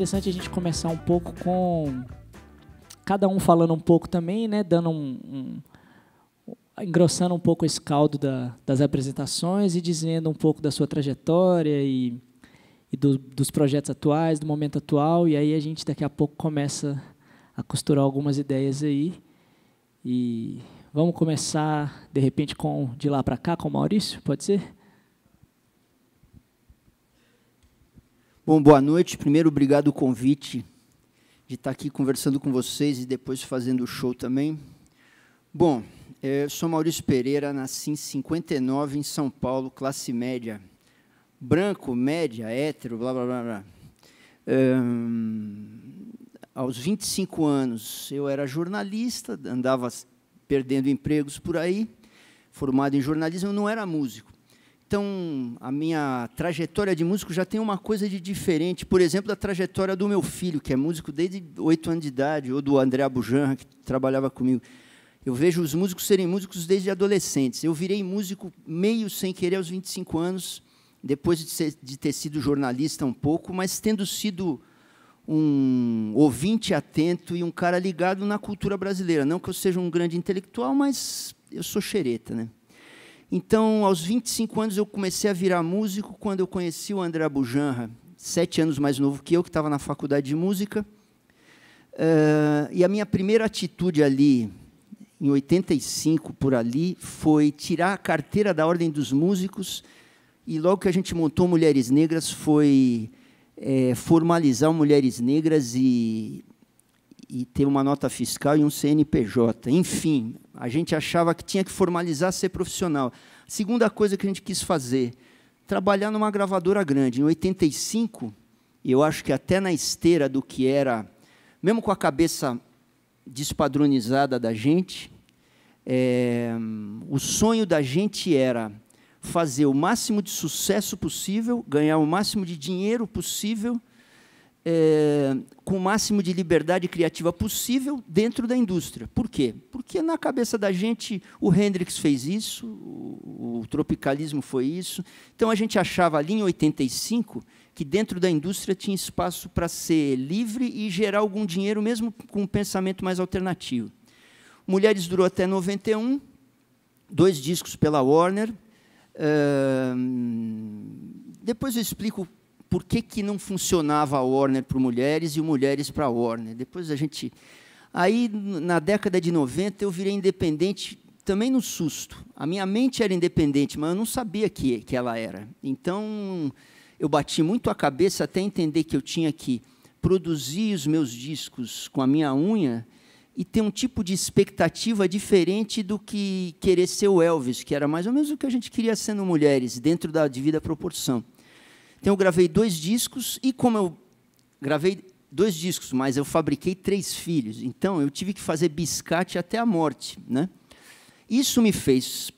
interessante a gente começar um pouco com cada um falando um pouco também, né, dando um, um engrossando um pouco esse caldo da, das apresentações e dizendo um pouco da sua trajetória e, e do, dos projetos atuais, do momento atual, e aí a gente daqui a pouco começa a costurar algumas ideias aí. E vamos começar de repente com de lá para cá com o Maurício, pode ser? Bom, boa noite. Primeiro, obrigado o convite de estar aqui conversando com vocês e depois fazendo o show também. Bom, é, eu sou Maurício Pereira, nasci em 59 em São Paulo, classe média. Branco, média, hétero, blá blá blá. blá. aos 25 anos eu era jornalista, andava perdendo empregos por aí, formado em jornalismo, eu não era músico. Então, a minha trajetória de músico já tem uma coisa de diferente, por exemplo, da trajetória do meu filho, que é músico desde oito anos de idade, ou do André Abujan, que trabalhava comigo. Eu vejo os músicos serem músicos desde adolescentes. Eu virei músico meio sem querer aos 25 anos, depois de, ser, de ter sido jornalista um pouco, mas tendo sido um ouvinte atento e um cara ligado na cultura brasileira. Não que eu seja um grande intelectual, mas eu sou xereta, né? Então, aos 25 anos, eu comecei a virar músico quando eu conheci o André Abujanra, sete anos mais novo que eu, que estava na faculdade de música. Uh, e a minha primeira atitude ali, em 85 por ali, foi tirar a carteira da Ordem dos Músicos. E logo que a gente montou Mulheres Negras, foi é, formalizar Mulheres Negras e, e ter uma nota fiscal e um CNPJ. Enfim, a gente achava que tinha que formalizar ser profissional. Segunda coisa que a gente quis fazer, trabalhar numa gravadora grande. Em 85, eu acho que até na esteira do que era, mesmo com a cabeça despadronizada da gente, é, o sonho da gente era fazer o máximo de sucesso possível, ganhar o máximo de dinheiro possível é, com o máximo de liberdade criativa possível dentro da indústria. Por quê? Porque na cabeça da gente o Hendrix fez isso, o, o tropicalismo foi isso. Então a gente achava ali em 85 que dentro da indústria tinha espaço para ser livre e gerar algum dinheiro, mesmo com um pensamento mais alternativo. Mulheres durou até 91, dois discos pela Warner. depois eu explico por que, que não funcionava a Warner para mulheres e Mulheres para a Warner. Depois a gente... Aí, na década de 90, eu virei independente também no susto. A minha mente era independente, mas eu não sabia que, que ela era. Então, eu bati muito a cabeça até entender que eu tinha que produzir os meus discos com a minha unha e ter um tipo de expectativa diferente do que querer ser o Elvis, que era mais ou menos o que a gente queria sendo mulheres, dentro da devida proporção. Então eu gravei dois discos e como eu gravei dois discos, mas eu fabriquei três filhos. Então eu tive que fazer biscate até a morte, né? Isso me fez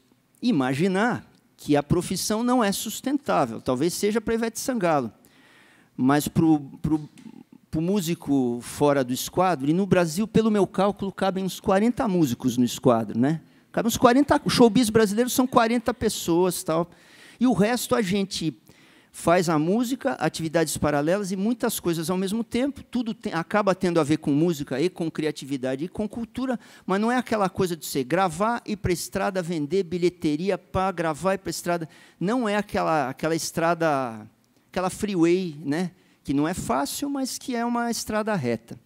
imaginar que a profissão não é sustentável. Talvez seja para Ivete Sangalo, mas para o músico fora do esquadro, e no Brasil, pelo meu cálculo, cabem uns 40 músicos no esquadro, né? Cabem uns 40, showbiz brasileiros são 40 pessoas, tal. E o resto a gente faz a música, atividades paralelas e muitas coisas ao mesmo tempo. Tudo tem, acaba tendo a ver com música e com criatividade e com cultura, mas não é aquela coisa de ser gravar e para a estrada vender bilheteria para gravar e para a estrada. Não é aquela aquela estrada, aquela freeway, né? Que não é fácil, mas que é uma estrada reta.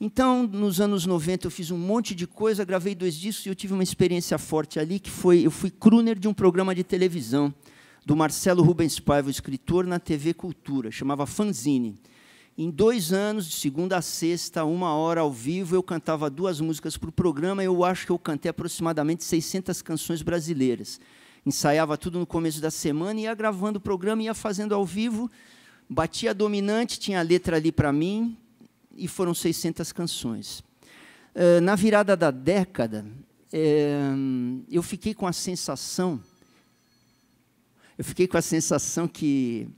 Então, nos anos 90, eu fiz um monte de coisa, gravei dois discos e eu tive uma experiência forte ali, que foi, eu fui crooner de um programa de televisão do Marcelo Rubens Paiva, escritor, na TV Cultura, chamava Fanzine. Em dois anos, de segunda a sexta, uma hora ao vivo, eu cantava duas músicas para o programa. Eu acho que eu cantei aproximadamente 600 canções brasileiras. Ensaiava tudo no começo da semana, ia gravando o programa, ia fazendo ao vivo. Batia dominante, tinha a letra ali para mim, e foram 600 canções. Eh, na virada da década, eh, eu fiquei com a sensação eu fiquei com a sensação que,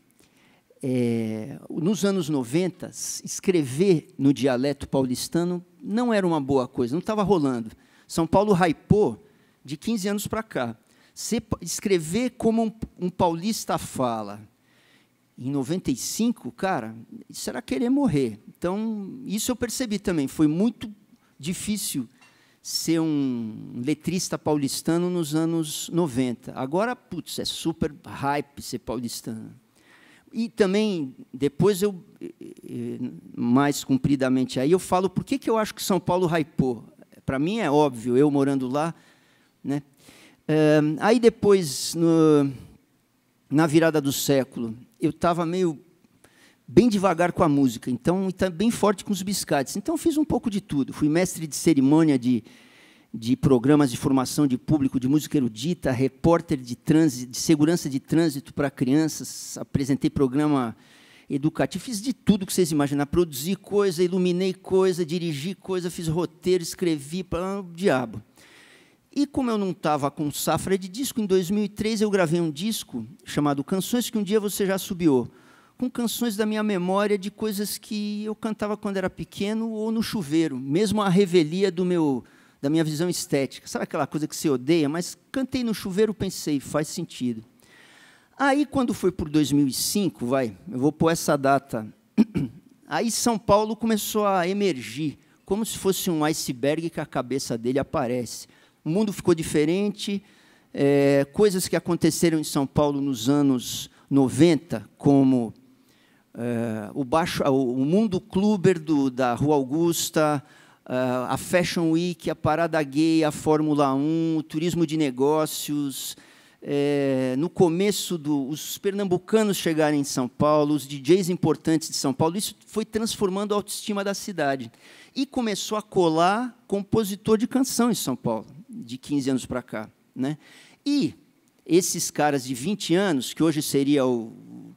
é, nos anos 90, escrever no dialeto paulistano não era uma boa coisa, não estava rolando. São Paulo hypou de 15 anos para cá. Se, escrever como um, um paulista fala, em 95, cara, isso era querer morrer. Então, isso eu percebi também, foi muito difícil ser um letrista paulistano nos anos 90. Agora, putz, é super hype ser paulistano. E também, depois eu, eh, eh, mais cumpridamente aí, eu falo por que, que eu acho que São Paulo hypou. Para mim é óbvio, eu morando lá. Né? aí depois, no, na virada do século, eu estava meio bem devagar com a música, então e também tá forte com os biscates. Então fiz um pouco de tudo. Fui mestre de cerimônia de, de programas de formação de público de música erudita, repórter de trânsito, de segurança de trânsito para crianças, apresentei programa educativo, fiz de tudo que vocês imaginam. produzi coisa, iluminei coisa, dirigi coisa, fiz roteiro, escrevi para o diabo. E como eu não estava com safra de disco, em 2003 eu gravei um disco chamado Canções que um dia você já subiu com canções da minha memória de coisas que eu cantava quando era pequeno ou no chuveiro, mesmo a revelia do meu da minha visão estética. Sabe aquela coisa que você odeia, mas cantei no chuveiro, pensei, faz sentido. Aí quando foi por 2005, vai, eu vou pôr essa data. Aí São Paulo começou a emergir, como se fosse um iceberg que a cabeça dele aparece. O mundo ficou diferente, é, coisas que aconteceram em São Paulo nos anos 90, como é, o, baixo, o mundo cluber do, da Rua Augusta, eh, a Fashion Week, a Parada Gay, a Fórmula 1, o turismo de negócios. É, no começo, do, os pernambucanos chegarem em São Paulo, os DJs importantes de São Paulo, isso foi transformando a autoestima da cidade. E começou a colar compositor de canção em São Paulo, de 15 anos para cá. Né? E esses caras de 20 anos, que hoje seria o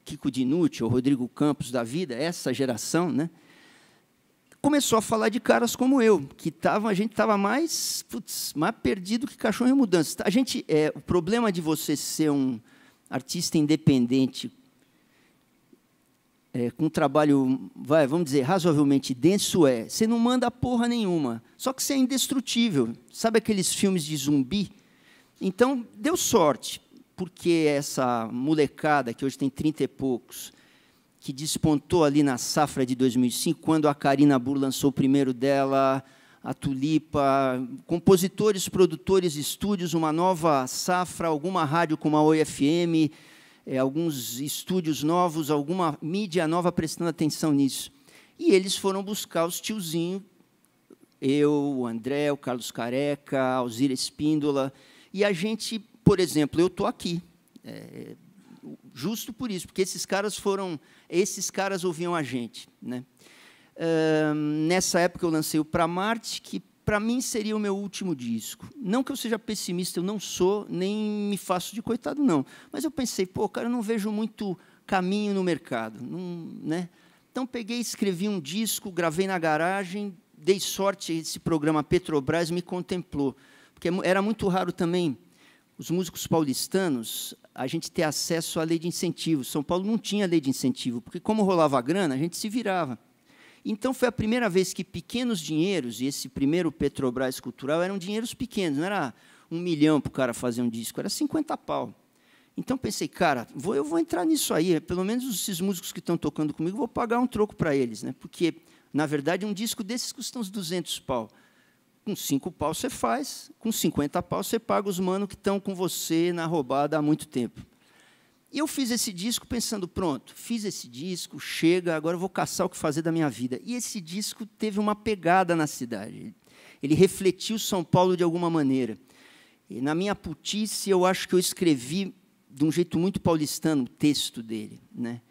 Kiko Dinucci, o Rodrigo Campos da vida, essa geração, né? começou a falar de caras como eu, que tava, a gente estava mais, putz, mais perdido que cachorro em mudança. A gente, é, o problema de você ser um artista independente é, com um trabalho, vai, vamos dizer, razoavelmente denso é, você não manda porra nenhuma. Só que você é indestrutível. Sabe aqueles filmes de zumbi? Então, deu sorte por que essa molecada, que hoje tem 30 e poucos, que despontou ali na safra de 2005, quando a Karina Burr lançou o primeiro dela, a Tulipa, compositores, produtores, estúdios, uma nova safra, alguma rádio como a OFM, é, eh, alguns estúdios novos, alguma mídia nova prestando atenção nisso. E eles foram buscar os tiozinhos, eu, o André, o Carlos Careca, a Alzira Espíndola, e a gente por exemplo, eu estou aqui. É, justo por isso, porque esses caras foram, esses caras ouviam a gente, né? nessa época eu lancei o Pra Marte, que para mim seria o meu último disco. Não que eu seja pessimista, eu não sou, nem me faço de coitado não, mas eu pensei, pô, cara, eu não vejo muito caminho no mercado, não, né? Então peguei, escrevi um disco, gravei na garagem, dei sorte esse programa Petrobras me contemplou, porque é era muito raro também os músicos paulistanos, a gente ter acesso à lei de incentivo. São Paulo não tinha lei de incentivo, porque como rolava a grana, a gente se virava. Então foi a primeira vez que pequenos dinheiros, e esse primeiro Petrobras Cultural eram dinheiros pequenos, não era um milhão para o cara fazer um disco, era 50 pau. Então pensei, cara, vou, eu vou entrar nisso aí, pelo menos esses músicos que estão tocando comigo, vou pagar um troco para eles, né? porque, na verdade, um disco desses custa uns 200 pau com cinco pau você faz, com 50 pau você paga os manos que estão com você na roubada há muito tempo. E eu fiz esse disco pensando, pronto, fiz esse disco, chega, agora vou caçar o que fazer da minha vida. E esse disco teve uma pegada na cidade. Ele refletiu São Paulo de alguma maneira. E na minha putice, eu acho que eu escrevi de um jeito muito paulistano o texto dele, né?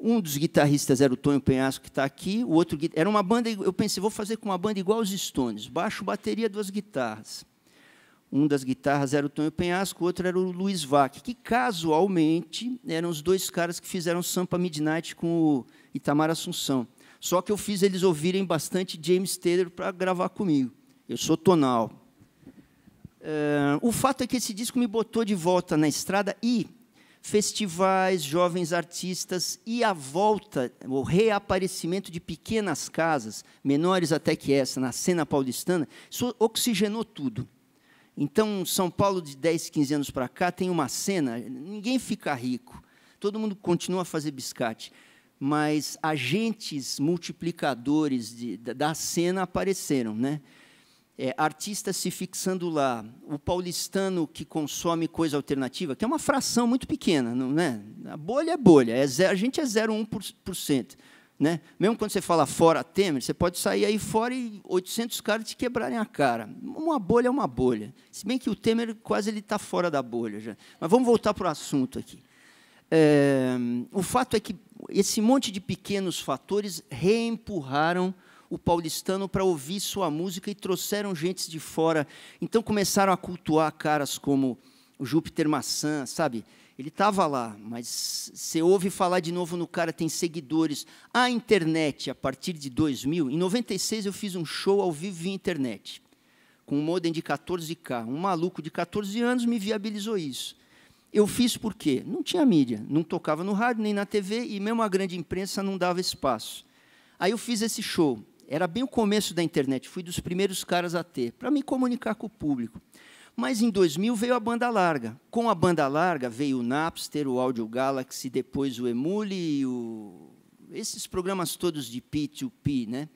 Um dos guitarristas era o Tonho Penhasco, que está aqui. O outro era uma banda. Eu pensei, vou fazer com uma banda igual aos Stones: baixo, bateria, duas guitarras. Um das guitarras era o Tonho Penhasco, o outro era o Luiz Vac, que casualmente eram os dois caras que fizeram Sampa Midnight com o Itamar Assunção. Só que eu fiz eles ouvirem bastante James Taylor para gravar comigo. Eu sou tonal. É, o fato é que esse disco me botou de volta na estrada e festivais, jovens artistas e a volta, o reaparecimento de pequenas casas, menores até que essa, na cena paulistana, isso oxigenou tudo. Então, São Paulo, de 10, 15 anos para cá, tem uma cena, ninguém fica rico, todo mundo continua a fazer biscate, mas agentes multiplicadores de, da, da cena apareceram, né? é, artistas se fixando lá, o paulistano que consome coisa alternativa, que é uma fração muito pequena, não né? A bolha é bolha, é zero, a gente é 0,1%. Né? Mesmo quando você fala fora Temer, você pode sair aí fora e 800 caras te quebrarem a cara. Uma bolha é uma bolha. Se bem que o Temer quase ele está fora da bolha já. Mas vamos voltar para o assunto aqui. É, o fato é que esse monte de pequenos fatores reempurraram o paulistano para ouvir sua música e trouxeram gente de fora. Então começaram a cultuar caras como o Júpiter Maçã, sabe? Ele estava lá, mas você ouve falar de novo no cara, tem seguidores. A internet, a partir de 2000, em 96 eu fiz um show ao vivo via internet, com um modem de 14K. Um maluco de 14 anos me viabilizou isso. Eu fiz por quê? Não tinha mídia, não tocava no rádio nem na TV, e mesmo a grande imprensa não dava espaço. Aí eu fiz esse show. Era bem o começo da internet, fui dos primeiros caras a ter, para me comunicar com o público. Mas em 2000 veio a banda larga. Com a banda larga veio o Napster, o Audio Galaxy, depois o Emule, o... esses programas todos de P2P. Né?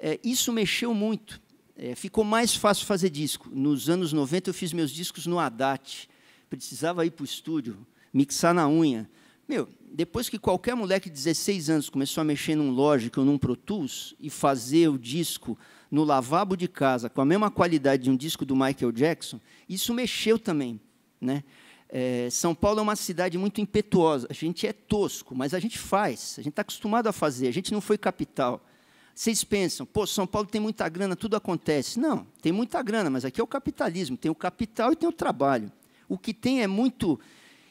É, isso mexeu muito. É, ficou mais fácil fazer disco. Nos anos 90 eu fiz meus discos no Haddad. Precisava ir para o estúdio, mixar na unha. Meu, depois que qualquer moleque de 16 anos começou a mexer num Logic ou num Pro Tools e fazer o disco no lavabo de casa com a mesma qualidade de um disco do Michael Jackson, isso mexeu também. Né? É, São Paulo é uma cidade muito impetuosa. A gente é tosco, mas a gente faz. A gente está acostumado a fazer. A gente não foi capital. Vocês pensam, pô, São Paulo tem muita grana, tudo acontece. Não, tem muita grana, mas aqui é o capitalismo. Tem o capital e tem o trabalho. O que tem é muito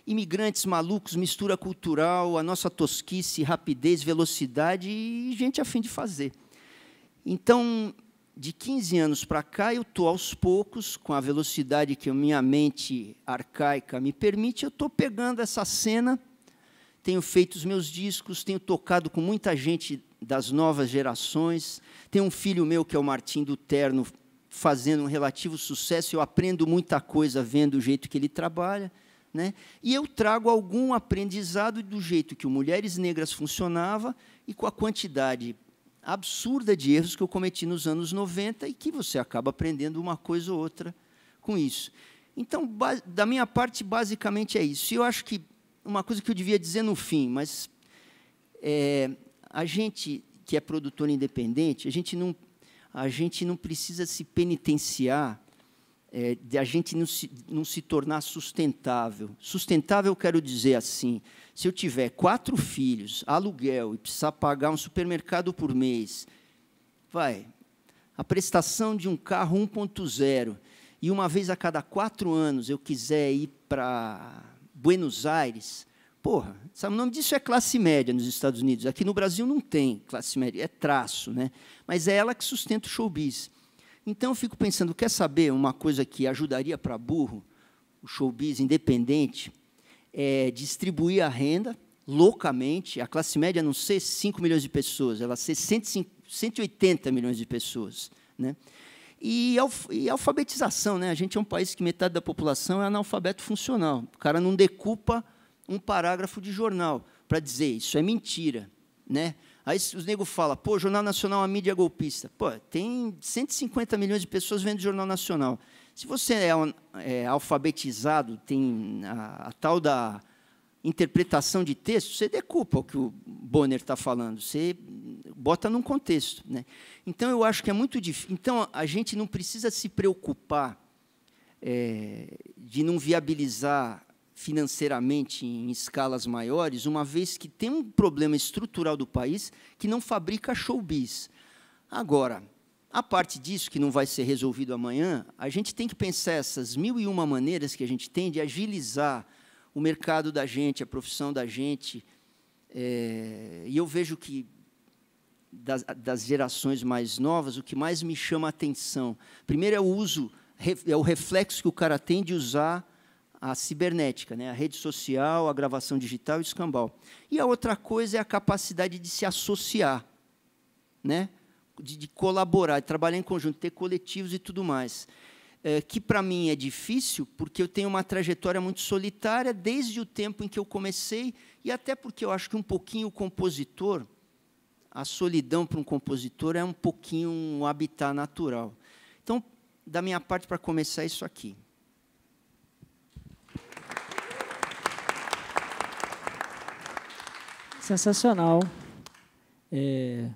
imigrantes malucos, mistura cultural, a nossa tosquice, rapidez, velocidade e gente a fim de fazer. Então, de 15 anos para cá, eu estou aos poucos, com a velocidade que a minha mente arcaica me permite, eu estou pegando essa cena, tenho feito os meus discos, tenho tocado com muita gente das novas gerações, Tenho um filho meu que é o Martim do Terno, fazendo um relativo sucesso, eu aprendo muita coisa vendo o jeito que ele trabalha. Né? E eu trago algum aprendizado do jeito que o Mulheres Negras funcionava e com a quantidade absurda de erros que eu cometi nos anos 90 e que você acaba aprendendo uma coisa ou outra com isso. Então, da minha parte, basicamente é isso. E eu acho que uma coisa que eu devia dizer no fim, mas é, a gente que é produtor independente, a gente não, a gente não precisa se penitenciar é, de a gente não se, não se tornar sustentável. Sustentável, eu quero dizer assim: se eu tiver quatro filhos, aluguel e precisar pagar um supermercado por mês, vai, a prestação de um carro 1.0 e uma vez a cada quatro anos eu quiser ir para Buenos Aires, porra, sabe, o nome disso é classe média nos Estados Unidos. Aqui no Brasil não tem classe média, é traço, né? Mas é ela que sustenta o showbiz. Então eu fico pensando, quer saber uma coisa que ajudaria para burro, o showbiz independente, é distribuir a renda loucamente, a classe média não ser 5 milhões de pessoas, ela ser 180 milhões de pessoas. Né? E, e alfabetização, né? a gente é um país que metade da população é analfabeto funcional. O cara não decupa um parágrafo de jornal para dizer isso é mentira. Né? Aí os negros falam, pô, Jornal Nacional é uma mídia golpista. Pô, tem 150 milhões de pessoas vendo Jornal Nacional. Se você é, um, é alfabetizado, tem a, a, tal da interpretação de texto, você decupa o que o Bonner está falando, você bota num contexto. Né? Então, eu acho que é muito difícil. Então, a gente não precisa se preocupar é, de não viabilizar financeiramente em escalas maiores, uma vez que tem um problema estrutural do país que não fabrica showbiz. Agora, a parte disso que não vai ser resolvido amanhã, a gente tem que pensar essas mil e uma maneiras que a gente tem de agilizar o mercado da gente, a profissão da gente. É, e eu vejo que das, das gerações mais novas, o que mais me chama a atenção, primeiro é o uso, é o reflexo que o cara tem de usar a cibernética, né? a rede social, a gravação digital e o escambau. E a outra coisa é a capacidade de se associar, né? de, de colaborar, de trabalhar em conjunto, ter coletivos e tudo mais. É, que para mim é difícil, porque eu tenho uma trajetória muito solitária desde o tempo em que eu comecei, e até porque eu acho que um pouquinho o compositor, a solidão para um compositor é um pouquinho um habitat natural. Então, da minha parte, para começar, é isso aqui. Sensacional. É,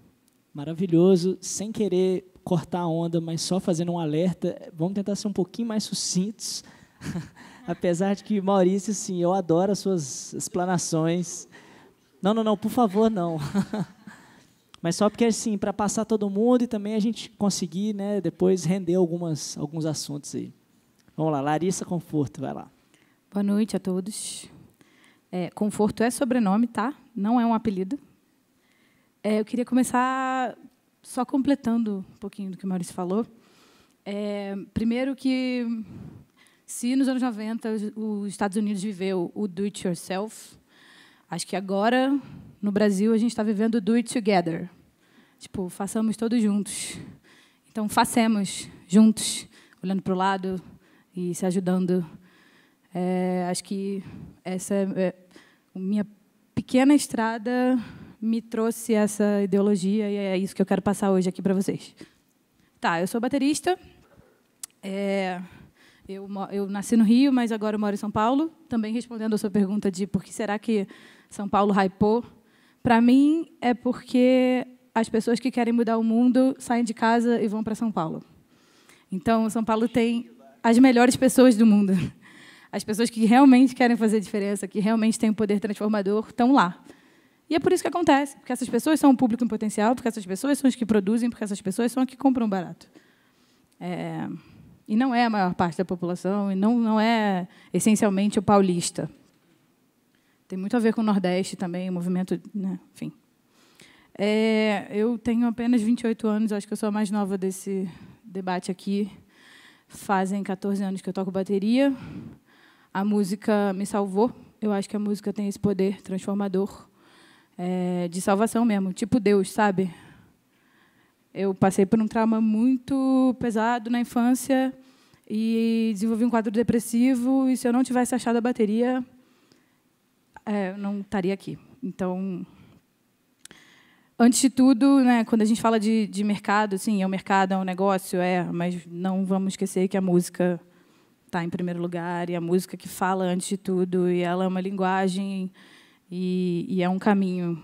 maravilhoso. Sem querer cortar a onda, mas só fazendo um alerta, vamos tentar ser um pouquinho mais sucintos. Apesar de que, Maurício, sim, eu adoro as suas explanações. Não, não, não, por favor, não. Mas só porque, assim, para passar todo mundo e também a gente conseguir, né, depois render algumas, alguns assuntos aí. Vamos lá, Larissa Conforto, vai lá. Boa noite a todos. É, conforto é sobrenome, tá? Não é um apelido. É, eu queria começar só completando um pouquinho do que o Maurício falou. É, primeiro que, se nos anos 90 os Estados Unidos viveu o do it yourself, acho que agora, no Brasil, a gente está vivendo o do it together. Tipo, façamos todos juntos. Então, façamos juntos, olhando para o lado e se ajudando é, acho que essa é, é, minha pequena estrada me trouxe essa ideologia e é isso que eu quero passar hoje aqui para vocês. Tá, eu sou baterista. É, eu, eu, nasci no Rio, mas agora moro em São Paulo. Também respondendo a sua pergunta de por que será que São Paulo hypou, para mim é porque as pessoas que querem mudar o mundo saem de casa e vão para São Paulo. Então, São Paulo tem as melhores pessoas do mundo. As pessoas que realmente querem fazer diferença, que realmente têm um poder transformador, estão lá. E é por isso que acontece, porque essas pessoas são um público em potencial, porque essas pessoas são as que produzem, porque essas pessoas são as que compram barato. É, e não é a maior parte da população, e não, não é essencialmente o paulista. Tem muito a ver com o Nordeste também, o movimento. Né, enfim. É, eu tenho apenas 28 anos, acho que eu sou a mais nova desse debate aqui. Fazem 14 anos que eu toco bateria. A música me salvou. Eu acho que a música tem esse poder transformador é, de salvação mesmo, tipo Deus, sabe? Eu passei por um trauma muito pesado na infância e desenvolvi um quadro depressivo. E se eu não tivesse achado a bateria, é, não estaria aqui. Então, antes de tudo, né, quando a gente fala de, de mercado, sim, é um mercado, é um negócio, é, mas não vamos esquecer que a música está em primeiro lugar e a música que fala antes de tudo e ela é uma linguagem e, e é um caminho.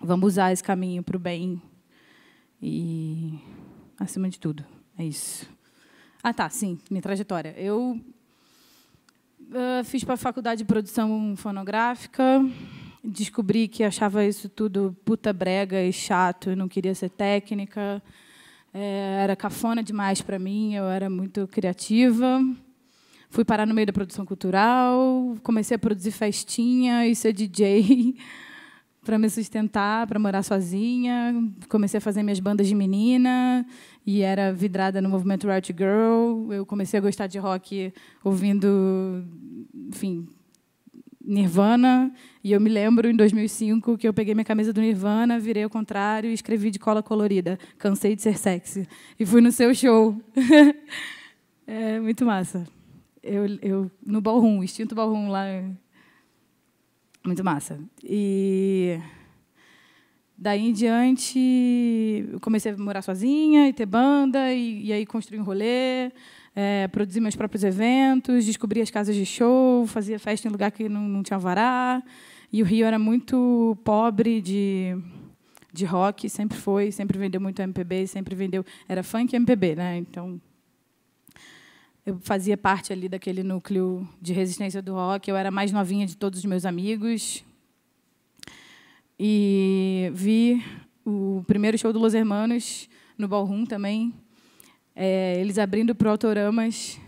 Vamos usar esse caminho para o bem e acima de tudo é isso. Ah tá, sim, minha trajetória. Eu uh, fiz para a faculdade de produção fonográfica, descobri que achava isso tudo puta brega e chato, e não queria ser técnica. É, era cafona demais para mim, eu era muito criativa. Fui parar no meio da produção cultural, comecei a produzir festinha e ser DJ para me sustentar, para morar sozinha. Comecei a fazer minhas bandas de menina e era vidrada no movimento Riot Girl. Eu comecei a gostar de rock ouvindo, enfim, Nirvana, e eu me lembro em 2005 que eu peguei minha camisa do Nirvana, virei ao contrário e escrevi de cola colorida, cansei de ser sexy, e fui no seu show. é muito massa. Eu, eu no Ballroom, extinto Ballroom lá. Muito massa. E daí em diante, eu comecei a morar sozinha e ter banda, e, e aí construir um rolê é, produzi meus próprios eventos, descobri as casas de show, fazia festa em lugar que não, não tinha alvará. E o Rio era muito pobre de, de rock, sempre foi, sempre vendeu muito MPB, sempre vendeu. Era funk e MPB, né? Então. Eu fazia parte ali daquele núcleo de resistência do rock. Eu era mais novinha de todos os meus amigos. E vi o primeiro show do Los Hermanos no Ballroom também, é, eles abrindo para o Autoramas,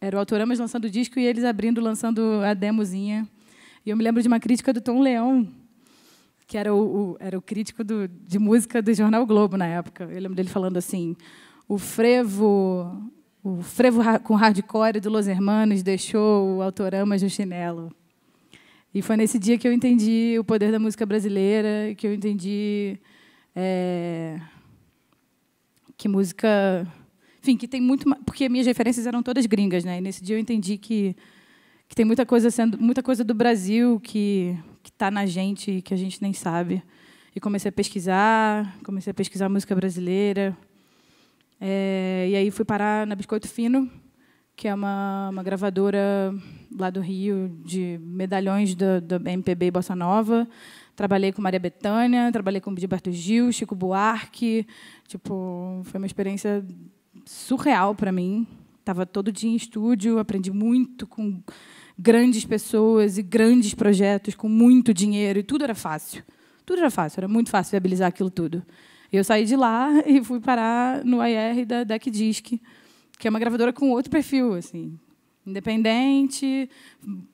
era o Autoramas lançando o disco e eles abrindo, lançando a demozinha. E eu me lembro de uma crítica do Tom Leão, que era o, o era o crítico do, de música do Jornal Globo na época. Eu lembro dele falando assim: o frevo. O frevo com hardcore do Los Hermanos deixou o Autoramas no chinelo. E foi nesse dia que eu entendi o poder da música brasileira, que eu entendi é, que música enfim, que tem muito. Porque minhas referências eram todas gringas, né? E nesse dia eu entendi que, que tem muita coisa sendo muita coisa do Brasil que está na gente e que a gente nem sabe. E comecei a pesquisar, comecei a pesquisar música brasileira. É, e aí fui parar na Biscoito Fino, que é uma, uma gravadora lá do Rio, de medalhões da, MPB e Bossa Nova. Trabalhei com Maria Bethânia, trabalhei com Gilberto Gil, Chico Buarque. Tipo, foi uma experiência surreal para mim. Estava todo dia em estúdio, aprendi muito com grandes pessoas e grandes projetos, com muito dinheiro, e tudo era fácil. Tudo era fácil, era muito fácil viabilizar aquilo tudo. Eu saí de lá e fui parar no IR da Deck Disc, que é uma gravadora com outro perfil, assim, independente,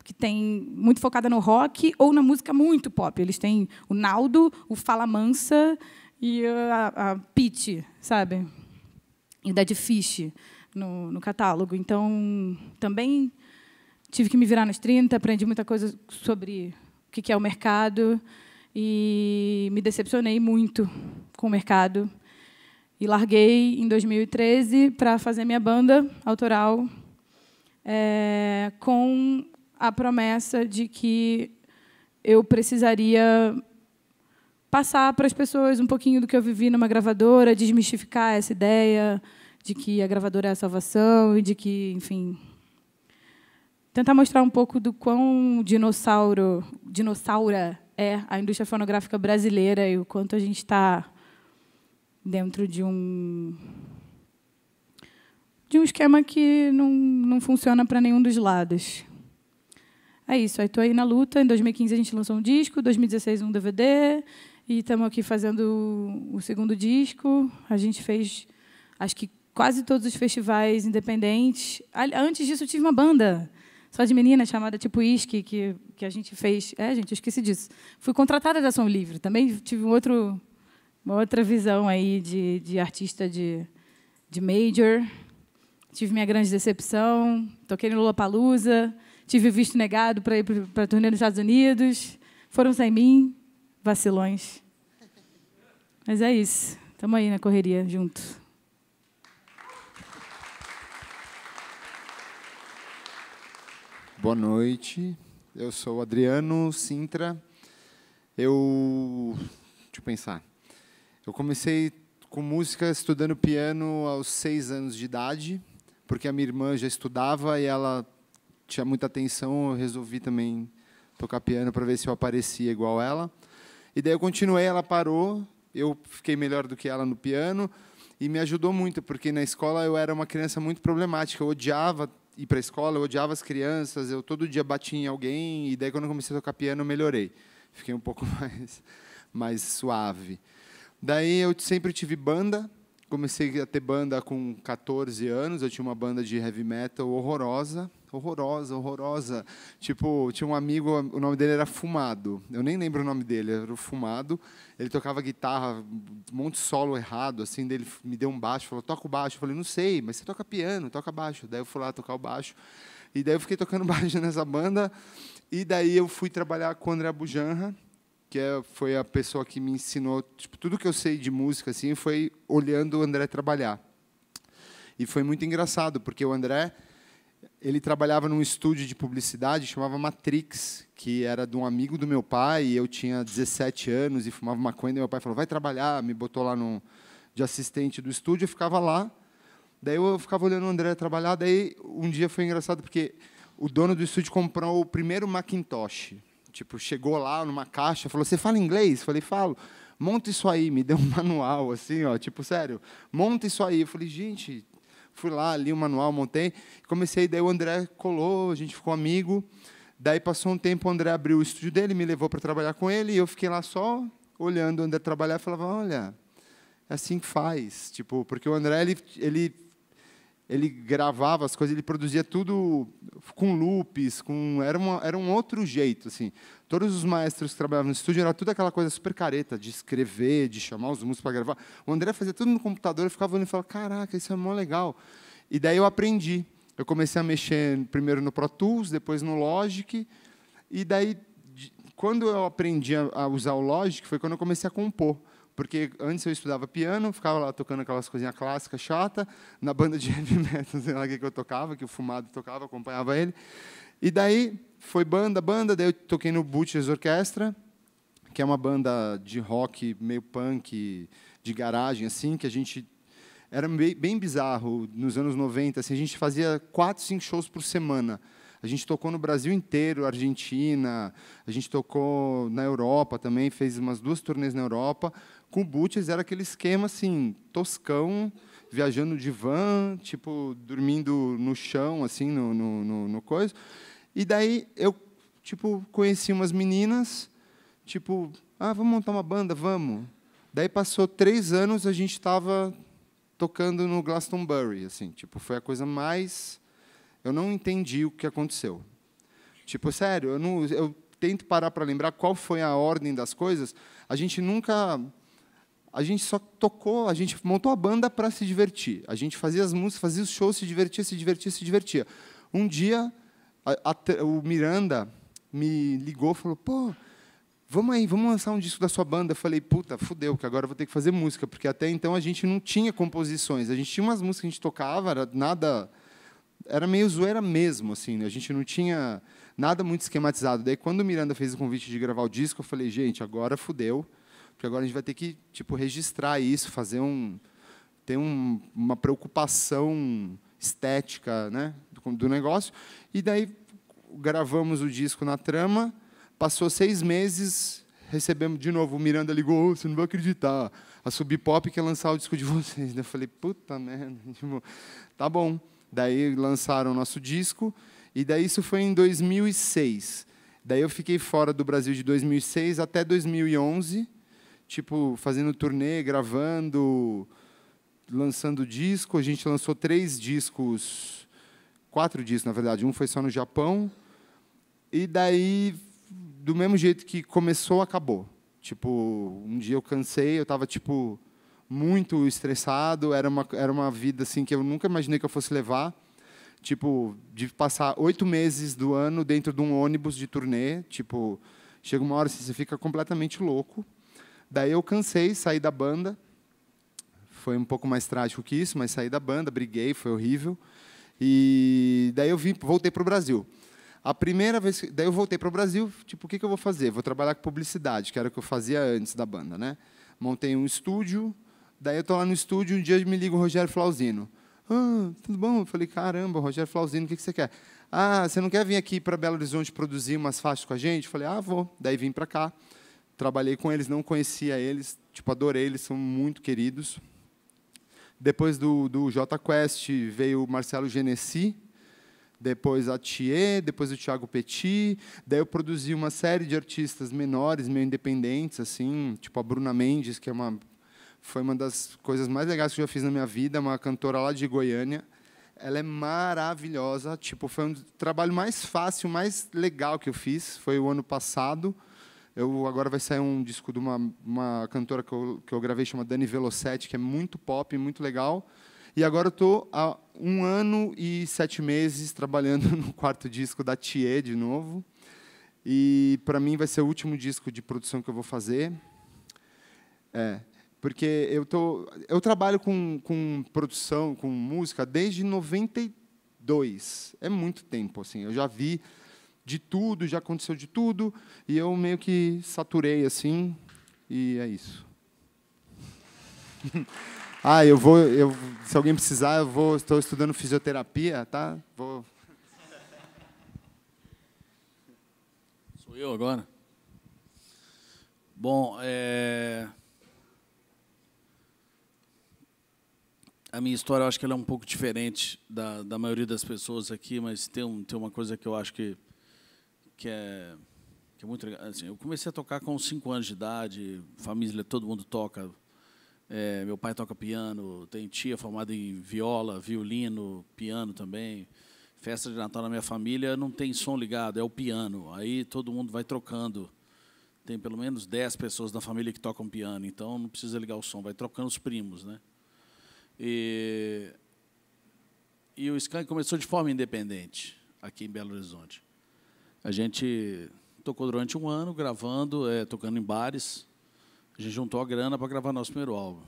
que tem muito focada no rock ou na música muito pop. Eles têm o Naldo, o Fala Mansa e a, a Pete, sabe? e Dead Fish no, no catálogo. Então, também tive que me virar nos 30, aprendi muita coisa sobre o que é o mercado e me decepcionei muito com o mercado. E larguei em 2013 para fazer minha banda autoral é, com a promessa de que eu precisaria passar para as pessoas um pouquinho do que eu vivi numa gravadora, desmistificar essa ideia, de que a gravadora é a salvação e de que, enfim, tentar mostrar um pouco do quão dinossauro, dinossaura é a indústria fonográfica brasileira e o quanto a gente está dentro de um de um esquema que não, não funciona para nenhum dos lados. É isso, estou aí, aí na luta. Em 2015 a gente lançou um disco, em 2016 um DVD, e estamos aqui fazendo o segundo disco. A gente fez, acho que quase todos os festivais independentes. Antes disso, eu tive uma banda só de menina chamada Tipo Isque, que, que a gente fez. É, gente, eu esqueci disso. Fui contratada da Som Livre. Também tive um outro, uma outra visão aí de, de artista de, de major. Tive minha grande decepção. Toquei no Lollapalooza. Tive visto negado para ir para a turnê nos Estados Unidos. Foram sem mim. Vacilões. Mas é isso. Estamos aí na correria juntos. Boa noite. Eu sou Adriano Sintra. Eu, deixa eu pensar. Eu comecei com música estudando piano aos seis anos de idade, porque a minha irmã já estudava e ela tinha muita atenção. Eu resolvi também tocar piano para ver se eu aparecia igual ela. E daí eu continuei, ela parou, eu fiquei melhor do que ela no piano e me ajudou muito, porque na escola eu era uma criança muito problemática, eu odiava ir para a escola, eu odiava as crianças, eu todo dia batia em alguém, e daí quando eu comecei a tocar piano, eu melhorei. Fiquei um pouco mais, mais suave. Daí eu sempre tive banda, comecei a ter banda com 14 anos, eu tinha uma banda de heavy metal horrorosa, horrorosa, horrorosa. Tipo, tinha um amigo, o nome dele era Fumado. Eu nem lembro o nome dele, era o Fumado. Ele tocava guitarra, um monte de solo errado, assim, dele me deu um baixo, falou, toca o baixo. Eu falei, não sei, mas você toca piano, toca baixo. Daí eu fui lá tocar o baixo. E daí eu fiquei tocando baixo nessa banda. E daí eu fui trabalhar com o André Bujanra, que é, foi a pessoa que me ensinou tipo, tudo que eu sei de música assim foi olhando o André trabalhar e foi muito engraçado porque o André ele trabalhava num estúdio de publicidade, chamava Matrix, que era de um amigo do meu pai, e eu tinha 17 anos e fumava maconha, e meu pai falou, vai trabalhar, me botou lá no, de assistente do estúdio, eu ficava lá, daí eu ficava olhando o André trabalhar, daí um dia foi engraçado, porque o dono do estúdio comprou o primeiro Macintosh, tipo, chegou lá numa caixa, falou, você fala inglês? Falei, falo monta isso aí, me deu um manual, assim, ó, tipo, sério, monta isso aí. Eu falei, gente, fui lá, li o manual, montei, comecei, daí o André colou, a gente ficou amigo. Daí passou um tempo, o André abriu o estúdio dele, me levou para trabalhar com ele, e eu fiquei lá só olhando o André trabalhar, falava, olha, é assim que faz, tipo, porque o André ele, ele ele gravava as coisas, ele produzia tudo com loops, com era, uma, era um outro jeito, assim. Todos os maestros que trabalhavam no estúdio era tudo aquela coisa super careta de escrever, de chamar os músicos para gravar. O André fazia tudo no computador, eu ficava olhando e falava: "Caraca, isso é mó legal". E daí eu aprendi. Eu comecei a mexer primeiro no Pro Tools, depois no Logic, e daí quando eu aprendi a usar o Logic foi quando eu comecei a compor. Porque antes eu estudava piano, ficava lá tocando aquelas coisinhas clássicas, chata, na banda de heavy metal, sei lá o que eu tocava, que o Fumado tocava, acompanhava ele. E daí foi banda, banda, daí eu toquei no Butchers Orquestra, que é uma banda de rock meio punk, de garagem, assim, que a gente era bem bizarro nos anos 90. Assim, a gente fazia quatro, cinco shows por semana. A gente tocou no Brasil inteiro, Argentina, a gente tocou na Europa também, fez umas duas turnês na Europa. Com o Butches era aquele esquema assim, toscão, viajando de van, tipo, dormindo no chão, assim, no, no, no, no coisa. E daí eu, tipo, conheci umas meninas, tipo, ah, vamos montar uma banda, vamos. Daí passou três anos, a gente estava tocando no Glastonbury, assim, tipo, foi a coisa mais... Eu não entendi o que aconteceu. Tipo, sério, eu, não, eu tento parar para lembrar qual foi a ordem das coisas. A gente nunca a gente só tocou, a gente montou a banda para se divertir. A gente fazia as músicas, fazia os shows, se divertia, se divertia, se divertia. Um dia, a, a, o Miranda me ligou e falou: pô, vamos aí, vamos lançar um disco da sua banda. Eu falei: puta, fudeu, que agora eu vou ter que fazer música, porque até então a gente não tinha composições. A gente tinha umas músicas que a gente tocava, era nada. Era meio zoeira mesmo, assim, né? a gente não tinha nada muito esquematizado. Daí, quando o Miranda fez o convite de gravar o disco, eu falei: gente, agora fudeu porque agora a gente vai ter que tipo registrar isso, fazer um ter um, uma preocupação estética, né, do, do negócio. E daí gravamos o disco na trama. Passou seis meses, recebemos de novo. O Miranda ligou: você não vai acreditar. A Sub Pop quer lançar o disco de vocês. Eu falei: puta merda. Tipo, tá bom. Daí lançaram o nosso disco. E daí isso foi em 2006. Daí eu fiquei fora do Brasil de 2006 até 2011 tipo, fazendo turnê, gravando, lançando disco. A gente lançou três discos, quatro discos, na verdade. Um foi só no Japão. E daí, do mesmo jeito que começou, acabou. Tipo, um dia eu cansei, eu estava, tipo, muito estressado. Era uma, era uma vida, assim, que eu nunca imaginei que eu fosse levar. Tipo, de passar oito meses do ano dentro de um ônibus de turnê. Tipo, chega uma hora assim, você fica completamente louco. Daí eu cansei, saí da banda. Foi um pouco mais trágico que isso, mas saí da banda, briguei, foi horrível. E daí eu vim, voltei para o Brasil. A primeira vez, que, daí eu voltei para o Brasil, tipo, o que, que eu vou fazer? Vou trabalhar com publicidade, que era o que eu fazia antes da banda, né? Montei um estúdio, daí eu tô lá no estúdio, um dia me liga o Rogério Flauzino. Ah, tudo bom? Eu falei, caramba, Rogério Flauzino, o que, que você quer? Ah, você não quer vir aqui para Belo Horizonte produzir umas faixas com a gente? Eu falei, ah, vou. Daí vim para cá. Trabalhei com eles, não conhecia eles, tipo, adorei, eles são muito queridos. Depois do, do JQuest veio o Marcelo Genesi, depois a Thier, depois o Thiago Petit. Daí eu produzi uma série de artistas menores, meio independentes, assim, tipo a Bruna Mendes, que é uma, foi uma das coisas mais legais que eu já fiz na minha vida, uma cantora lá de Goiânia. Ela é maravilhosa, tipo, foi um trabalho mais fácil, mais legal que eu fiz, foi o ano passado. Eu agora vai sair um disco de uma, uma cantora que eu, que eu gravei chama Dani Velocetti, que é muito pop, muito legal. E agora eu estou há um ano e sete meses trabalhando no quarto disco da Thier de novo. E para mim vai ser o último disco de produção que eu vou fazer. É, porque eu tô, eu trabalho com, com produção, com música desde 92. É muito tempo assim. Eu já vi de tudo, já aconteceu de tudo, e eu meio que saturei assim, e é isso. ah, eu vou, eu, se alguém precisar, eu vou, estou estudando fisioterapia, tá? Vou. Sou eu agora. Bom, é... a minha história eu acho que ela é um pouco diferente da, da maioria das pessoas aqui, mas tem, um, tem uma coisa que eu acho que que é, que é muito legal. Assim, eu comecei a tocar com 5 anos de idade, família, todo mundo toca. É, meu pai toca piano, tem tia formada em viola, violino, piano também. Festa de Natal na minha família não tem som ligado, é o piano. Aí todo mundo vai trocando. Tem pelo menos 10 pessoas da família que tocam piano, então não precisa ligar o som, vai trocando os primos, né? E, e o Skank começou de forma independente aqui em Belo Horizonte. A gente tocou durante um ano gravando, é, tocando em bares. A gente juntou a grana para gravar nosso primeiro álbum.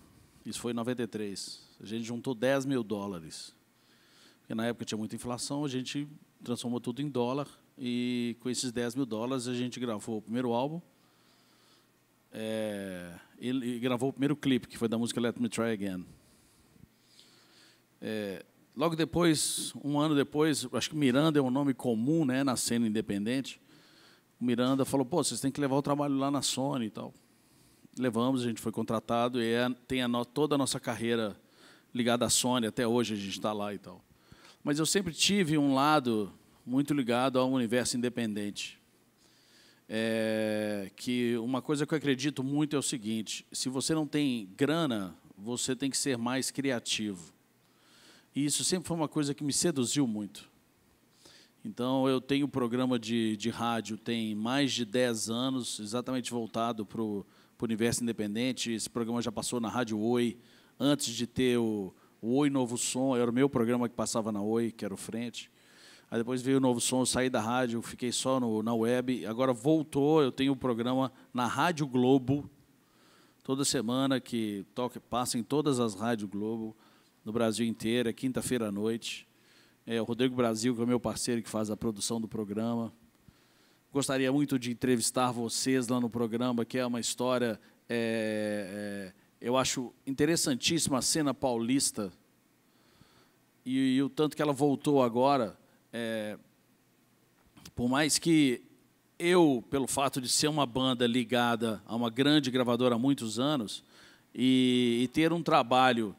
Isso foi em 93. A gente juntou 10 mil dólares. Porque na época tinha muita inflação, a gente transformou tudo em dólar. E com esses 10 mil dólares a gente gravou o primeiro álbum. É, e, gravou o primeiro clipe, que foi da música Let Me Try Again. É, Logo depois, um ano depois, acho que Miranda é um nome comum né, na cena independente. Miranda falou: pô, vocês têm que levar o trabalho lá na Sony e tal. Levamos, a gente foi contratado e é, tem a no, toda a nossa carreira ligada à Sony, até hoje a gente está lá e tal. Mas eu sempre tive um lado muito ligado ao universo independente. É, que uma coisa que eu acredito muito é o seguinte: se você não tem grana, você tem que ser mais criativo. E isso sempre foi uma coisa que me seduziu muito. Então, eu tenho um programa de, de rádio, tem mais de 10 anos, exatamente voltado para o Universo Independente. Esse programa já passou na Rádio Oi, antes de ter o, o Oi Novo Som, era o meu programa que passava na Oi, que era o Frente. Aí depois veio o Novo Som, eu saí da rádio, fiquei só no, na web. Agora voltou, eu tenho um programa na Rádio Globo, toda semana, que toca, passa em todas as Rádio Globo no Brasil inteiro, é quinta-feira à noite. É o Rodrigo Brasil, que é meu parceiro que faz a produção do programa. Gostaria muito de entrevistar vocês lá no programa, que é uma história. É, é, eu acho interessantíssima a cena paulista e, e o tanto que ela voltou agora. É, por mais que eu, pelo fato de ser uma banda ligada a uma grande gravadora há muitos anos e, e ter um trabalho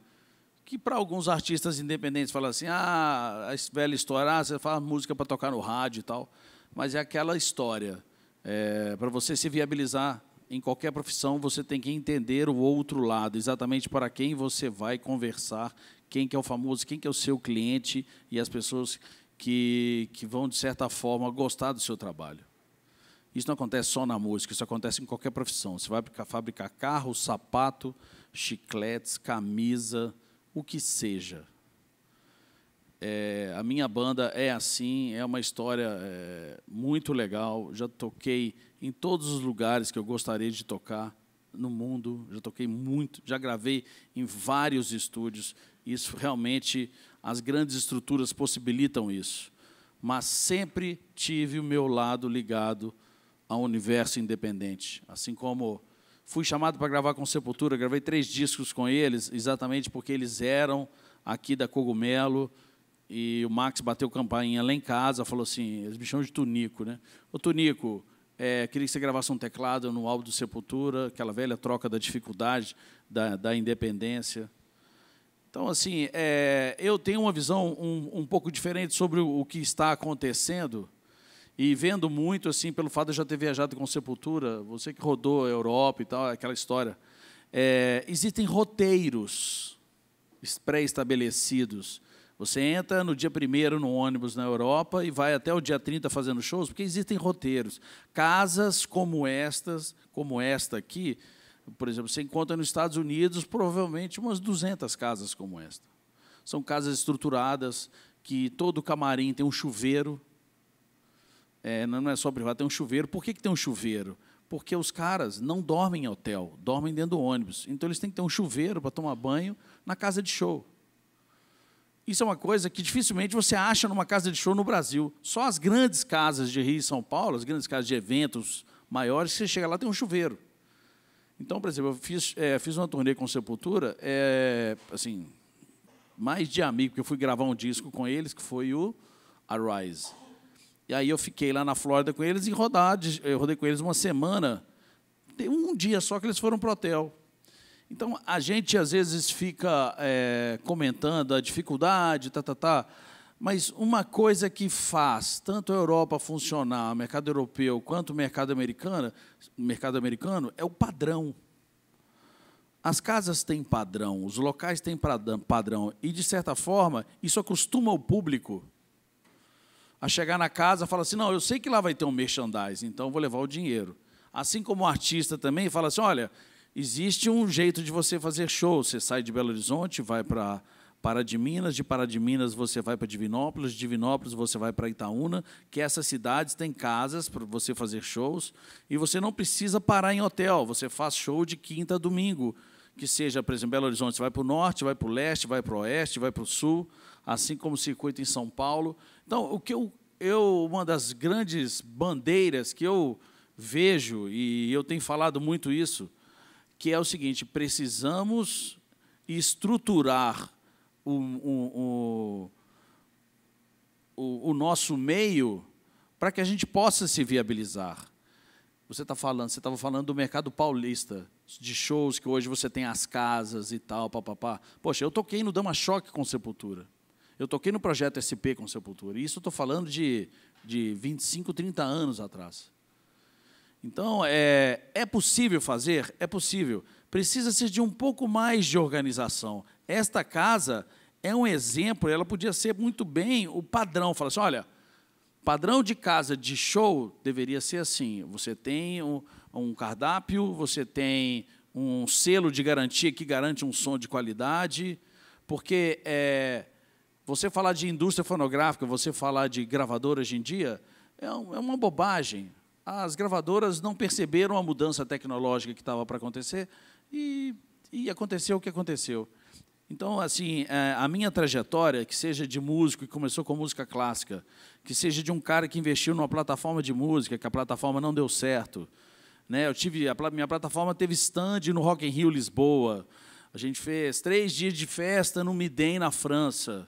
que para alguns artistas independentes fala assim, ah, a velha história, ah, você faz música para tocar no rádio e tal, mas é aquela história. É, para você se viabilizar em qualquer profissão, você tem que entender o outro lado, exatamente para quem você vai conversar, quem que é o famoso, quem que é o seu cliente e as pessoas que, que vão, de certa forma, gostar do seu trabalho. Isso não acontece só na música, isso acontece em qualquer profissão. Você vai fabricar carro, sapato, chicletes, camisa, o que seja. É, a minha banda é assim, é uma história é, muito legal. Já toquei em todos os lugares que eu gostaria de tocar no mundo. Já toquei muito, já gravei em vários estúdios. Isso realmente, as grandes estruturas possibilitam isso. Mas sempre tive o meu lado ligado ao universo independente, assim como Fui chamado para gravar com Sepultura, gravei três discos com eles, exatamente porque eles eram aqui da Cogumelo. E o Max bateu campainha lá em casa, falou assim: eles me chamam de Tunico, né? Ô Tunico, é, queria que você gravasse um teclado no álbum do Sepultura, aquela velha troca da dificuldade, da, da independência. Então, assim, é, eu tenho uma visão um, um pouco diferente sobre o, o que está acontecendo e vendo muito, assim, pelo fato de já ter viajado com Sepultura, você que rodou a Europa e tal, aquela história, é, existem roteiros pré-estabelecidos. Você entra no dia primeiro no ônibus na Europa e vai até o dia 30 fazendo shows, porque existem roteiros. Casas como estas, como esta aqui, por exemplo, você encontra nos Estados Unidos provavelmente umas 200 casas como esta. São casas estruturadas, que todo camarim tem um chuveiro, é, não é só privado, tem um chuveiro. Por que, que tem um chuveiro? Porque os caras não dormem em hotel, dormem dentro do ônibus. Então eles têm que ter um chuveiro para tomar banho na casa de show. Isso é uma coisa que dificilmente você acha numa casa de show no Brasil. Só as grandes casas de Rio e São Paulo, as grandes casas de eventos maiores, você chega lá tem um chuveiro. Então, por exemplo, eu fiz, é, fiz uma turnê com Sepultura, é, assim, mais de amigo, porque eu fui gravar um disco com eles, que foi o Arise. E aí eu fiquei lá na Flórida com eles e rodar, eu rodei com eles uma semana. tem Um dia só que eles foram para o hotel. Então, a gente às vezes fica é, comentando a dificuldade, tá, tá, tá, mas uma coisa que faz tanto a Europa funcionar, o mercado europeu, quanto o mercado americano, o mercado americano é o padrão. As casas têm padrão, os locais têm padrão, e, de certa forma, isso acostuma o público a chegar na casa fala assim: não, eu sei que lá vai ter um merchandising, então vou levar o dinheiro. Assim como o artista também fala assim: olha, existe um jeito de você fazer show. Você sai de Belo Horizonte, vai para Pará de Minas, de Pará de Minas você vai para Divinópolis, de Divinópolis você vai para Itaúna, que essas cidades têm casas para você fazer shows e você não precisa parar em hotel, você faz show de quinta a domingo, que seja, por exemplo, Belo Horizonte, você vai para o norte, vai para o leste, vai para o oeste, vai para o sul, assim como o circuito em São Paulo. Então, o que eu, eu uma das grandes bandeiras que eu vejo e eu tenho falado muito isso, que é o seguinte: precisamos estruturar o, o, o, o nosso meio para que a gente possa se viabilizar. Você está falando, você estava falando do mercado paulista, de shows que hoje você tem as casas e tal, papapá. Poxa, eu toquei no Dama Choque com Sepultura. Eu toquei no projeto SP com Sepultura, e isso estou falando de, de 25, 30 anos atrás. Então, é, é possível fazer? É possível. Precisa-se de um pouco mais de organização. Esta casa é um exemplo, ela podia ser muito bem o padrão. Falar assim: olha, padrão de casa de show deveria ser assim: você tem um, um cardápio, você tem um selo de garantia que garante um som de qualidade, porque é, você falar de indústria fonográfica, você falar de gravadora hoje em dia, é, é, uma bobagem. As gravadoras não perceberam a mudança tecnológica que estava para acontecer e, e aconteceu o que aconteceu. Então, assim, é, a minha trajetória, que seja de músico, que começou com música clássica, que seja de um cara que investiu numa plataforma de música, que a plataforma não deu certo. Né? Eu tive, a minha plataforma teve stand no Rock in Rio Lisboa. A gente fez três dias de festa no Midem, na França.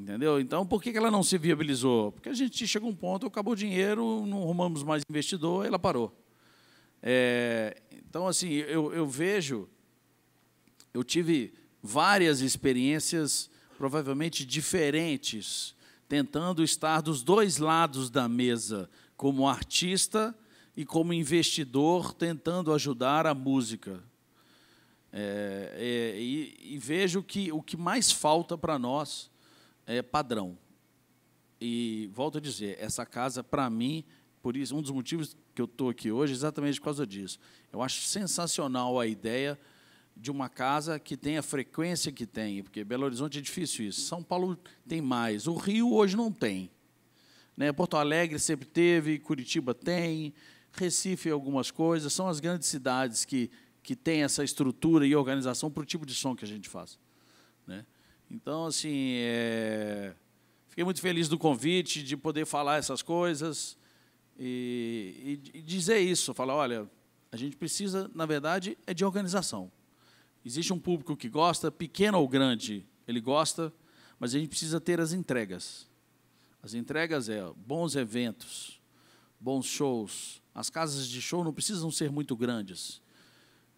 Entendeu? Então, por que ela não se viabilizou? Porque a gente chegou a um ponto, acabou o dinheiro, não arrumamos mais investidor, ela parou. É, então, assim, eu, eu vejo, eu tive várias experiências provavelmente diferentes, tentando estar dos dois lados da mesa, como artista e como investidor, tentando ajudar a música. É, é, e, e vejo que o que mais falta para nós é padrão. E volto a dizer, essa casa, para mim, por isso, um dos motivos que eu estou aqui hoje é exatamente por causa disso. Eu acho sensacional a ideia de uma casa que tem a frequência que tem, porque Belo Horizonte é difícil isso. São Paulo tem mais, o Rio hoje não tem. Né? Porto Alegre sempre teve, Curitiba tem, Recife é algumas coisas. São as grandes cidades que, que têm essa estrutura e organização para o tipo de som que a gente faz. Né? Então, assim, é... fiquei muito feliz do convite, de poder falar essas coisas e, e, dizer isso, falar, olha, a gente precisa, na verdade, é de organização. Existe um público que gosta, pequeno ou grande, ele gosta, mas a gente precisa ter as entregas. As entregas é bons eventos, bons shows. As casas de show não precisam ser muito grandes.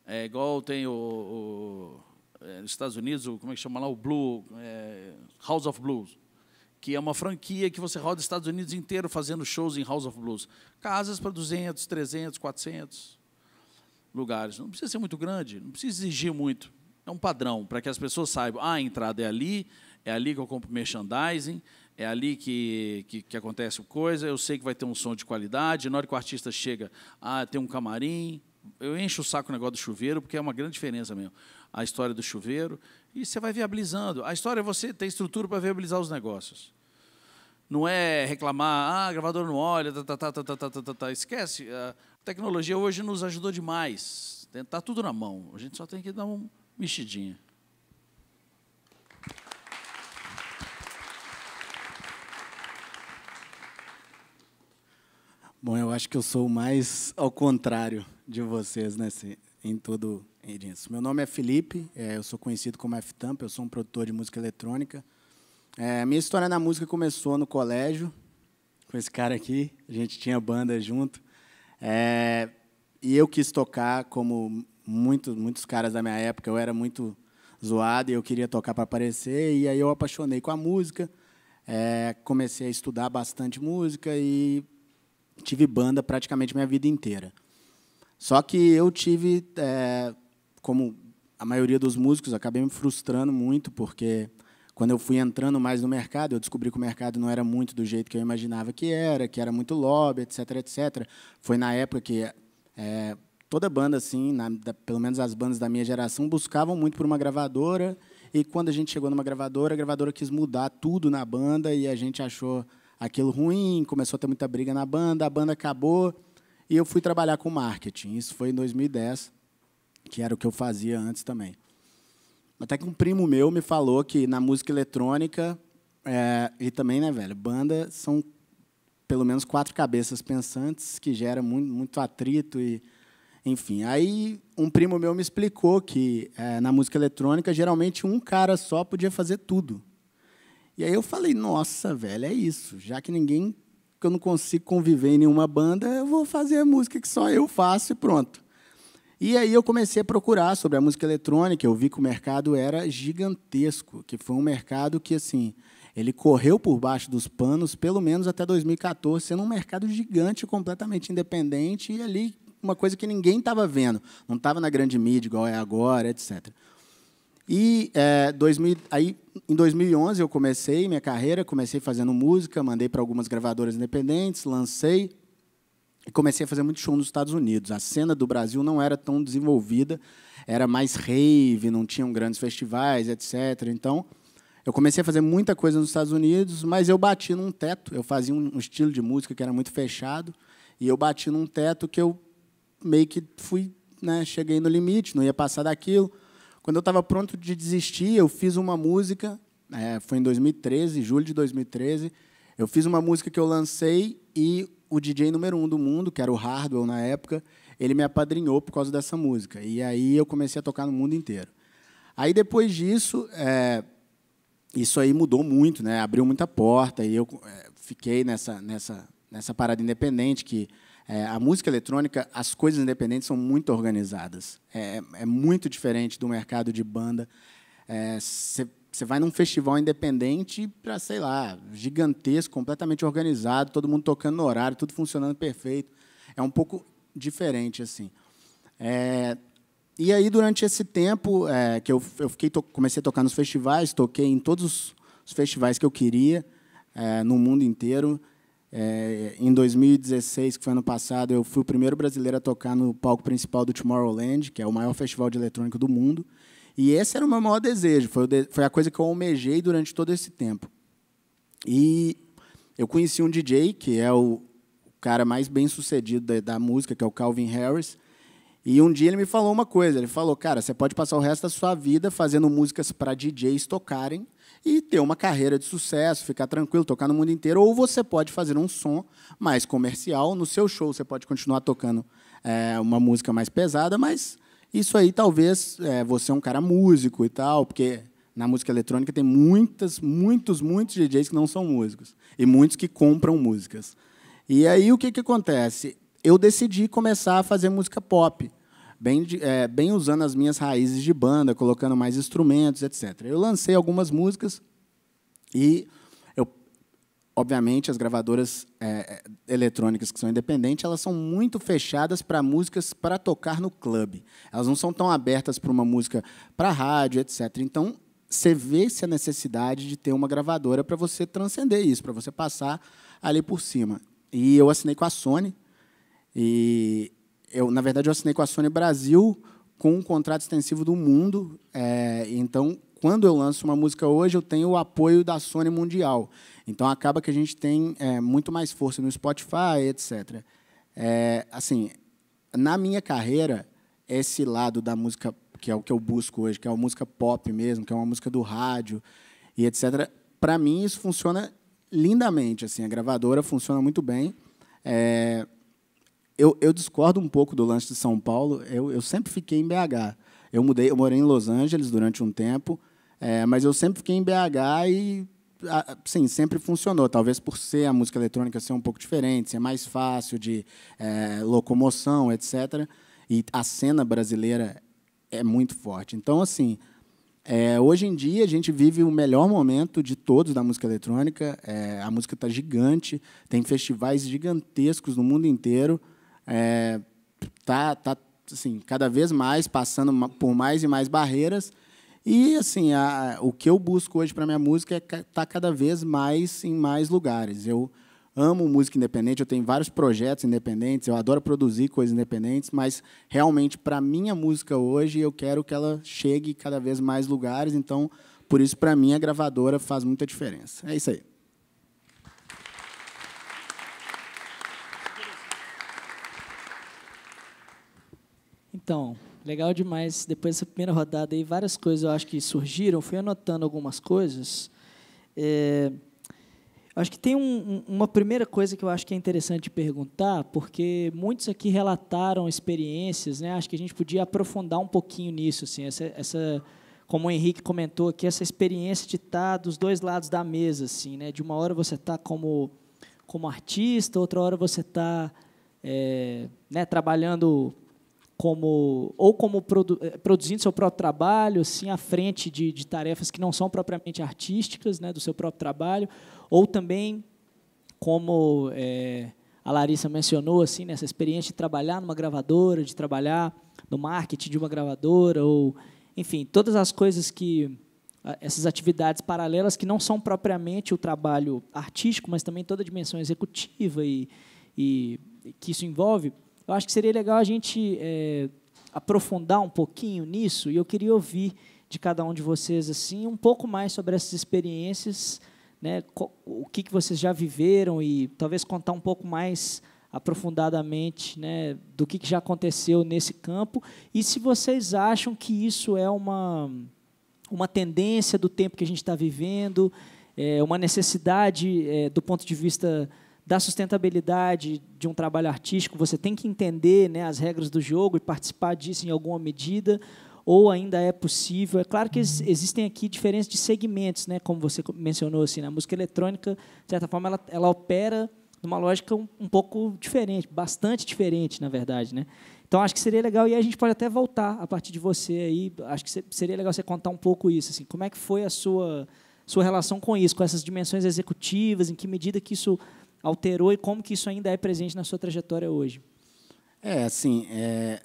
É igual tem o, o eh, nos Estados Unidos, como é que chama lá, o Blue, é, House of Blues, que é uma franquia que você roda os Estados Unidos inteiro fazendo shows em House of Blues. Casas para 200, 300, 400 lugares. Não precisa ser muito grande, não precisa exigir muito. É um padrão para que as pessoas saibam, ah, a entrada é ali, é ali que eu compro merchandising, é ali que, que, que acontece coisa, eu sei que vai ter um som de qualidade, na hora que o artista chega, ah, tem um camarim, eu encho o saco o negócio do chuveiro, porque é uma grande diferença mesmo a história do chuveiro, e você vai viabilizando. A história é você ter estrutura para viabilizar os negócios. Não é reclamar, ah, gravador não olha, tá, tá, tá, tá, tá, tá, tá, tá. tá. esquece. A tecnologia hoje nos ajudou demais. Está tudo na mão. A gente só tem que dar uma mexidinha. Bom, eu acho que eu sou mais ao contrário de vocês né em todo meu nome é Felipe, é, eu sou conhecido como F-Tamp, eu sou um produtor de música eletrônica. É, minha história na música começou no colégio, com esse cara aqui, a gente tinha banda junto. É, e eu quis tocar, como muitos muitos caras da minha época, eu era muito zoado e eu queria tocar para aparecer, e aí eu apaixonei com a música, é, comecei a estudar bastante música e tive banda praticamente minha vida inteira. Só que eu tive é, como a maioria dos músicos, acabei me frustrando muito, porque quando eu fui entrando mais no mercado, eu descobri que o mercado não era muito do jeito que eu imaginava que era, que era muito lobby, etc, etc. Foi na época que é, toda banda, assim, na, da, pelo menos as bandas da minha geração, buscavam muito por uma gravadora. E quando a gente chegou numa gravadora, a gravadora quis mudar tudo na banda e a gente achou aquilo ruim, começou a ter muita briga na banda, a banda acabou e eu fui trabalhar com marketing. Isso foi em 2010 que era o que eu fazia antes também. Até que um primo meu me falou que na música eletrônica, é, e também, né, velho, banda são pelo menos quatro cabeças pensantes que gera muito, muito atrito e enfim, aí um primo meu me explicou que é, na música eletrônica, geralmente um cara só podia fazer tudo. E aí eu falei, nossa, velho, é isso. Já que ninguém, que eu não consigo conviver em nenhuma banda, eu vou fazer a música que só eu faço e pronto. E aí eu comecei a procurar sobre a música eletrônica, eu vi que o mercado era gigantesco, que foi um mercado que assim, ele correu por baixo dos panos pelo menos até 2014, sendo um mercado gigante, completamente independente e ali uma coisa que ninguém estava vendo, não estava na grande mídia igual é agora, etc. E é, 2000, aí, em 2011 eu comecei minha carreira, comecei fazendo música, mandei para algumas gravadoras independentes, lancei, e comecei a fazer muito show nos Estados Unidos. A cena do Brasil não era tão desenvolvida, era mais rave, não tinham grandes festivais, etc. Então, eu comecei a fazer muita coisa nos Estados Unidos, mas eu bati num teto. Eu fazia um estilo de música que era muito fechado, e eu bati num teto que eu meio que fui, né, cheguei no limite, não ia passar daquilo. Quando eu estava pronto de desistir, eu fiz uma música, é, foi em 2013, julho de 2013, eu fiz uma música que eu lancei e o DJ número um do mundo, que era o Hardwell na época, ele me apadrinhou por causa dessa música. E aí eu comecei a tocar no mundo inteiro. Aí depois disso, é, isso aí mudou muito, né? Abriu muita porta e eu é, fiquei nessa nessa nessa parada independente que é, a música eletrônica, as coisas independentes são muito organizadas. É, é, é muito diferente do mercado de banda. Você é, você vai num festival independente para, sei lá, gigantesco, completamente organizado, todo mundo tocando no horário, tudo funcionando perfeito. É um pouco diferente, assim. É, e aí, durante esse tempo é, que eu, eu fiquei, comecei a tocar nos festivais, toquei em todos os festivais que eu queria, é, no mundo inteiro. É, em 2016, que foi ano passado, eu fui o primeiro brasileiro a tocar no palco principal do Tomorrowland, que é o maior festival de eletrônico do mundo. E esse era o meu maior desejo, foi, de, foi a coisa que eu almejei durante todo esse tempo. E eu conheci um DJ, que é o, o cara mais bem sucedido da, da, música, que é o Calvin Harris. E um dia ele me falou uma coisa: ele falou, cara, você pode passar o resto da sua vida fazendo músicas para DJs tocarem e ter uma carreira de sucesso, ficar tranquilo, tocar no mundo inteiro, ou você pode fazer um som mais comercial. No seu show você pode continuar tocando é, uma música mais pesada, mas isso aí talvez é, você é um cara músico e tal, porque na música eletrônica tem muitas, muitos, muitos DJs que não são músicos e muitos que compram músicas. E aí o que, que acontece? Eu decidi começar a fazer música pop, bem, é, bem usando as minhas raízes de banda, colocando mais instrumentos, etc. Eu lancei algumas músicas e obviamente, as gravadoras é, é, eletrônicas que são independentes, elas são muito fechadas para músicas para tocar no clube. Elas não são tão abertas para uma música para rádio, etc. Então, você vê-se a necessidade de ter uma gravadora para você transcender isso, para você passar ali por cima. E eu assinei com a Sony. E, eu, na verdade, eu assinei com a Sony Brasil com um contrato extensivo do mundo. É, então, quando eu lanço uma música hoje, eu tenho o apoio da Sony Mundial. Então acaba que a gente tem é, muito mais força no Spotify, etc. É, assim, na minha carreira, esse lado da música, que é o que eu busco hoje, que é uma música pop mesmo, que é uma música do rádio e etc., para mim isso funciona lindamente. assim A gravadora funciona muito bem. É, eu, eu, discordo um pouco do lance de São Paulo. Eu, eu sempre fiquei em BH. Eu mudei, eu morei em Los Angeles durante um tempo. É, mas eu sempre fiquei em BH e sim, sempre funcionou. Talvez por ser a música eletrônica ser um pouco diferente, ser mais fácil de é, locomoção, etc. E a cena brasileira é muito forte. Então, assim, é, hoje em dia a gente vive o melhor momento de todos da música eletrônica. É, a música está gigante, tem festivais gigantescos no mundo inteiro. Está é, tá, assim, cada vez mais passando por mais e mais barreiras. E assim, a, o que eu busco hoje para minha música é estar tá cada vez mais em mais lugares. Eu amo música independente, eu tenho vários projetos independentes, eu adoro produzir coisas independentes, mas realmente para minha música hoje eu quero que ela chegue cada vez mais lugares, então por isso para mim a gravadora faz muita diferença. É isso aí. Então, Legal demais. Depois dessa primeira rodada aí, várias coisas eu acho que surgiram. Fui anotando algumas coisas. É, acho que tem um, uma primeira coisa que eu acho que é interessante perguntar, porque muitos aqui relataram experiências, né? Acho que a gente podia aprofundar um pouquinho nisso, assim, essa, essa como o Henrique comentou aqui, essa experiência de estar tá dos dois lados da mesa, assim, né? De uma hora você está como como artista, outra hora você está é, né, trabalhando como ou como produ eh, produzindo seu próprio trabalho, assim, à frente de, de, tarefas que não são propriamente artísticas, né, do seu próprio trabalho, ou também como é, a Larissa mencionou, assim, nessa experiência de trabalhar numa gravadora, de trabalhar no marketing de uma gravadora, ou enfim, todas as coisas que essas atividades paralelas que não são propriamente o trabalho artístico, mas também toda a dimensão executiva e, e que isso envolve eu acho que seria legal a gente é, aprofundar um pouquinho nisso, e eu queria ouvir de cada um de vocês assim um pouco mais sobre essas experiências, né, o que, que vocês já viveram e talvez contar um pouco mais aprofundadamente né, do que, que já aconteceu nesse campo e se vocês acham que isso é uma, uma tendência do tempo que a gente está vivendo, é, uma necessidade é, do ponto de vista da sustentabilidade de um trabalho artístico, você tem que entender né, as regras do jogo e participar disso em alguma medida, ou ainda é possível? É claro que existem aqui diferenças de segmentos, né, como você mencionou. Assim, né, a música eletrônica, de certa forma, ela, ela opera numa lógica um, um, pouco diferente, bastante diferente, na verdade. Né? Então, acho que seria legal, e a gente pode até voltar a partir de você aí. Acho que seria legal você contar um pouco isso. Assim, como é que foi a sua, sua relação com isso, com essas dimensões executivas, em que medida que isso alterou e como que isso ainda é presente na sua trajetória hoje? É, assim, é,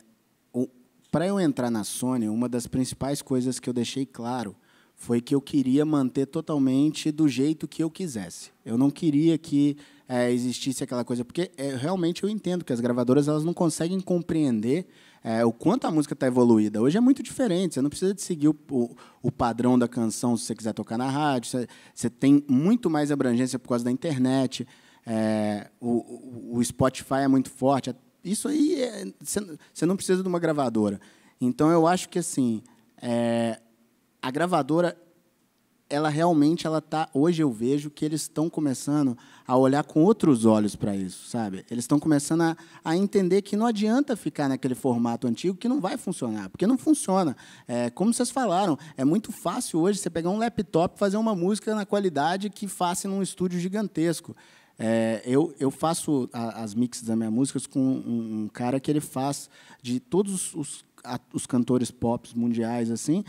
para eu entrar na Sony, uma das principais coisas que eu deixei claro foi que eu queria manter totalmente do jeito que eu quisesse. Eu não queria que é, existisse aquela coisa, porque é, realmente eu entendo que as gravadoras elas não conseguem compreender é, o quanto a música está evoluída. Hoje é muito diferente, você não precisa de seguir o, o, o, padrão da canção se você quiser tocar na rádio, você, você tem muito mais abrangência por causa da internet. É, o, o, Spotify é muito forte. Isso aí, é, você não precisa de uma gravadora. Então, eu acho que assim, é, a gravadora, ela realmente, ela tá. Hoje eu vejo que eles estão começando a olhar com outros olhos para isso, sabe? Eles estão começando a, a, entender que não adianta ficar naquele formato antigo que não vai funcionar, porque não funciona. É, como vocês falaram, é muito fácil hoje você pegar um laptop e fazer uma música na qualidade que faça num estúdio gigantesco. É, eu, eu faço a, as mixes das minhas músicas com um, um, cara que ele faz de todos os, a, os cantores pop mundiais, assim,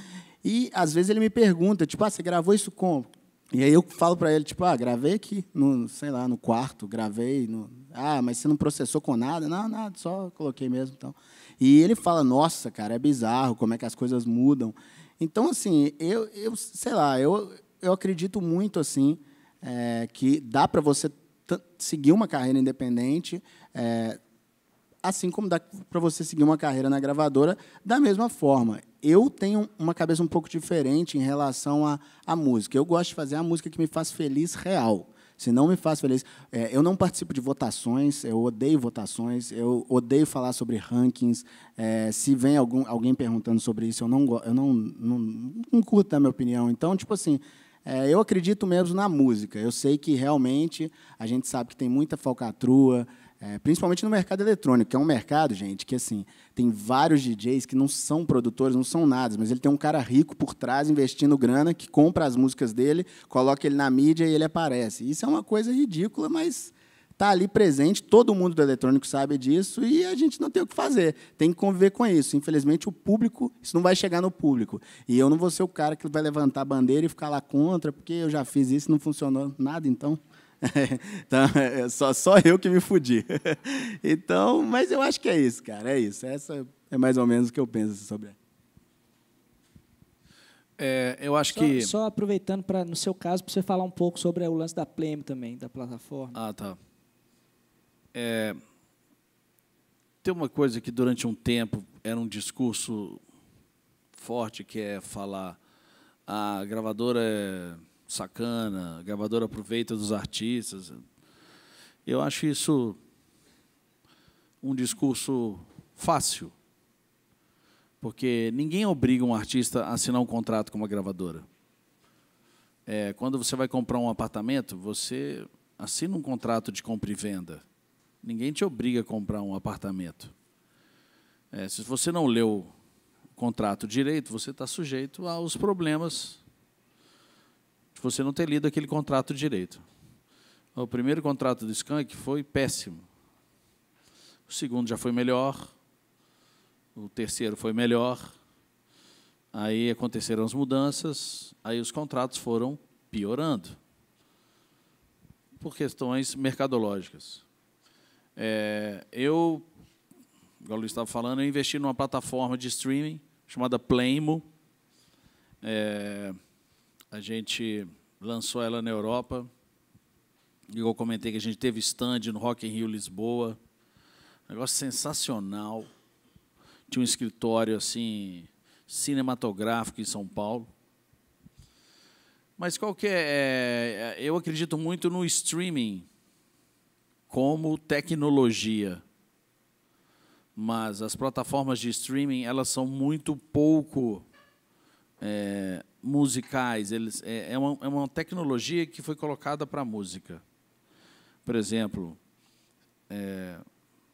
e às vezes ele me pergunta, tipo, ah, você gravou isso como? E aí eu falo para ele, tipo, ah, gravei aqui, no, sei lá, no quarto, gravei. No... Ah, mas você não processou com nada? Não, nada, só coloquei mesmo. Então. E ele fala, nossa, cara, é bizarro como é que as coisas mudam. Então, assim, eu, eu sei lá, eu, eu acredito muito, assim, é, que dá para você seguir uma carreira independente, é, assim como dá para você seguir uma carreira na gravadora, da mesma forma. Eu tenho uma cabeça um pouco diferente em relação à, à música. Eu gosto de fazer a música que me faz feliz real. Se não me faz feliz. É, eu não participo de votações, eu odeio votações, eu odeio falar sobre rankings. É, se vem algum, alguém perguntando sobre isso, eu não, eu não, não, não curto a minha opinião. Então, tipo assim, é, eu acredito mesmo na música. Eu sei que realmente a gente sabe que tem muita falcatrua, é, principalmente no mercado eletrônico, que é um mercado, gente, que assim tem vários DJs que não são produtores, não são nada, mas ele tem um cara rico por trás investindo grana que compra as músicas dele, coloca ele na mídia e ele aparece. Isso é uma coisa ridícula, mas está ali presente, todo mundo do eletrônico sabe disso e a gente não tem o que fazer, tem que conviver com isso. Infelizmente, o público, isso não vai chegar no público. E eu não vou ser o cara que vai levantar a bandeira e ficar lá contra, porque eu já fiz isso, não funcionou nada, então. então é só, só eu que me fudi. então, mas eu acho que é isso, cara, é isso. Essa é mais ou menos o que eu penso sobre. É, eu acho só, que. Só aproveitando para, no seu caso, para você falar um pouco sobre o lance da Pleme também, da plataforma. Ah, tá. É, tem uma coisa que durante um tempo era um discurso forte, que é falar a ah, gravadora é sacana, a gravadora aproveita dos artistas. Eu acho isso um discurso fácil, porque ninguém obriga um artista a assinar um contrato com uma gravadora. É, quando você vai comprar um apartamento, você assina um contrato de compra e venda. Ninguém te obriga a comprar um apartamento. É, se você não leu o contrato direito, você está sujeito aos problemas de você não ter lido aquele contrato direito. O primeiro contrato do Skank foi péssimo. O segundo já foi melhor. O terceiro foi melhor. Aí aconteceram as mudanças. Aí os contratos foram piorando por questões mercadológicas. É, eu, igual o Luiz estava falando, eu investi numa plataforma de streaming chamada Playmo. É, a gente lançou ela na Europa. e eu comentei que a gente teve stand no Rock in Rio Lisboa. negócio sensacional. Tinha um escritório assim cinematográfico em São Paulo. Mas qual que é, é eu acredito muito no streaming como tecnologia. Mas as plataformas de streaming elas são muito pouco é, musicais. Eles, é, é, uma, é uma tecnologia que foi colocada para a música. Por exemplo, é,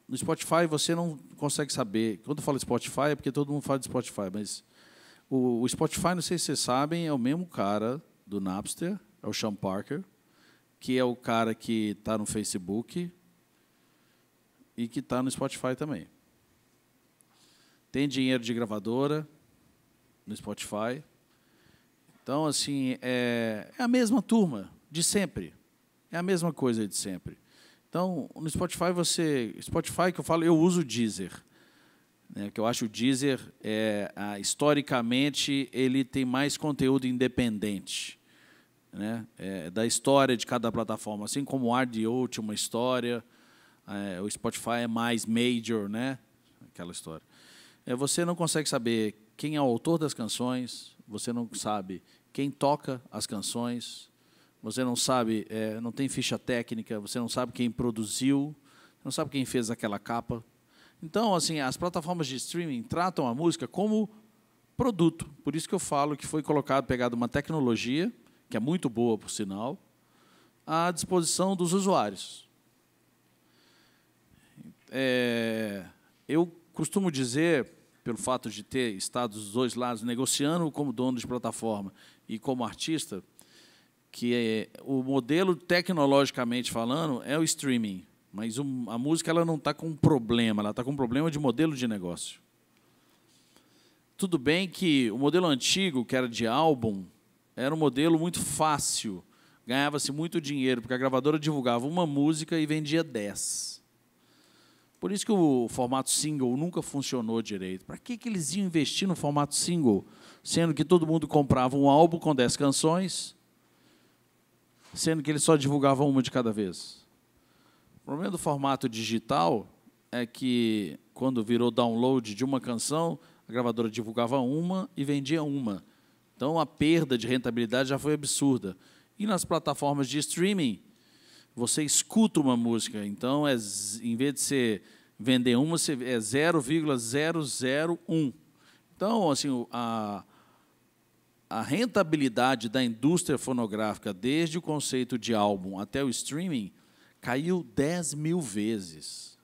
no Spotify você não consegue saber. Quando eu falo Spotify é porque todo mundo fala de Spotify, mas o, o Spotify, não sei se vocês sabem, é o mesmo cara do Napster, é o Sean Parker que é o cara que está no Facebook e que está no Spotify também. Tem dinheiro de gravadora no Spotify. Então, assim, é, é a mesma turma de sempre. É a mesma coisa de sempre. Então, no Spotify você. Spotify que eu falo, eu uso o Deezer. Né, que eu acho o Deezer, é, a, historicamente, ele tem mais conteúdo independente né, é, da história de cada plataforma. Assim como o RDO tinha uma história, é, o Spotify é mais major, né, aquela história. É, você não consegue saber quem é o autor das canções, você não sabe quem toca as canções, você não sabe, é, não tem ficha técnica, você não sabe quem produziu, não sabe quem fez aquela capa. Então, assim, as plataformas de streaming tratam a música como produto. Por isso que eu falo que foi colocado, pegado uma tecnologia que é muito boa, por sinal, à disposição dos usuários. É, eu costumo dizer, pelo fato de ter estado dos dois lados negociando como dono de plataforma e como artista, que é, o modelo tecnologicamente falando é o streaming, mas o, a música ela não está com um problema, ela está com um problema de modelo de negócio. Tudo bem que o modelo antigo, que era de álbum, era um modelo muito fácil. Ganhava-se muito dinheiro, porque a gravadora divulgava uma música e vendia dez. Por isso que o formato single nunca funcionou direito. Para que, que eles iam investir no formato single? Sendo que todo mundo comprava um álbum com dez canções, sendo que eles só divulgavam uma de cada vez. O problema do formato digital é que, quando virou download de uma canção, a gravadora divulgava uma e vendia uma. Então a perda de rentabilidade já foi absurda. E nas plataformas de streaming, você escuta uma música, então é, em vez de você vender uma, você é 0,001. Então, assim, a, a rentabilidade da indústria fonográfica, desde o conceito de álbum até o streaming, caiu 10 mil vezes.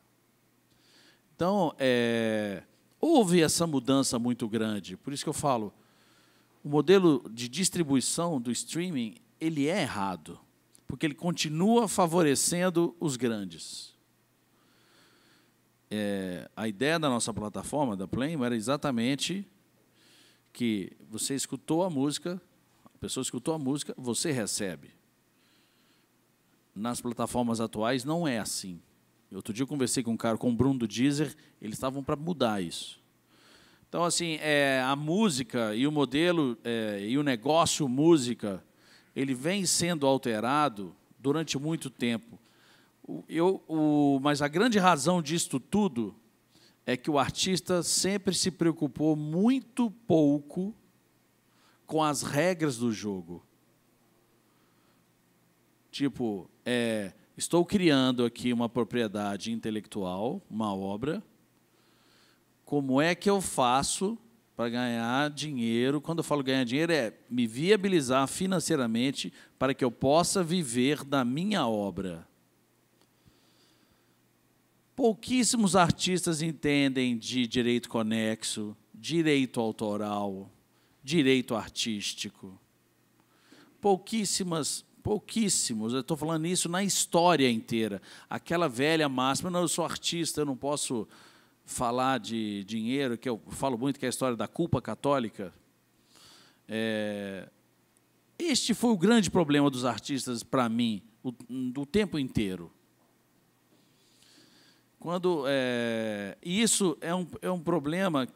Então, é, houve essa mudança muito grande. Por isso que eu falo, o modelo de distribuição do streaming ele é errado, porque ele continua favorecendo os grandes. É, a ideia da nossa plataforma, da Playmo, era exatamente que você escutou a música, a pessoa escutou a música, você recebe. Nas plataformas atuais não é assim. Outro dia eu conversei com um cara, com o Bruno do Deezer, eles estavam para mudar isso. Então, assim, é, a música e o modelo é, e o negócio música, ele vem sendo alterado durante muito tempo. eu, o, mas a grande razão disto tudo é que o artista sempre se preocupou muito pouco com as regras do jogo. Tipo, é, estou criando aqui uma propriedade intelectual, uma obra, como é que eu faço para ganhar dinheiro? Quando eu falo ganhar dinheiro, é me viabilizar financeiramente para que eu possa viver da minha obra. Pouquíssimos artistas entendem de direito conexo, direito autoral, direito artístico. Pouquíssimas, pouquíssimos, eu estou falando isso na história inteira. Aquela velha máxima, não, eu sou artista, eu não posso falar de dinheiro, que eu falo muito, que é a história da culpa católica. É, este foi o grande problema dos artistas para mim, o, tempo inteiro. Quando é, e isso é um, é um problema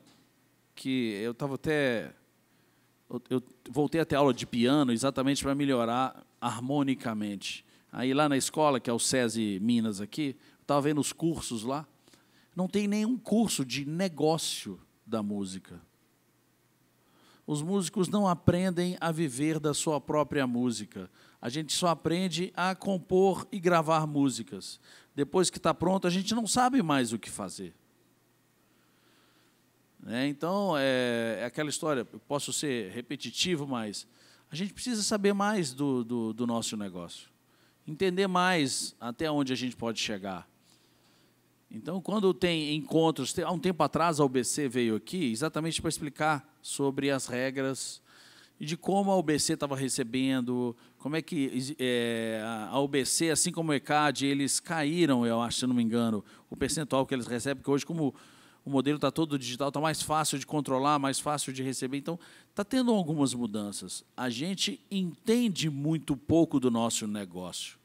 que eu estava até eu, eu voltei até aula de piano exatamente para melhorar harmonicamente. Aí lá na escola, que é o SESI Minas aqui, estava vendo os cursos lá não tem nenhum curso de negócio da música. Os músicos não aprendem a viver da sua própria música. A gente só aprende a compor e gravar músicas. Depois que está pronto, a gente não sabe mais o que fazer. Né? então, é, é, aquela história, posso ser repetitivo, mas a gente precisa saber mais do, do, do nosso negócio, entender mais até onde a gente pode chegar. Então, quando tem encontros, há um tempo atrás a UBC veio aqui exatamente para explicar sobre as regras e de como a UBC estava recebendo, como é que é, a UBC, assim como o ECAD, eles caíram, eu acho, se não me engano, o percentual que eles recebem, porque hoje, como o modelo está todo digital, está mais fácil de controlar, mais fácil de receber. Então, está tendo algumas mudanças. A gente entende muito pouco do nosso negócio.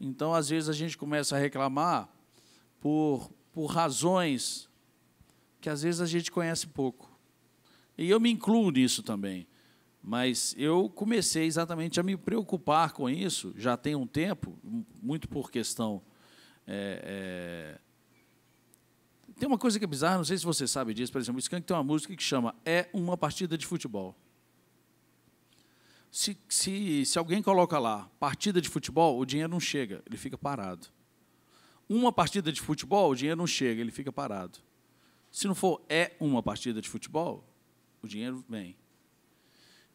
Então, às vezes, a gente começa a reclamar por, por razões que às vezes a gente conhece pouco. E eu me incluo nisso também. Mas eu comecei exatamente a me preocupar com isso já tem um tempo, muito por questão. É, é... Tem uma coisa que é bizarra, não sei se você sabe disso, por exemplo, o Skank tem uma música que chama É uma partida de futebol. Se, se, se alguém coloca lá partida de futebol, o dinheiro não chega, ele fica parado uma partida de futebol, o dinheiro não chega, ele fica parado. Se não for é uma partida de futebol, o dinheiro vem.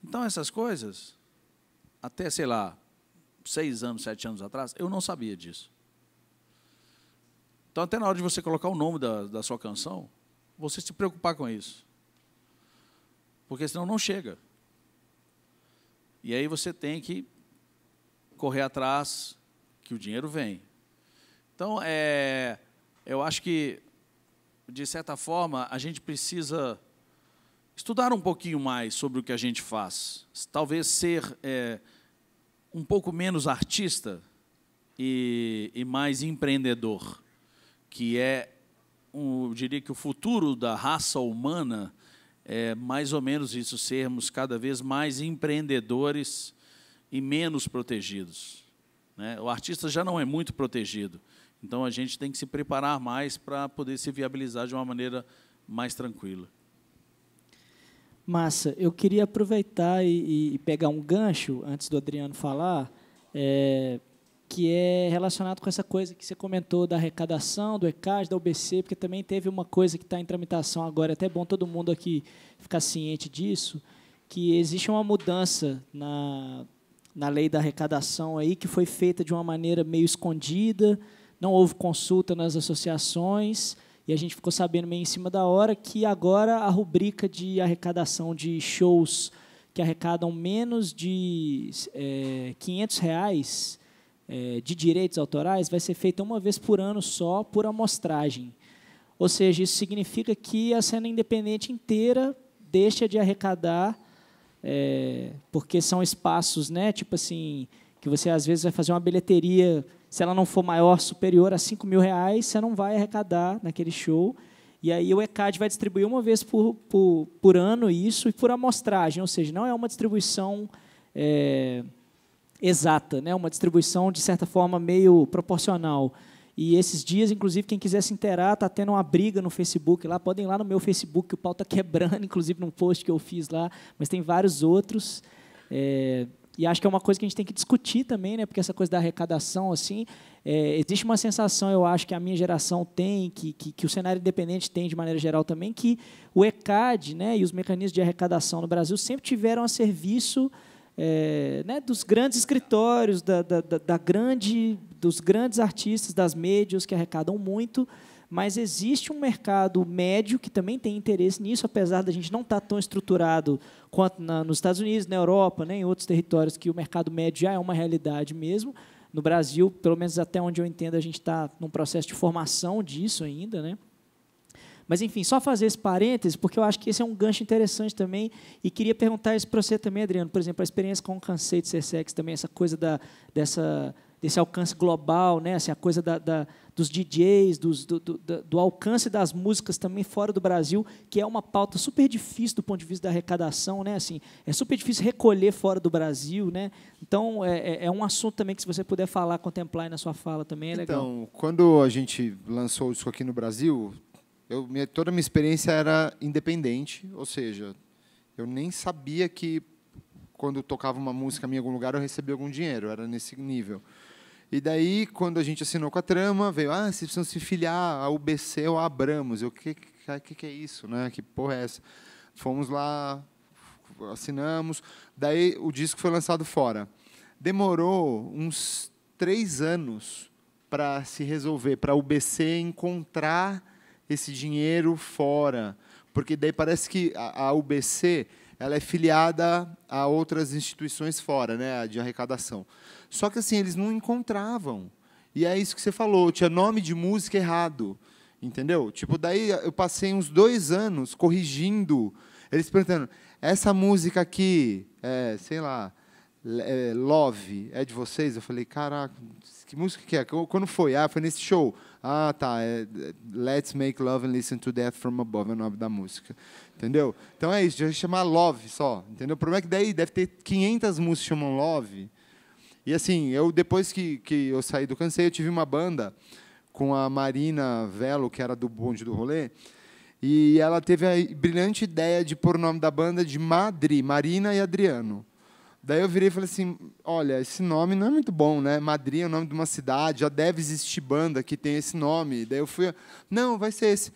Então, essas coisas, até, sei lá, seis anos, sete anos atrás, eu não sabia disso. Então, até na hora de você colocar o nome da, da sua canção, você se preocupar com isso. Porque senão não chega. E aí você tem que correr atrás que o dinheiro vem. Então, é, eu acho que, de certa forma, a gente precisa estudar um pouquinho mais sobre o que a gente faz. Talvez ser é, um pouco menos artista e, e mais empreendedor, que é, um, eu diria que o futuro da raça humana é mais ou menos isso, sermos cada vez mais empreendedores e menos protegidos. Né? O artista já não é muito protegido. Então, a gente tem que se preparar mais para poder se viabilizar de uma maneira mais tranquila. Massa, eu queria aproveitar e, e pegar um gancho, antes do Adriano falar, é, que é relacionado com essa coisa que você comentou da arrecadação, do ECAS, da UBC, porque também teve uma coisa que está em tramitação agora, é até bom todo mundo aqui ficar ciente disso, que existe uma mudança na, na lei da arrecadação aí que foi feita de uma maneira meio escondida, não houve consulta nas associações e a gente ficou sabendo meio em cima da hora que agora a rubrica de arrecadação de shows que arrecadam menos de é, 500 reais é, de direitos autorais vai ser feita uma vez por ano só por amostragem. Ou seja, isso significa que a cena independente inteira deixa de arrecadar, é, porque são espaços, né, tipo assim, que você às vezes vai fazer uma bilheteria se ela não for maior, superior a 5 mil reais, você não vai arrecadar naquele show. E aí o ECAD vai distribuir uma vez por, por, por ano isso e por amostragem, ou seja, não é uma distribuição é, exata, né? É uma distribuição, de certa forma, meio proporcional. E esses dias, inclusive, quem quiser se interar, está tendo uma briga no Facebook lá. Podem ir lá no meu Facebook, o pau está quebrando, inclusive num post que eu fiz lá, mas tem vários outros. É, e acho que é uma coisa que a gente tem que discutir também, né? Porque essa coisa da arrecadação, assim, é, existe uma sensação, eu acho, que a minha geração tem, que, que, que, o cenário independente tem de maneira geral também, que o ECAD né, e os mecanismos de arrecadação no Brasil sempre tiveram a serviço é, né, dos grandes escritórios, da, da, da grande, dos grandes artistas, das mídias que arrecadam muito mas existe um mercado médio que também tem interesse nisso, apesar da gente não estar tá tão estruturado quanto na, nos Estados Unidos, na Europa, né, em outros territórios que o mercado médio já é uma realidade mesmo. No Brasil, pelo menos até onde eu entendo, a gente está num processo de formação disso ainda, né? Mas, enfim, só fazer esse parêntese, porque eu acho que esse é um gancho interessante também. E queria perguntar isso para você também, Adriano. Por exemplo, a experiência com o Cansei de Ser sex também, essa coisa da, dessa, desse alcance global, né? assim, a coisa da, da, dos DJs, dos, do, do, do, alcance das músicas também fora do Brasil, que é uma pauta super difícil do ponto de vista da arrecadação, né? Assim, é super difícil recolher fora do Brasil, né? Então é, é, é um assunto também que se você puder falar, contemplar na sua fala também é legal. Então, quando a gente lançou isso aqui no Brasil, eu, minha, toda a minha experiência era independente, ou seja, eu nem sabia que quando tocava uma música em algum lugar eu recebia algum dinheiro, era nesse nível. E daí, quando a gente assinou com a trama, veio, ah, vocês precisam se filiar ao BC ou à Abramos. Eu, o que, que, que é isso? Né? Que porra é essa? Fomos lá, assinamos. Daí, o disco foi lançado fora. Demorou uns três anos para se resolver, para o BC encontrar esse dinheiro fora. Porque daí parece que a, a UBC ela é filiada a outras instituições fora, né, de arrecadação. Só que assim, eles não encontravam. E é isso que você falou, tinha nome de música errado. Entendeu? Tipo, daí eu passei uns dois anos corrigindo. Eles perguntando, essa música aqui, é, sei lá, é, Love, é de vocês? Eu falei, caraca, que música que é? Quando foi? Ah, foi nesse show. Ah, tá. É, Let's Make Love and Listen to Death from Above é o nome da música. Entendeu? Então é isso, já chamar Love só. Entendeu? O problema é que daí deve ter 500 músicas que chamam Love. E assim, eu depois que, que eu saí do Cansei, eu tive uma banda com a Marina Velo, que era do Bonde do Rolê, e ela teve a brilhante ideia de pôr o nome da banda de Madri, Marina e Adriano. Daí eu virei e falei assim: olha, esse nome não é muito bom, né? Madri é o nome de uma cidade, já deve existir banda que tem esse nome. Daí eu fui: não, vai ser esse.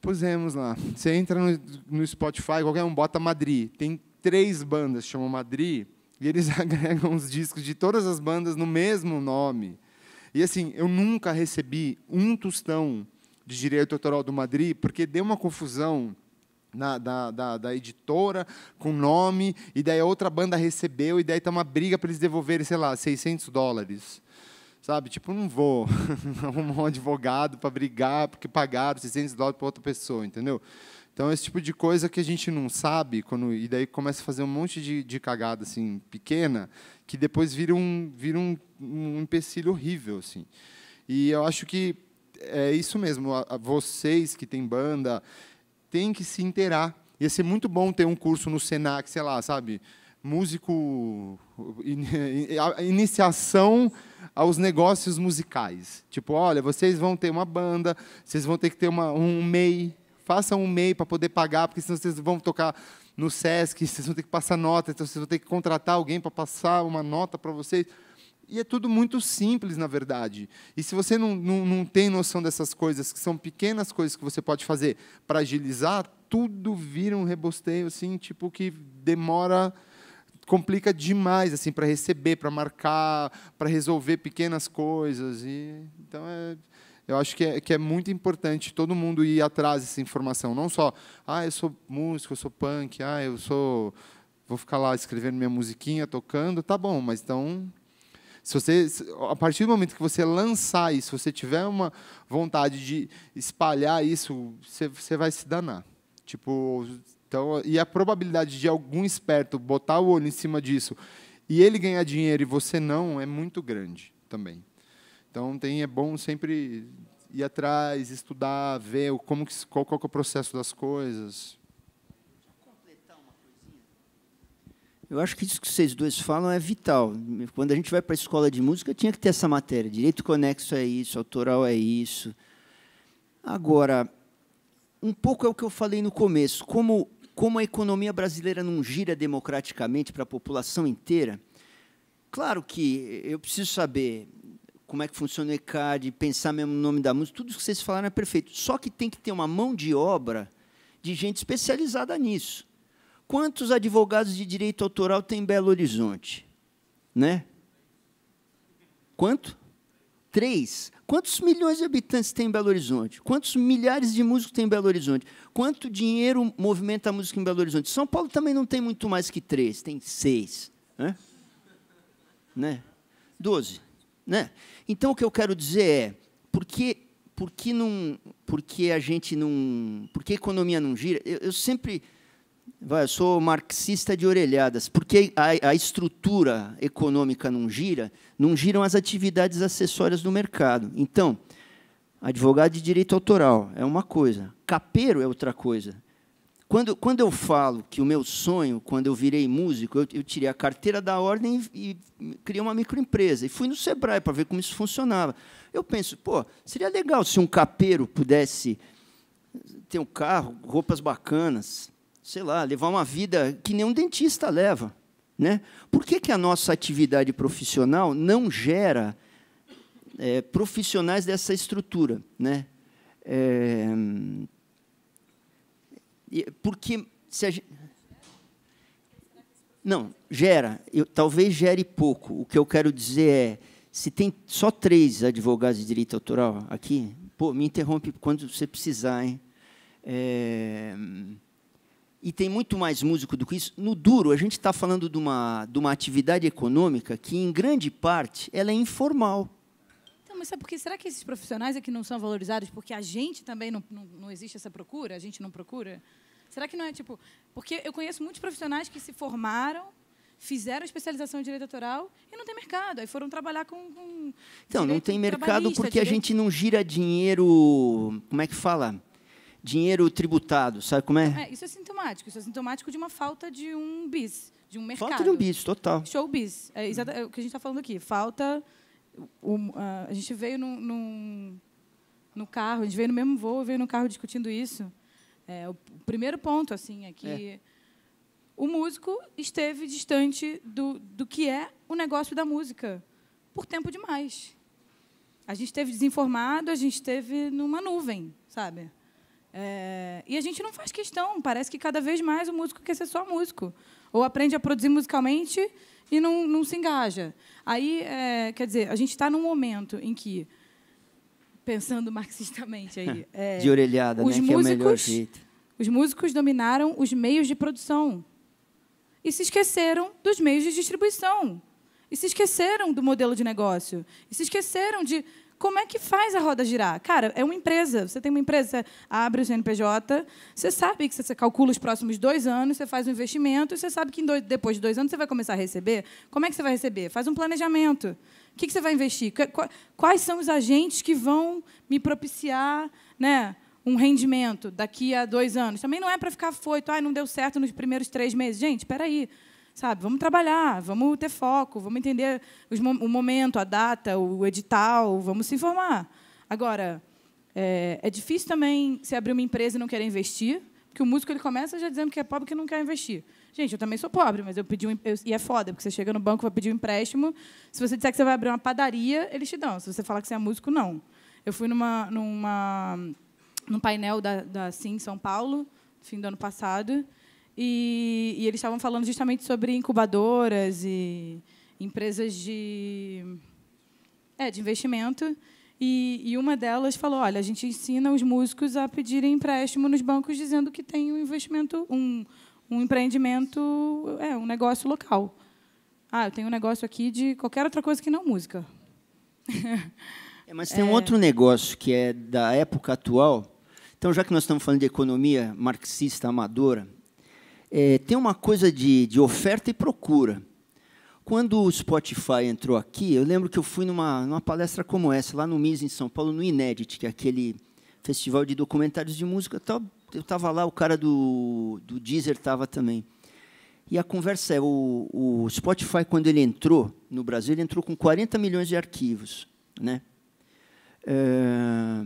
Pusemos lá. Você entra no, no Spotify, qualquer um bota Madri. Tem três bandas que chamam Madri e eles agregam os discos de todas as bandas no mesmo nome. E assim, eu nunca recebi um tostão de direito autoral do Madrid, porque deu uma confusão na, da, da, da, editora com nome, e daí a outra banda recebeu, e daí está uma briga para eles devolverem, sei lá, 600 dólares. Sabe? Tipo, não vou arrumar um advogado para brigar, porque pagaram 600 dólares para outra pessoa, entendeu? Então, esse tipo de coisa que a gente não sabe, quando, e daí começa a fazer um monte de, de cagada assim, pequena, que depois vira um, vira um, um empecilho horrível. Assim. E eu acho que é isso mesmo. A, a vocês que têm banda, têm que se inteirar. Ia ser muito bom ter um curso no Senac, sei lá, sabe? Músico. iniciação aos negócios musicais. Tipo, olha, vocês vão ter uma banda, vocês vão ter que ter uma, um MEI, façam um MEI para poder pagar, porque senão vocês vão tocar no SESC, vocês vão ter que passar nota, então vocês vão ter que contratar alguém para passar uma nota para vocês. E é tudo muito simples, na verdade. E se você não, não, não tem noção dessas coisas, que são pequenas coisas que você pode fazer para agilizar, tudo vira um rebosteio, assim, tipo, que demora complica demais assim para receber, para marcar, para resolver pequenas coisas e então é eu acho que é, que é muito importante todo mundo ir atrás dessa informação. Não só, ah, eu sou músico, eu sou punk, ah, eu sou. Vou ficar lá escrevendo minha musiquinha, tocando, tá bom, mas então. Se você, a partir do momento que você lançar isso, se você tiver uma vontade de espalhar isso, você, você vai se danar. Tipo, então, e a probabilidade de algum esperto botar o olho em cima disso e ele ganhar dinheiro e você não é muito grande também. Então tem é bom sempre ir atrás, estudar, ver como que, qual, qual que é o processo das coisas. Eu acho que isso que vocês dois falam é vital. Quando a gente vai para a escola de música, tinha que ter essa matéria. Direito conexo é isso, autoral é isso. Agora, um pouco é o que eu falei no começo. Como, como a economia brasileira não gira democraticamente para a população inteira, claro que eu preciso saber como é que funciona o ECAD, pensar mesmo no nome da música, tudo isso que vocês falaram é perfeito. Só que tem que ter uma mão de obra de gente especializada nisso. Quantos advogados de direito autoral tem em Belo Horizonte? Né? Quanto? Três. Quantos milhões de habitantes tem em Belo Horizonte? Quantos milhares de músicos tem em Belo Horizonte? Quanto dinheiro movimenta a música em Belo Horizonte? São Paulo também não tem muito mais que três, tem seis. Né? né? Doze. Né? Então, o que eu quero dizer é, por que, por que, não, por que a gente não... Por que a economia não gira? Eu, eu sempre... Vai, eu sou marxista de orelhadas. Porque a, a estrutura econômica não gira, não giram as atividades acessórias do mercado. Então, advogado de direito autoral é uma coisa, capeiro é outra coisa. Quando, quando eu falo que o meu sonho, quando eu virei músico, eu, eu tirei a carteira da ordem e, e criei uma microempresa. E fui no Sebrae para ver como isso funcionava. Eu penso, pô, seria legal se um capeiro pudesse ter um carro, roupas bacanas, sei lá, levar uma vida que nenhum dentista leva. Né? Por que, que a nossa atividade profissional não gera é, profissionais dessa estrutura? Né? É, porque se gente... Não, gera. Eu, talvez gere pouco. O que eu quero dizer é, se tem só três advogados de direito autoral aqui, pô, me interrompe quando você precisar, hein? É... E tem muito mais músico do que isso. No duro, a gente está falando de uma, de uma atividade econômica que, em grande parte, ela é informal mas é porque será que esses profissionais aqui é não são valorizados porque a gente também não, não, não existe essa procura? A gente não procura? Será que não é tipo. Porque eu conheço muitos profissionais que se formaram fizeram especialização em direito autoral e não tem mercado. Aí foram trabalhar com. com então, não tem mercado porque direito... a gente não gira dinheiro. Como é que fala? Dinheiro tributado, sabe como é? é? Isso é sintomático. Isso é sintomático de uma falta de um bis, de um mercado. Falta de um bis, total. show É, é o que a gente está falando aqui. Falta o, a, gente veio num, num, no carro, a gente veio no mesmo voo, veio no carro discutindo isso. É, o primeiro ponto assim é que é. o músico esteve distante do, do que é o negócio da música por tempo demais. A gente esteve desinformado, a gente esteve numa nuvem, sabe? É, e a gente não faz questão. Parece que cada vez mais o músico quer ser só músico. Ou aprende a produzir musicalmente e não, não se engaja. Aí, é, quer dizer, a gente está num momento em que, pensando marxistamente aí... É, de orelhada, os né? Músicos, que é o melhor jeito. Os músicos dominaram os meios de produção e se esqueceram dos meios de distribuição. E se esqueceram do modelo de negócio. E se esqueceram de como é que faz a roda girar? Cara, é uma empresa. Você tem uma empresa, você abre o CNPJ, você sabe que você calcula os próximos dois anos, você faz um investimento, você sabe que depois de dois anos você vai começar a receber. Como é que você vai receber? Faz um planejamento. O que você vai investir? Quais são os agentes que vão me propiciar, né? um rendimento daqui a dois anos. Também não é para ficar foito, ah, não deu certo nos primeiros três meses. Gente, espera aí sabe? Vamos trabalhar, vamos ter foco, vamos entender os, o momento, a data, o edital, vamos se informar. Agora, é, é difícil também se abrir uma empresa e não querer investir, porque o músico ele começa já dizendo que é pobre que não quer investir. Gente, eu também sou pobre, mas eu pedi um, eu, e é foda, porque você chega no banco vai pedir um empréstimo, se você disser que você vai abrir uma padaria, eles te dão. Se você falar que você é músico, não. Eu fui numa numa num painel da, da Sim São Paulo, fim do ano passado, e, e eles estavam falando justamente sobre incubadoras e empresas de, é, de investimento. E, e, uma delas falou: olha, a gente ensina os músicos a pedirem empréstimo nos bancos dizendo que tem um investimento, um, um empreendimento, é, um negócio local. Ah, eu tenho um negócio aqui de qualquer outra coisa que não música. É, mas tem é... um outro negócio que é da época atual. Então, já que nós estamos falando de economia marxista amadora, é, tem uma coisa de, de oferta e procura. Quando o Spotify entrou aqui, eu lembro que eu fui numa, numa palestra como essa, lá no MIS, em São Paulo, no Inédit, que é aquele festival de documentários de música. Eu estava lá, o cara do, do Deezer estava também. E a conversa é, o, o Spotify, quando ele entrou no Brasil, ele entrou com 40 milhões de arquivos. Né? É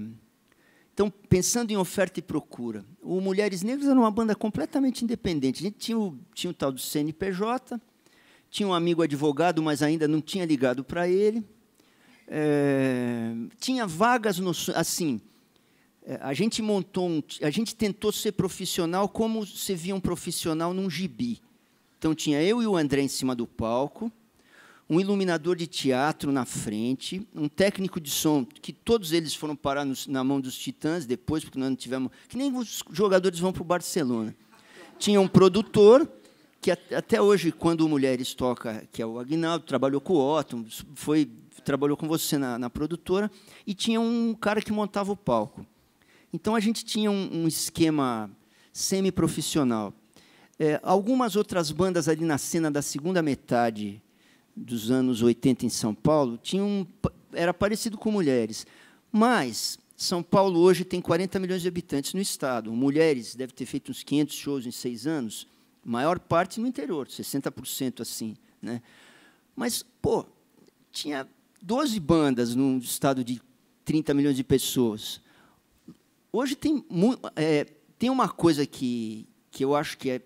então, pensando em oferta e procura, o Mulheres Negras era uma banda completamente independente. A gente tinha o, tinha o tal do CNPJ, tinha um amigo advogado, mas ainda não tinha ligado para ele. É, tinha vagas no, assim. É, a gente montou, um, a gente tentou ser profissional como se via um profissional num gibi. Então tinha eu e o André em cima do palco um iluminador de teatro na frente, um técnico de som, que todos eles foram parar nos, na mão dos Titãs depois, porque nós não tivemos. Que nem os jogadores vão para o Barcelona. Tinha um produtor, que até hoje, quando o Mulheres toca, que é o Agnaldo, trabalhou com o Otto, foi, trabalhou com você na, na produtora, e tinha um cara que montava o palco. Então a gente tinha um, um esquema semi-profissional. É, algumas outras bandas ali na cena da segunda metade dos anos 80 em São Paulo tinha um, era parecido com mulheres. Mas São Paulo hoje tem 40 milhões de habitantes no estado. Mulheres deve ter feito uns 500 shows em seis anos, maior parte no interior, 60% assim. Né? Mas, pô, tinha 12 bandas num estado de 30 milhões de pessoas. Hoje tem, é, tem uma coisa que, que eu acho que é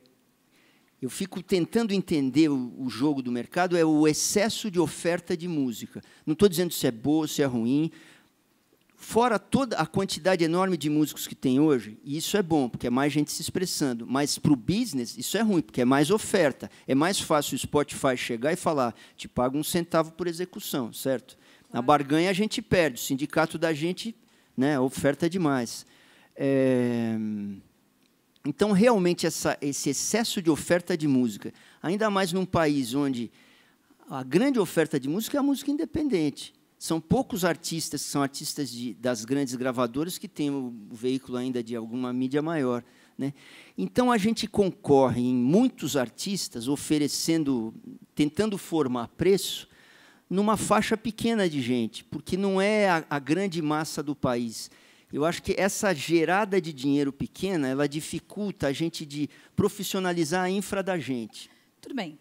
eu fico tentando entender o, jogo do mercado é o excesso de oferta de música. Não estou dizendo se é boa, se é ruim. Fora toda a quantidade enorme de músicos que tem hoje, e isso é bom, porque é mais gente se expressando, mas para o business isso é ruim, porque é mais oferta. É mais fácil o Spotify chegar e falar: te pago um centavo por execução, certo? Na barganha a gente perde, o sindicato da gente, né, a oferta é demais. É... Então, realmente, essa, esse excesso de oferta de música, ainda mais num país onde a grande oferta de música é a música independente. São poucos artistas que são artistas de, das grandes gravadoras que têm o veículo ainda de alguma mídia maior. Né? Então, a gente concorre em muitos artistas oferecendo, tentando formar preço numa faixa pequena de gente, porque não é a, a grande massa do país. Eu acho que essa gerada de dinheiro pequena, ela dificulta a gente de profissionalizar a infra da gente. Tudo bem.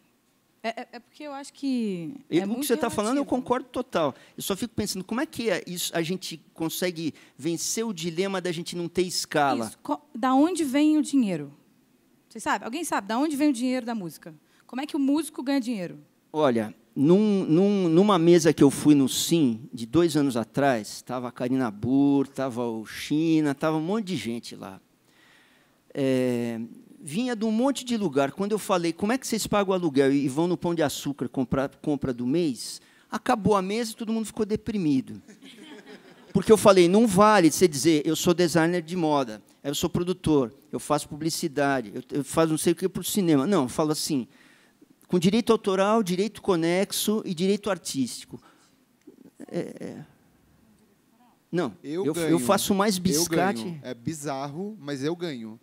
É, é, é porque eu acho que. É o que você está falando, eu concordo total. Eu só fico pensando como é que é isso, a gente consegue vencer o dilema da gente não ter escala. Isso. Da onde vem o dinheiro? Você sabe? Alguém sabe? Da onde vem o dinheiro da música? Como é que o músico ganha dinheiro? Olha, num, num, numa mesa que eu fui no Sim, de dois anos atrás, estava a Karina Bur, estava o China, estava um monte de gente lá. É, vinha de um monte de lugar. Quando eu falei, como é que vocês pagam o aluguel e vão no Pão de Açúcar comprar compra do mês, acabou a mesa e todo mundo ficou deprimido. Porque eu falei, não vale você dizer, eu sou designer de moda, eu sou produtor, eu faço publicidade, eu, eu faço não sei o que para o cinema. Não, eu falo assim, com direito autoral, direito conexo e direito artístico. É, é. Não, eu, eu, eu, faço mais biscate. É bizarro, mas eu ganho.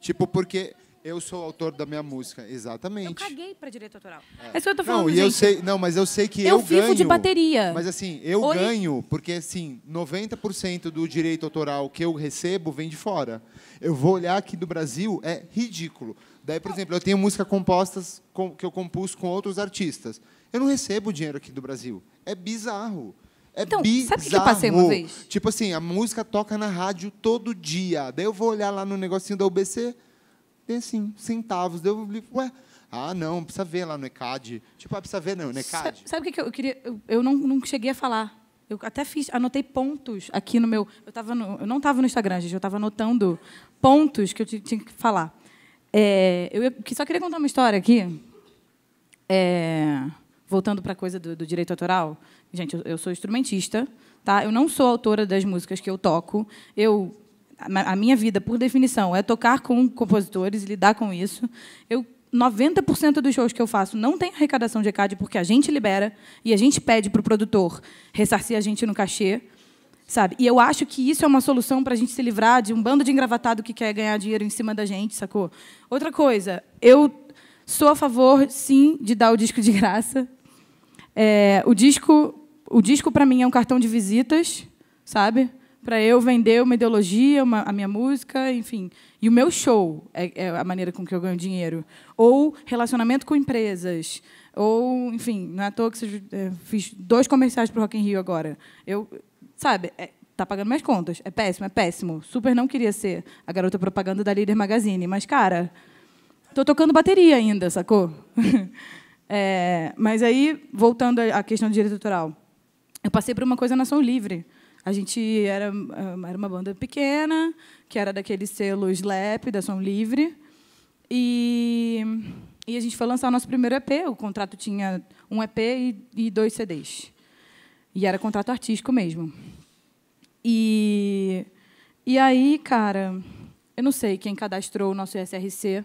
Tipo, porque eu sou o autor da minha música, exatamente. Eu caguei para direito autoral. É. é. isso que eu tô falando. Não, eu sei, não, mas eu sei que eu, eu vivo de bateria. Mas assim, eu Oi. ganho porque assim, 90% do direito autoral que eu recebo vem de fora. Eu vou olhar aqui do Brasil, é ridículo. Daí, por exemplo, eu tenho músicas compostas com, que eu compus com outros artistas. Eu não recebo dinheiro aqui do Brasil. É bizarro. É então, bizarro. Sabe o que eu passei uma vez? Tipo assim, a música toca na rádio todo dia. Daí eu vou olhar lá no negocinho da UBC, tem assim, centavos. Daí eu ligo, ué, ah, não, precisa ver lá no ECAD. Tipo, ah, precisa ver não, no ECAD. Sabe, sabe o que eu queria. Eu, eu não, não cheguei a falar. Eu até fiz, anotei pontos aqui no meu. Eu, tava no, eu não estava no Instagram, gente, eu estava anotando pontos que eu tinha que falar. É, eu só queria contar uma história aqui. É, voltando para a coisa do, do, direito autoral. Gente, eu, eu, sou instrumentista, tá? Eu não sou autora das músicas que eu toco. Eu a, a minha vida, por definição, é tocar com compositores e lidar com isso. Eu 90% dos shows que eu faço não tem arrecadação de ECAD, porque a gente libera e a gente pede para o produtor ressarcir a gente no cachê. Sabe? E eu acho que isso é uma solução para a gente se livrar de um bando de engravatado que quer ganhar dinheiro em cima da gente, sacou? Outra coisa, eu sou a favor, sim, de dar o disco de graça. É, o disco, o disco para mim é um cartão de visitas, sabe? Para eu vender uma ideologia, uma, a minha música, enfim, e o meu show é, é a maneira com que eu ganho dinheiro, ou relacionamento com empresas, ou, enfim, não é à toa que eu fiz dois comerciais para o Rock in Rio agora. Eu sabe, é, tá pagando minhas contas. É péssimo, é péssimo. Super não queria ser a garota propaganda da Líder Magazine, mas, cara, tô tocando bateria ainda, sacou? é, mas aí, voltando à questão do direito autoral, eu passei por uma coisa na Som Livre. A gente era, ah, era uma banda pequena, que era daquele selo Slap, da Som Livre. E, e a gente foi lançar o nosso primeiro EP. O contrato tinha um EP e, e dois CDs. E era contrato artístico mesmo. E, e aí, cara, eu não sei quem cadastrou o nosso ISRC,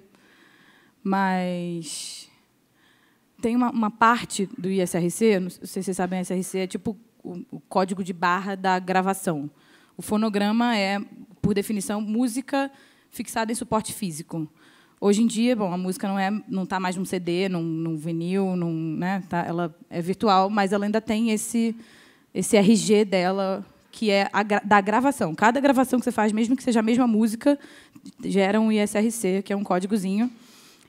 mas tem uma, uma parte do ISRC, não sei se vocês sabem, ISRC é tipo o, o código de barra da gravação. O fonograma é, por definição, música fixada em suporte físico. Hoje em dia, bom, a música não é, não está mais num CD, num, num vinil, num, né, tá, ela é virtual, mas ela ainda tem esse esse RG dela, que é a, da gravação. Cada gravação que você faz, mesmo que seja a mesma música, gera um ISRC, que é um códigozinho.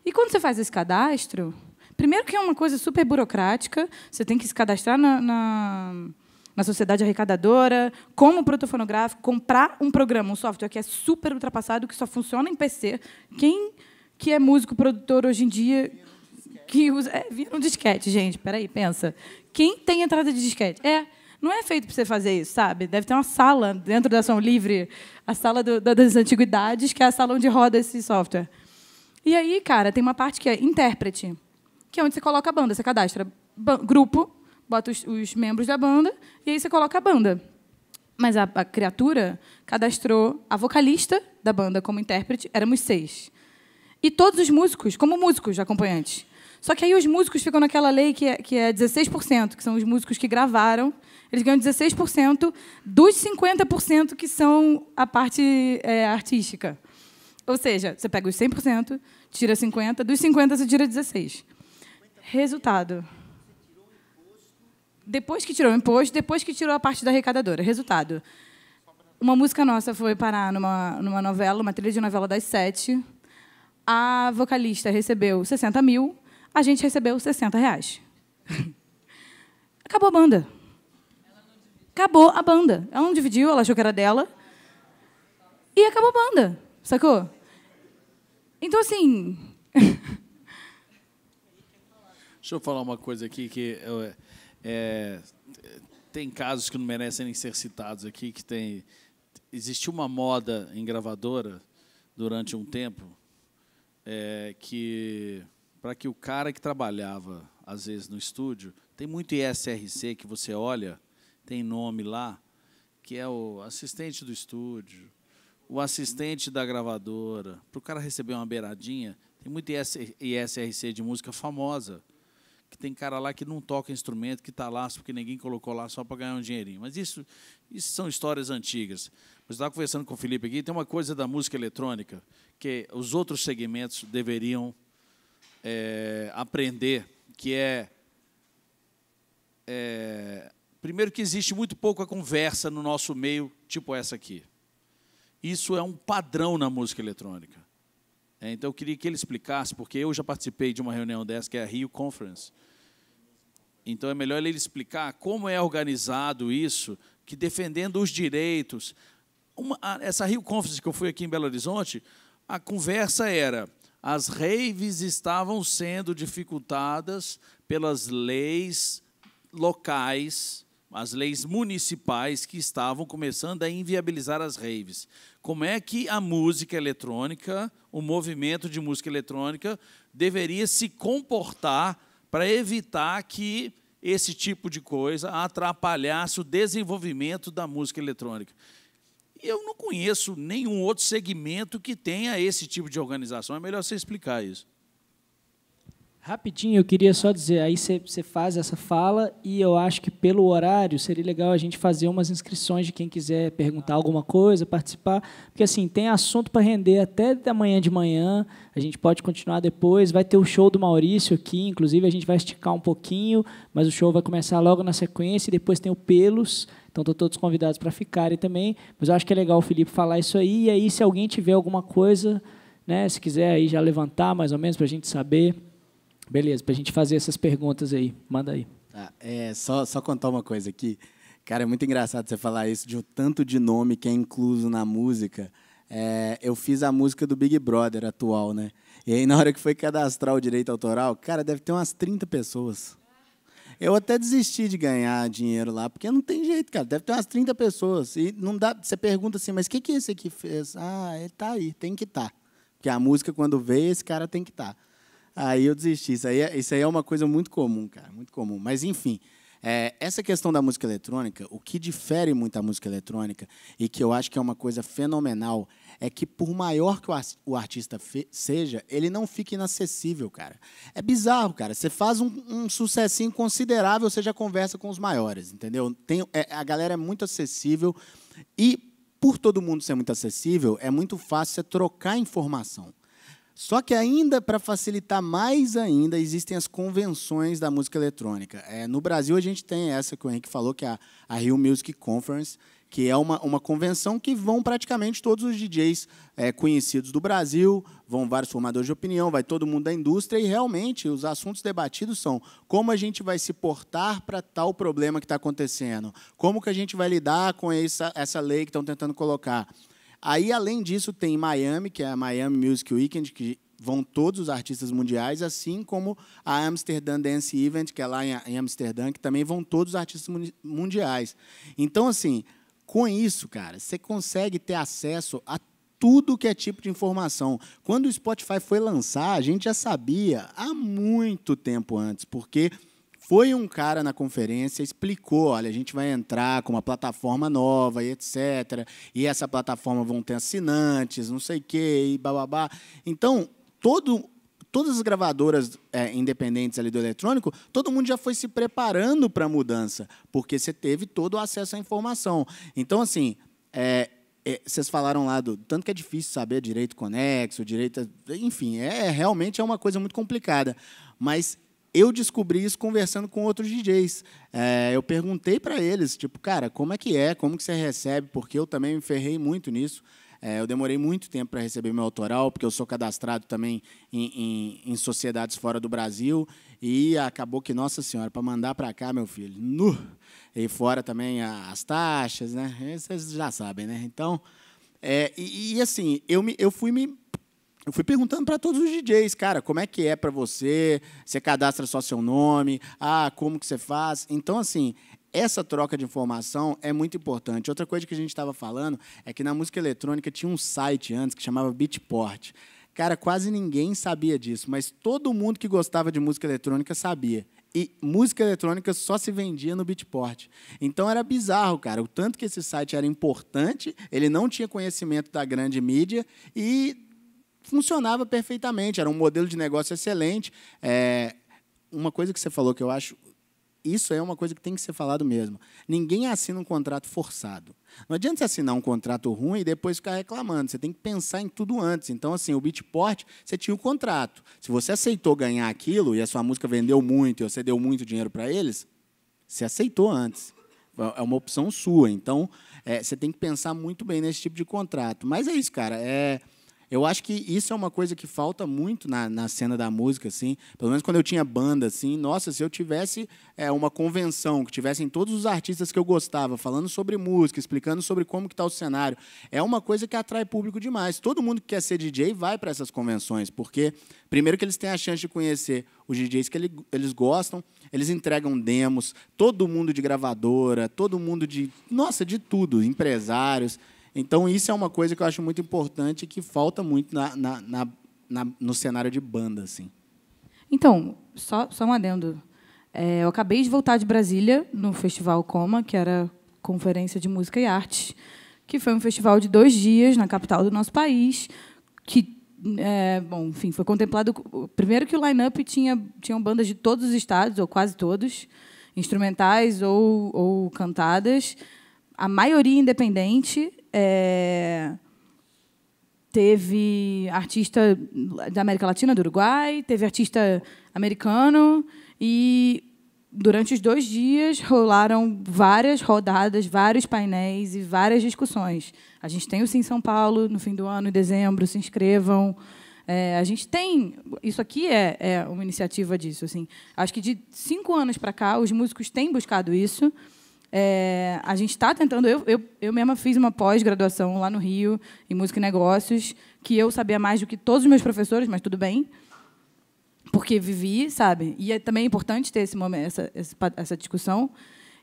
E quando você faz esse cadastro, primeiro que é uma coisa super burocrática, você tem que se cadastrar na, na, na sociedade arrecadadora, como protofonográfico, comprar um programa, um software que é super ultrapassado, que só funciona em PC. Quem que é músico, produtor hoje em dia, que usa. É, vira um disquete, gente. Peraí, pensa. Quem tem entrada de disquete? É. Não é feito para você fazer isso, sabe? Deve ter uma sala dentro da ação livre, a sala do, das antiguidades, que é a sala onde roda esse software. E aí, cara, tem uma parte que é intérprete, que é onde você coloca a banda, você cadastra grupo, bota os, os membros da banda, e aí você coloca a banda. Mas a, a criatura cadastrou a vocalista da banda como intérprete, éramos seis. E todos os músicos, como músicos acompanhantes. Só que aí os músicos ficam naquela lei que é, que é 16%, que são os músicos que gravaram eles ganham 16% dos 50% que são a parte é, artística. Ou seja, você pega os 100%, tira 50%, dos 50% você tira 16%. Resultado. Depois que tirou o imposto, depois que tirou a parte da arrecadadora. Resultado. Uma música nossa foi parar numa, numa novela, uma trilha de novela das sete. A vocalista recebeu 60 mil, a gente recebeu 60 reais. Acabou a banda acabou a banda. Ela não dividiu, ela achou que era dela. E acabou a banda, sacou? Então, assim. Deixa eu falar uma coisa aqui que. Eu, é, é tem casos que não merecem ser citados aqui, que tem. Existiu uma moda em gravadora durante um tempo é, que para que o cara que trabalhava às vezes no estúdio tem muito ISRC que você olha tem nome lá, que é o assistente do estúdio, o assistente da gravadora, para o cara receber uma beiradinha. Tem muito ISRC de música famosa, que tem cara lá que não toca instrumento, que está lá porque ninguém colocou lá só para ganhar um dinheirinho. Mas isso, isso são histórias antigas. Mas estava conversando com o Felipe aqui, tem uma coisa da música eletrônica que os outros segmentos deveriam é, aprender, que é, é Primeiro, que existe muito pouca conversa no nosso meio, tipo essa aqui. Isso é um padrão na música eletrônica. É, então, eu queria que ele explicasse, porque eu já participei de uma reunião dessa, que é a Rio Conference. Então, é melhor ele explicar como é organizado isso, que defendendo os direitos. Uma, essa Rio Conference que eu fui aqui em Belo Horizonte, a conversa era as raves estavam sendo dificultadas pelas leis locais as leis municipais que estavam começando a inviabilizar as raves. Como é que a música eletrônica, o movimento de música eletrônica, deveria se comportar para evitar que esse tipo de coisa atrapalhasse o desenvolvimento da música eletrônica? E eu não conheço nenhum outro segmento que tenha esse tipo de organização. É melhor você explicar isso. Rapidinho, eu queria só dizer, aí você faz essa fala e eu acho que pelo horário seria legal a gente fazer umas inscrições de quem quiser perguntar alguma coisa, participar, porque assim, tem assunto para render até da manhã de manhã, a gente pode continuar depois, vai ter o show do Maurício aqui, inclusive a gente vai esticar um pouquinho, mas o show vai começar logo na sequência e depois tem o Pelos, então estão todos convidados para ficarem também, mas eu acho que é legal o Felipe falar isso aí, e aí se alguém tiver alguma coisa, né, se quiser aí já levantar mais ou menos para a gente saber... Beleza, para a gente fazer essas perguntas aí. Manda aí. Tá, é, só, só contar uma coisa aqui. Cara, é muito engraçado você falar isso de o um tanto de nome que é incluso na música. É, eu fiz a música do Big Brother atual, né? E aí, na hora que foi cadastrar o direito autoral, cara, deve ter umas 30 pessoas. Eu até desisti de ganhar dinheiro lá, porque não tem jeito, cara. Deve ter umas 30 pessoas. E não dá. Você pergunta assim, mas o que, que esse aqui fez? Ah, ele é, tá aí, tem que estar. Tá. Porque a música, quando vê, esse cara tem que estar. Tá. Aí eu desisti. Isso aí, é, isso aí é uma coisa muito comum, cara, muito comum. Mas, enfim, é, essa questão da música eletrônica, o que difere muito a música eletrônica e que eu acho que é uma coisa fenomenal é que, por maior que o, artista seja, ele não fica inacessível, cara. É bizarro, cara. Você faz um, um sucessinho considerável, você já conversa com os maiores, entendeu? Tem, é, a galera é muito acessível e, por todo mundo ser muito acessível, é muito fácil você trocar informação. Só que ainda para facilitar mais ainda existem as convenções da música eletrônica. É, no Brasil a gente tem essa que o Henrique falou que é a, a Rio Music Conference, que é uma, uma convenção que vão praticamente todos os DJs é, conhecidos do Brasil, vão vários formadores de opinião, vai todo mundo da indústria, e realmente os assuntos debatidos são como a gente vai se portar para tal problema que está acontecendo, como que a gente vai lidar com essa, essa lei que estão tentando colocar, Aí, além disso, tem Miami, que é a Miami Music Weekend, que vão todos os artistas mundiais, assim como a Amsterdam Dance Event, que é lá em Amsterdã, que também vão todos os artistas mundiais. Então, assim, com isso, cara, você consegue ter acesso a tudo que é tipo de informação. Quando o Spotify foi lançar, a gente já sabia há muito tempo antes, porque foi um cara na conferência, explicou: olha, a gente vai entrar com uma plataforma nova e etc. E essa plataforma vão ter assinantes, não sei o quê, e bababá. Então, todo todas as gravadoras é, independentes ali do eletrônico, todo mundo já foi se preparando para a mudança, porque você teve todo o acesso à informação. Então, assim, é, vocês falaram lá do tanto que é difícil saber direito conexo, direito. Enfim, é realmente é uma coisa muito complicada. Mas eu descobri isso conversando com outros DJs. É, eu perguntei para eles, tipo, cara, como é que é? Como que você recebe? Porque eu também me ferrei muito nisso. É, eu demorei muito tempo para receber meu autoral, porque eu sou cadastrado também em, em, em sociedades fora do Brasil. E acabou que, nossa senhora, para mandar para cá, meu filho, nu! E fora também as taxas, né? Vocês já sabem, né? Então, é, e, e, assim, eu, me, eu fui me eu fui perguntando para todos os DJs, cara, como é que é para você? Você cadastra só seu nome? Ah, como que você faz? Então, assim, essa troca de informação é muito importante. Outra coisa que a gente estava falando é que na música eletrônica tinha um site antes que chamava Beatport. Cara, quase ninguém sabia disso, mas todo mundo que gostava de música eletrônica sabia. E música eletrônica só se vendia no Beatport. Então era bizarro, cara, o tanto que esse site era importante, ele não tinha conhecimento da grande mídia e funcionava perfeitamente, era um modelo de negócio excelente. É, uma coisa que você falou que eu acho isso é uma coisa que tem que ser falado mesmo. Ninguém assina um contrato forçado. Não adianta você assinar um contrato ruim e depois ficar reclamando. Você tem que pensar em tudo antes. Então, assim, o Beatport, você tinha o um contrato. Se você aceitou ganhar aquilo e a sua música vendeu muito e você deu muito dinheiro para eles, você aceitou antes. É uma opção sua. Então, é, você tem que pensar muito bem nesse tipo de contrato. Mas é isso, cara. É eu acho que isso é uma coisa que falta muito na, na cena da música, assim. Pelo menos quando eu tinha banda, assim, nossa, se eu tivesse é, uma convenção que tivessem todos os artistas que eu gostava falando sobre música, explicando sobre como que está o cenário, é uma coisa que atrai público demais. Todo mundo que quer ser DJ vai para essas convenções, porque primeiro que eles têm a chance de conhecer os DJs que ele, eles gostam, eles entregam demos, todo mundo de gravadora, todo mundo de, nossa, de tudo, empresários. Então, isso é uma coisa que eu acho muito importante e que falta muito na, na, na, na, no cenário de banda. Assim. Então, só, só um adendo. É, eu acabei de voltar de Brasília, no Festival Coma, que era Conferência de Música e Arte, que foi um festival de dois dias na capital do nosso país, que é, bom, enfim, foi contemplado. Primeiro que o line-up tinha tinha bandas de todos os estados, ou quase todos, instrumentais ou, ou cantadas, a maioria independente, é, teve artista da América Latina, do Uruguai, teve artista americano e durante os dois dias rolaram várias rodadas, vários painéis e várias discussões. A gente tem o Sim São Paulo no fim do ano, em dezembro, se inscrevam. É, a gente tem. Isso aqui é, é, uma iniciativa disso. Assim. Acho que de cinco anos para cá, os músicos têm buscado isso. É, a gente está tentando. Eu, eu, eu mesma fiz uma pós-graduação lá no Rio, em música e negócios, que eu sabia mais do que todos os meus professores, mas tudo bem, porque vivi, sabe? E é também importante ter esse momento, essa, essa discussão.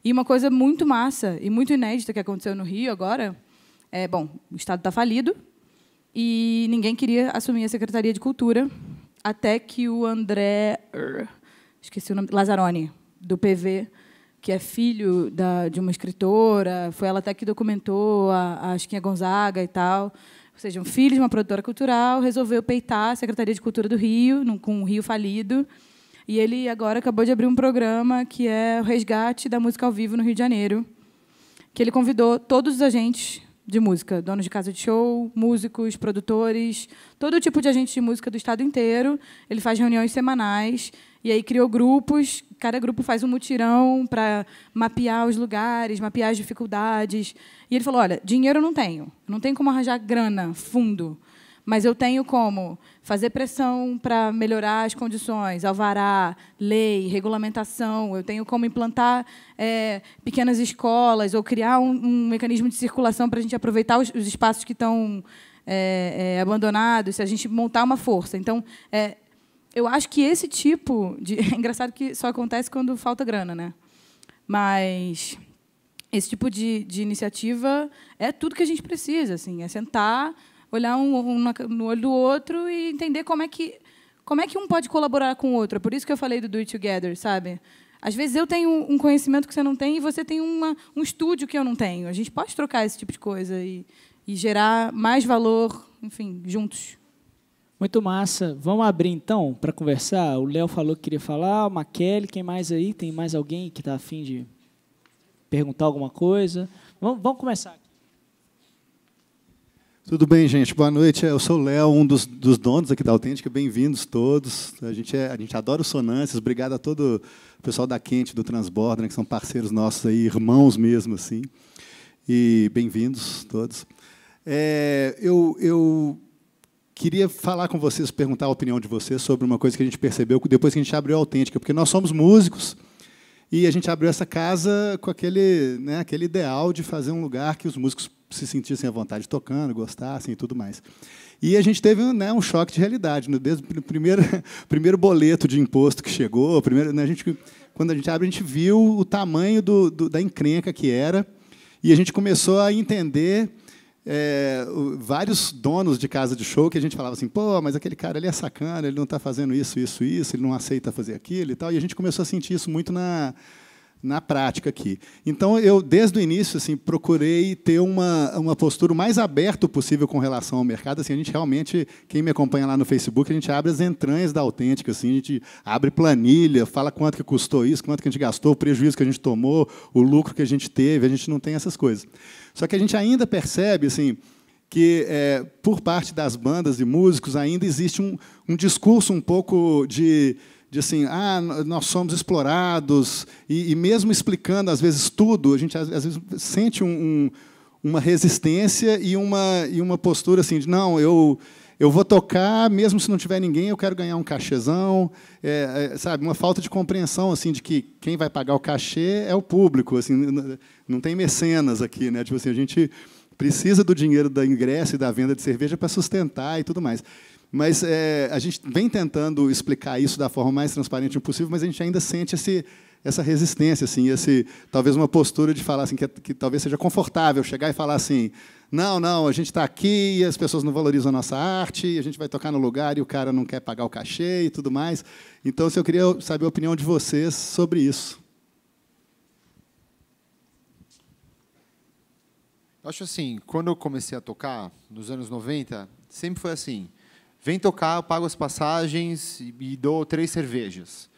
E uma coisa muito massa e muito inédita que aconteceu no Rio agora é: bom, o Estado está falido e ninguém queria assumir a Secretaria de Cultura até que o André. Esqueci o nome. Lazarone, do PV que é filho da, de uma escritora, foi ela até que documentou a, a Chiquinha Gonzaga e tal. Ou seja, um filho de uma produtora cultural resolveu peitar a Secretaria de Cultura do Rio, num, com o Rio falido. E ele agora acabou de abrir um programa que é o resgate da música ao vivo no Rio de Janeiro, que ele convidou todos os agentes de música, donos de casa de show, músicos, produtores, todo tipo de agente de música do estado inteiro. Ele faz reuniões semanais e aí criou grupos, cada grupo faz um mutirão para mapear os lugares, mapear as dificuldades. E ele falou: olha, dinheiro eu não tenho, não tem como arranjar grana, fundo, mas eu tenho como fazer pressão para melhorar as condições, alvará, lei, regulamentação, eu tenho como implantar é, pequenas escolas ou criar um, um mecanismo de circulação para a gente aproveitar os, os espaços que estão é, eh, é, eh, abandonados, se a gente montar uma força. Então, é, eu acho que esse tipo de. É engraçado que só acontece quando falta grana, né? Mas esse tipo de, de iniciativa é tudo que a gente precisa, assim, é sentar, olhar um, um, no olho do outro e entender como é que como é que um pode colaborar com o outro. É por isso que eu falei do do it together, sabe? Às vezes eu tenho um conhecimento que você não tem e você tem uma, um estúdio que eu não tenho. A gente pode trocar esse tipo de coisa e, e gerar mais valor, enfim, juntos. Muito massa. Vamos abrir então para conversar. O Léo falou que queria falar, o quem mais aí? Tem mais alguém que está afim de perguntar alguma coisa? Vamos, vamos começar Tudo bem, gente? Boa noite. É, eu sou o Léo, um dos, dos, donos aqui da Autêntica. Bem-vindos todos. A gente, é, a gente adora os Sonâncias. Obrigado a todo o pessoal da Quente, do Transborda, né, que são parceiros nossos aí, irmãos mesmo, assim. E bem-vindos todos. É, eu, eu Queria falar com vocês, perguntar a opinião de vocês sobre uma coisa que a gente percebeu depois que a gente abriu a Autêntica, porque nós somos músicos e a gente abriu essa casa com aquele, né, aquele ideal de fazer um lugar que os músicos se sentissem à vontade tocando, gostassem e tudo mais. E a gente teve né, um choque de realidade. Né, desde o primeiro, primeiro boleto de imposto que chegou, primeiro, né, a gente, quando a gente abre, a gente viu o tamanho do, do, da encrenca que era e a gente começou a entender é, vários donos de casa de show que a gente falava assim, pô, mas aquele cara ele é sacana, ele não está fazendo isso, isso, isso, ele não aceita fazer aquilo e tal. E a gente começou a sentir isso muito na, na prática aqui. Então, eu, desde o início, assim, procurei ter uma, uma postura o mais aberta possível com relação ao mercado. Assim, a gente realmente, quem me acompanha lá no Facebook, a gente abre as entranhas da autêntica, assim, a gente abre planilha, fala quanto que custou isso, quanto que a gente gastou, o prejuízo que a gente tomou, o lucro que a gente teve, a gente não tem essas coisas. Só que a gente ainda percebe, assim, que é, por parte das bandas e músicos ainda existe um, um discurso um pouco de, de assim, ah, nós somos explorados e, e mesmo explicando às vezes tudo, a gente às, vezes sente um, um, uma resistência e uma e uma postura assim de não, eu eu vou tocar, mesmo se não tiver ninguém, eu quero ganhar um cachezão, é, é, sabe? Uma falta de compreensão assim de que quem vai pagar o cachê é o público, assim, não tem mecenas aqui, né? Tipo assim, a gente precisa do dinheiro da ingresso e da venda de cerveja para sustentar e tudo mais. Mas é, a gente vem tentando explicar isso da forma mais transparente possível, mas a gente ainda sente esse essa resistência, assim, esse talvez uma postura de falar assim que, é, que talvez seja confortável chegar e falar assim, não, não, a gente está aqui e as pessoas não valorizam a nossa arte, a gente vai tocar no lugar e o cara não quer pagar o cachê e tudo mais. Então, se assim, eu queria saber a opinião de vocês sobre isso. Acho assim, quando eu comecei a tocar, nos anos 90, sempre foi assim, vem tocar, eu pago as passagens e dou três cervejas.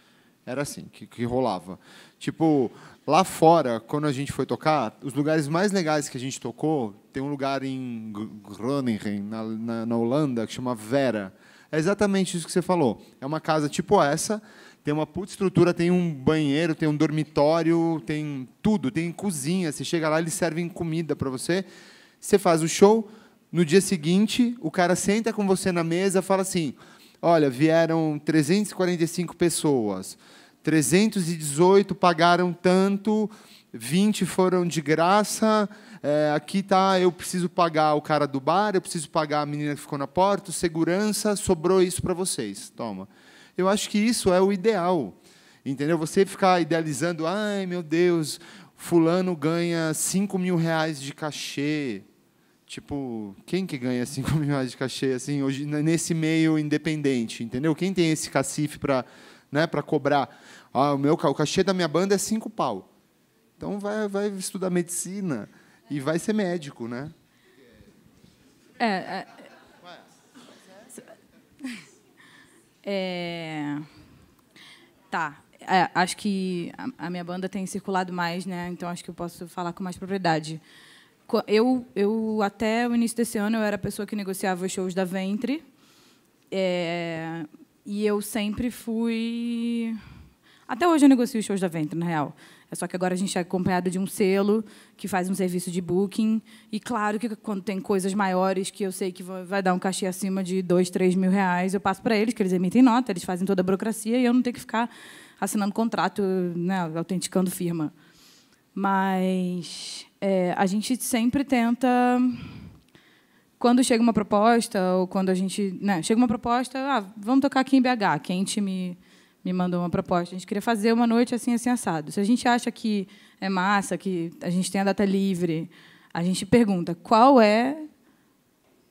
Era assim que, que rolava. Tipo, lá fora, quando a gente foi tocar, os lugares mais legais que a gente tocou, tem um lugar em Groningen, na, na, na Holanda, que chama Vera. É exatamente isso que você falou. É uma casa tipo essa, tem uma puta estrutura, tem um banheiro, tem um dormitório, tem tudo, tem cozinha. Você chega lá, eles servem comida para você. Você faz o show, no dia seguinte, o cara senta com você na mesa, fala assim: Olha, vieram 345 pessoas, 318 pagaram tanto, 20 foram de graça. É, aqui tá, eu preciso pagar o cara do bar, eu preciso pagar a menina que ficou na porta, segurança, sobrou isso para vocês. Toma. Eu acho que isso é o ideal. Entendeu? Você ficar idealizando, ai meu Deus, fulano ganha 5 mil reais de cachê. Tipo, quem que ganha 5 mil reais de cachê assim, hoje, nesse meio independente, entendeu? Quem tem esse cacife para né, cobrar? Ah, o, meu, o cachê da minha banda é 5 pau. Então vai, vai estudar medicina e vai ser médico, né? É, é, é, é. tá. É, acho que a, a minha banda tem circulado mais, né? Então acho que eu posso falar com mais propriedade eu, eu até o início desse ano eu era a pessoa que negociava os shows da Ventre. É, e eu sempre fui. Até hoje eu negocio os shows da Ventre, na real. É só que agora a gente é acompanhado de um selo que faz um serviço de booking. E claro que quando tem coisas maiores que eu sei que vai dar um cachê acima de dois, três mil reais, eu passo para eles, que eles emitem nota, eles fazem toda a burocracia e eu não tenho que ficar assinando contrato, né, autenticando firma. Mas é, a gente sempre tenta quando chega uma proposta ou quando a gente né, chega uma proposta ah vamos tocar aqui em BH quente me me mandou uma proposta a gente queria fazer uma noite assim assim assado se a gente acha que é massa que a gente tem a data livre a gente pergunta qual é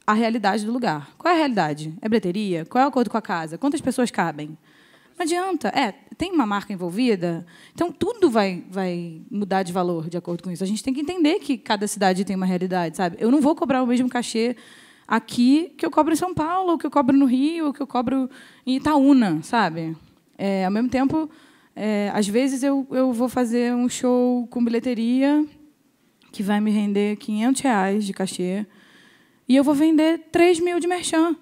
a realidade do lugar qual é a realidade é breteria qual é o acordo com a casa quantas pessoas cabem não adianta. É, tem uma marca envolvida, então tudo vai, vai mudar de valor de acordo com isso. A gente tem que entender que cada cidade tem uma realidade, sabe? Eu não vou cobrar o mesmo cachê aqui que eu cobro em São Paulo, ou que eu cobro no Rio, ou que eu cobro em Itaúna, sabe? É, ao mesmo tempo, é, às vezes eu, eu vou fazer um show com bilheteria que vai me render 500 reais de cachê e eu vou vender 3 mil de merchan.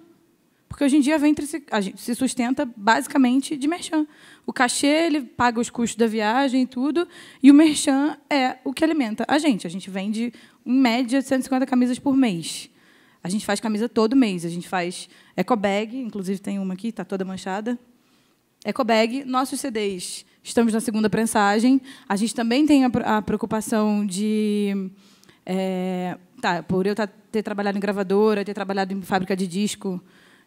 Porque hoje em dia a Ventre se, a gente se sustenta basicamente de merchan. O cachê ele paga os custos da viagem e tudo, e o merchan é o que alimenta a gente. A gente vende, em média, 150 camisas por mês. A gente faz camisa todo mês. A gente faz ecobag, inclusive tem uma aqui, está toda manchada. Ecobag, nossos CDs. Estamos na segunda prensagem. A gente também tem a, preocupação de... É, tá, por eu tá, ter trabalhado em gravadora, ter trabalhado em fábrica de disco,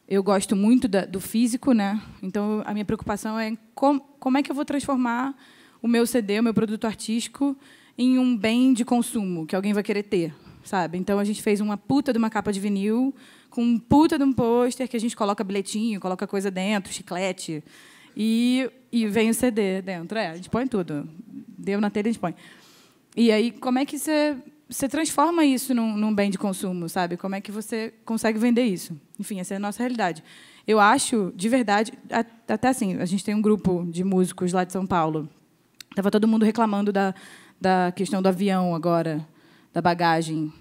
eu gosto muito da, do físico, né? Então a minha preocupação é com, como é que eu vou transformar o meu CD, o meu produto artístico, em um bem de consumo que alguém vai querer ter, sabe? Então a gente fez uma puta de uma capa de vinil com um puta de um pôster que a gente coloca bilhetinho, coloca coisa dentro, chiclete e, e vem o CD dentro. É, a gente põe tudo. Deu na telha, a gente põe. E aí como é que você você transforma isso num, num, bem de consumo, sabe? Como é que você consegue vender isso? Enfim, essa é a nossa realidade. Eu acho, de verdade, até assim, a gente tem um grupo de músicos lá de São Paulo. Tava todo mundo reclamando da, da questão do avião agora, da bagagem.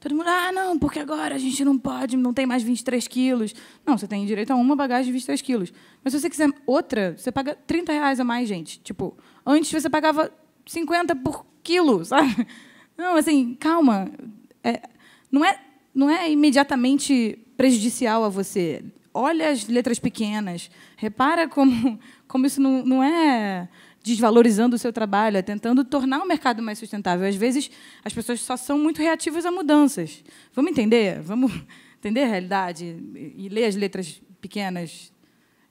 Todo mundo, ah, não, porque agora a gente não pode, não tem mais 23 quilos. Não, você tem direito a uma bagagem de 23 quilos. Mas se você quiser outra, você paga 30 reais a mais, gente. Tipo, antes você pagava 50 por quilo, sabe? Não, assim, calma. É, não, é, não é imediatamente prejudicial a você. Olha as letras pequenas. Repara como, como isso não, não é desvalorizando o seu trabalho, é tentando tornar o mercado mais sustentável. Às vezes, as pessoas só são muito reativas a mudanças. Vamos entender? Vamos entender a realidade e ler as letras pequenas.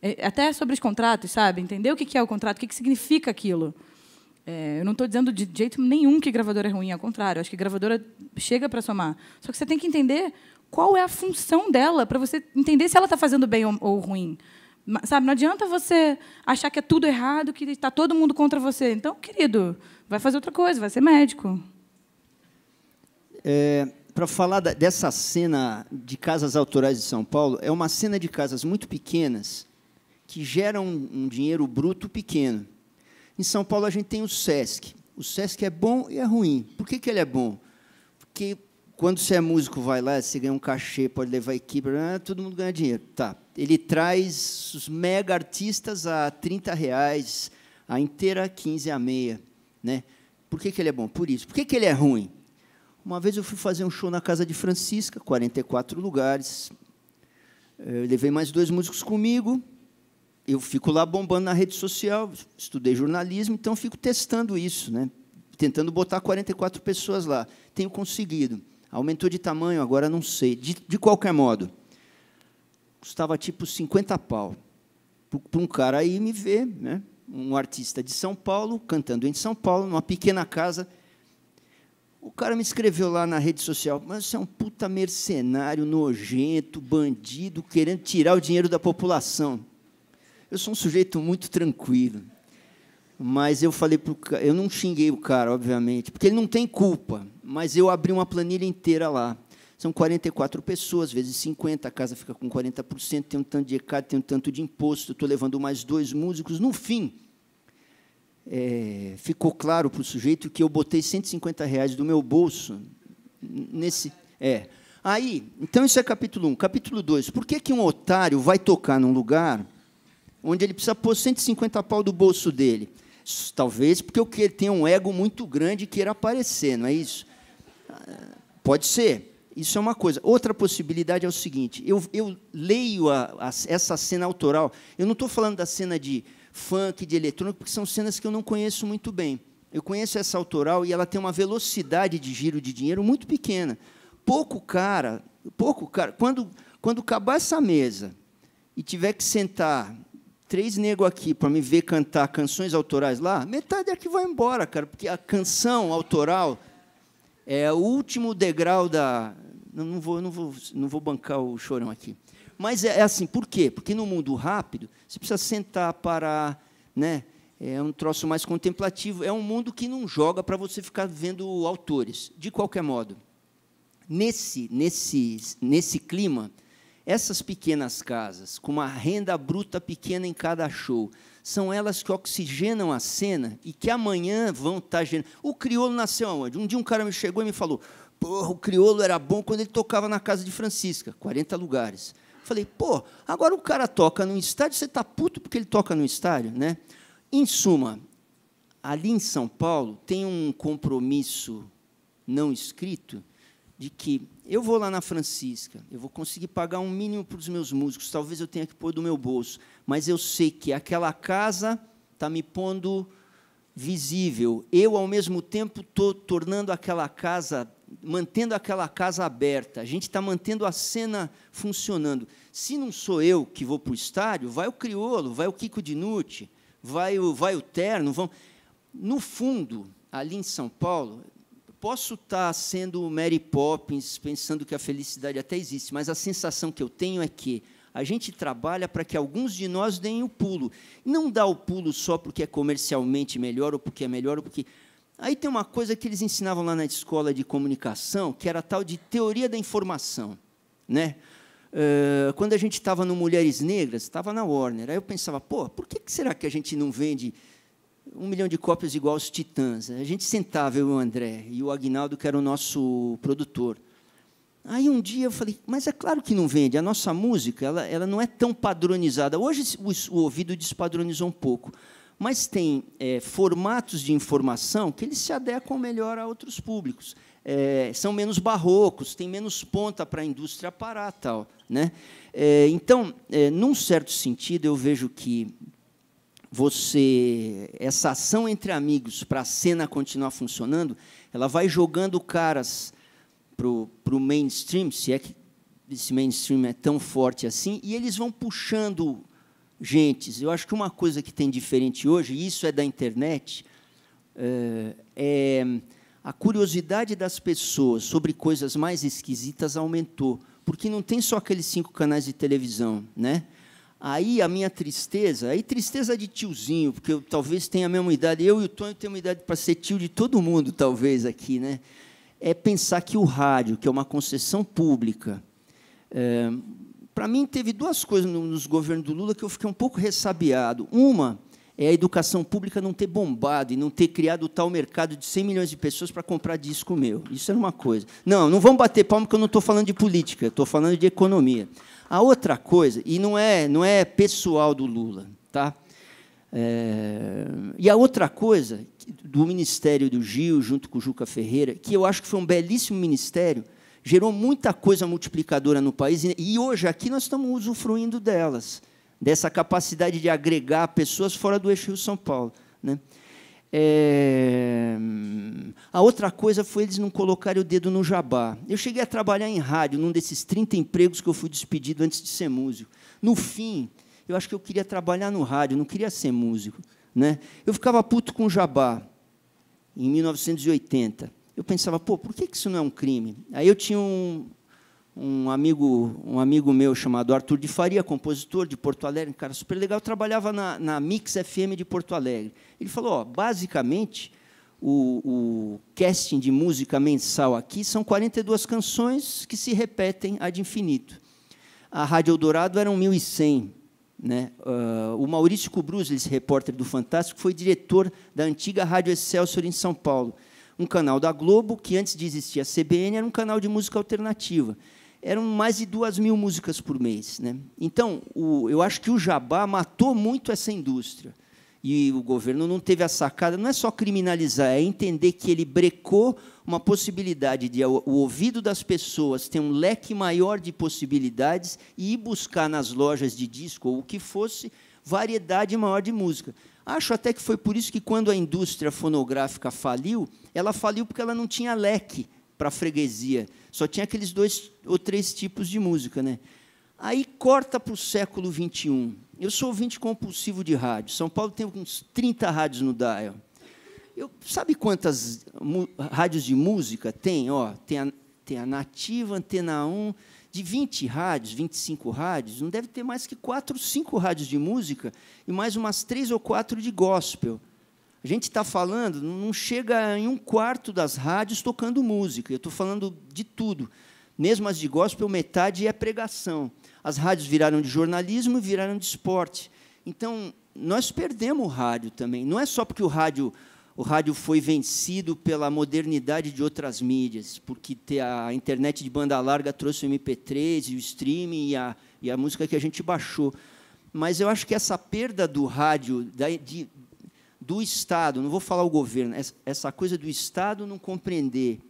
É, até sobre os contratos, sabe? Entender o que é o contrato, o que significa aquilo. É, eu não estou dizendo de jeito nenhum que gravadora é ruim, ao contrário, acho que gravadora chega para somar. Só que você tem que entender qual é a função dela para você entender se ela está fazendo bem ou, ou, ruim. Sabe, não adianta você achar que é tudo errado, que está todo mundo contra você. Então, querido, vai fazer outra coisa, vai ser médico. É, para falar da, dessa cena de casas autorais de São Paulo, é uma cena de casas muito pequenas que geram um, um dinheiro bruto pequeno em São Paulo, a gente tem o SESC. O SESC é bom e é ruim. Por que, que ele é bom? Porque quando você é músico, vai lá, você ganha um cachê, pode levar equipe, né, todo mundo ganha dinheiro. Tá. Ele traz os mega artistas a 30 reais, a inteira 15 a meia. Né? Por que, que ele é bom? Por isso. Por que, que ele é ruim? Uma vez eu fui fazer um show na casa de Francisca, 44 lugares. Eu levei mais dois músicos comigo eu fico lá bombando na rede social, estudei jornalismo, então fico testando isso, né? tentando botar 44 pessoas lá. Tenho conseguido. Aumentou de tamanho, agora não sei. De, de qualquer modo, custava tipo 50 pau. Para um cara aí me ver, né? um artista de São Paulo, cantando em São Paulo, numa pequena casa. O cara me escreveu lá na rede social, mas você é um puta mercenário, nojento, bandido, querendo tirar o dinheiro da população. Eu sou um sujeito muito tranquilo. Mas eu falei pro cara, eu não xinguei o cara, obviamente, porque ele não tem culpa, mas eu abri uma planilha inteira lá. São 44 pessoas, vezes 50, a casa fica com 40%, tem um tanto de ECAD, tem um tanto de imposto, estou levando mais dois músicos. No fim, é, ficou claro para o sujeito que eu botei 150 reais do meu bolso nesse. É. Aí, então isso é capítulo 1. Um. Capítulo 2, por que, que um otário vai tocar num lugar onde ele precisa pôr 150 pau do bolso dele. Talvez porque ele tem um ego muito grande e queira aparecer, não é isso? Ah, pode ser. Isso é uma coisa. Outra possibilidade é o seguinte: eu, eu leio a, a, essa cena autoral. Eu não estou falando da cena de funk, de eletrônico, porque são cenas que eu não conheço muito bem. Eu conheço essa autoral e ela tem uma velocidade de giro de dinheiro muito pequena. Pouco cara, pouco cara. Quando, quando acabar essa mesa e tiver que sentar três nego aqui para me ver cantar canções autorais lá, metade aqui é vai embora, cara, porque a canção autoral é o último degrau da. Não, não vou, não, vou, não vou bancar o chorão aqui. Mas é, é assim, por quê? Porque no mundo rápido, você precisa sentar, parar, né? É um troço mais contemplativo. É um mundo que não joga para você ficar vendo autores, de qualquer modo. Nesse, nesse, nesse clima, essas pequenas casas, com uma renda bruta pequena em cada show, são elas que oxigenam a cena e que amanhã vão estar tá gerando. O crioulo nasceu aonde? Um dia um cara me chegou e me falou: Porra, o crioulo era bom quando ele tocava na casa de Francisca, 40 lugares. Falei, pô, agora o cara toca num estádio, você está puto porque ele toca no estádio, né? Em suma, ali em São Paulo tem um compromisso não escrito de que eu vou lá na Francisca, eu vou conseguir pagar um mínimo para os meus músicos, talvez eu tenha que pôr do meu bolso, mas eu sei que aquela casa está me pondo visível. Eu, ao mesmo tempo, estou tornando aquela casa, mantendo aquela casa aberta. A gente está mantendo a cena funcionando. Se não sou eu que vou para o estádio, vai o Criolo, vai o Kiko Dinucci, vai o, vai o Terno. Vão... No fundo, ali em São Paulo, posso estar tá sendo Mary Poppins, pensando que a felicidade até existe, mas a sensação que eu tenho é que a gente trabalha para que alguns de nós deem o pulo. Não dá o pulo só porque é comercialmente melhor, ou porque é melhor, ou porque. Aí tem uma coisa que eles ensinavam lá na escola de comunicação, que era a tal de teoria da informação. Né? Uh, quando a gente estava no Mulheres Negras, estava na Warner, aí eu pensava, pô, por que, que será que a gente não vende um milhão de cópias igual aos Titãs. A gente sentava, eu e o André, e o Agnaldo, que era o nosso produtor. Aí um dia eu falei, mas é claro que não vende. A nossa música ela, ela não é tão padronizada. Hoje o, o ouvido despadronizou um pouco, mas tem é, formatos de informação que eles se adequam melhor a outros públicos. É, são menos barrocos, tem menos ponta para a indústria parar tal, né? É, então, é, num certo sentido, eu vejo que você essa ação entre amigos para a cena continuar funcionando, ela vai jogando caras para o mainstream, se é que esse mainstream é tão forte assim, e eles vão puxando gentes. Eu acho que uma coisa que tem diferente hoje, e isso é da internet, eh, é a curiosidade das pessoas sobre coisas mais esquisitas aumentou, porque não tem só aqueles cinco canais de televisão, né? Aí a minha tristeza, aí tristeza de tiozinho, porque eu talvez tenha a mesma idade, eu e o Tonho temos idade para ser tio de todo mundo, talvez, aqui, né? É pensar que o rádio, que é uma concessão pública, é, para mim teve duas coisas nos governos do Lula que eu fiquei um pouco ressabiado. Uma é a educação pública não ter bombado e não ter criado o tal mercado de 100 milhões de pessoas para comprar disco meu. Isso era uma coisa. Não, não vamos bater palma porque eu não estou falando de política, estou falando de economia. A outra coisa, e não é, não é pessoal do Lula, tá? É, e a outra coisa do ministério do Gil, junto com o Juca Ferreira, que eu acho que foi um belíssimo ministério, gerou muita coisa multiplicadora no país, e, hoje aqui nós estamos usufruindo delas, dessa capacidade de agregar pessoas fora do eixo Rio-São Paulo. Né? É... A outra coisa foi eles não colocarem o dedo no jabá. Eu cheguei a trabalhar em rádio, num desses 30 empregos que eu fui despedido antes de ser músico. No fim, eu acho que eu queria trabalhar no rádio, não queria ser músico. Né? Eu ficava puto com o jabá, em 1980. Eu pensava, pô, por que isso não é um crime? Aí eu tinha um, um amigo, um amigo meu chamado Arthur de Faria, compositor de Porto Alegre, um cara super legal, trabalhava na, na Mix FM de Porto Alegre. Ele falou, ó, basicamente, o, o casting de música mensal aqui são 42 canções que se repetem ad infinito. A Rádio Eldorado eram 1.100. Né? Uh, o Maurício Cubruz, esse repórter do Fantástico, foi diretor da antiga Rádio Excelsior em São Paulo, um canal da Globo que, antes de existir a CBN, era um canal de música alternativa eram mais de duas mil músicas por mês. Né? Então, o, eu acho que o jabá matou muito essa indústria. E o governo não teve a sacada, não é só criminalizar, é entender que ele brecou uma possibilidade de o ouvido das pessoas ter um leque maior de possibilidades e ir buscar nas lojas de disco ou o que fosse variedade maior de música. Acho até que foi por isso que quando a indústria fonográfica faliu, ela faliu porque ela não tinha leque para a freguesia só tinha aqueles dois ou três tipos de música, né? Aí corta para o século XXI. Eu sou ouvinte compulsivo de rádio. São Paulo tem uns 30 rádios no dial. Eu, sabe quantas rádios de música tem? Ó, tem, a, tem a Nativa, Antena 1, de 20 rádios, 25 rádios, não deve ter mais que 4, 5 rádios de música e mais umas 3 ou 4 de gospel. A gente está falando, não chega em um quarto das rádios tocando música. Eu estou falando de tudo. Mesmo as de gospel, metade é pregação. As rádios viraram de jornalismo e viraram de esporte. Então, nós perdemos o rádio também. Não é só porque o rádio, o rádio foi vencido pela modernidade de outras mídias, porque a internet de banda larga trouxe o MP3 e o streaming e a, e a música que a gente baixou. Mas eu acho que essa perda do rádio, da, de, do Estado, não vou falar o governo, essa coisa do Estado não compreender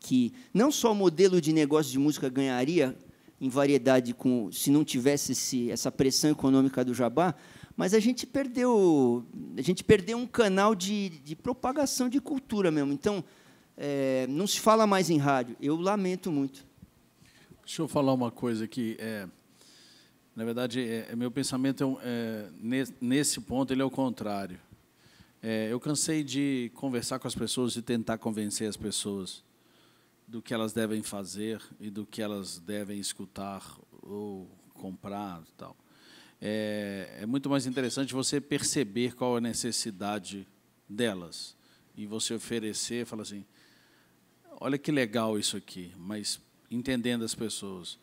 que não só o modelo de negócio de música ganharia em variedade com se não tivesse esse, essa pressão econômica do Jabá, mas a gente perdeu a gente perdeu um canal de, de propagação de cultura mesmo. Então é, não se fala mais em rádio. Eu lamento muito. Deixa eu falar uma coisa aqui. É, na verdade, é, é meu pensamento é, é nesse ponto ele é o contrário. É, eu cansei de conversar com as pessoas e tentar convencer as pessoas do que elas devem fazer e do que elas devem escutar ou comprar tal. É, é muito mais interessante você perceber qual é a necessidade delas e você oferecer, falar assim, olha que legal isso aqui, mas entendendo as pessoas.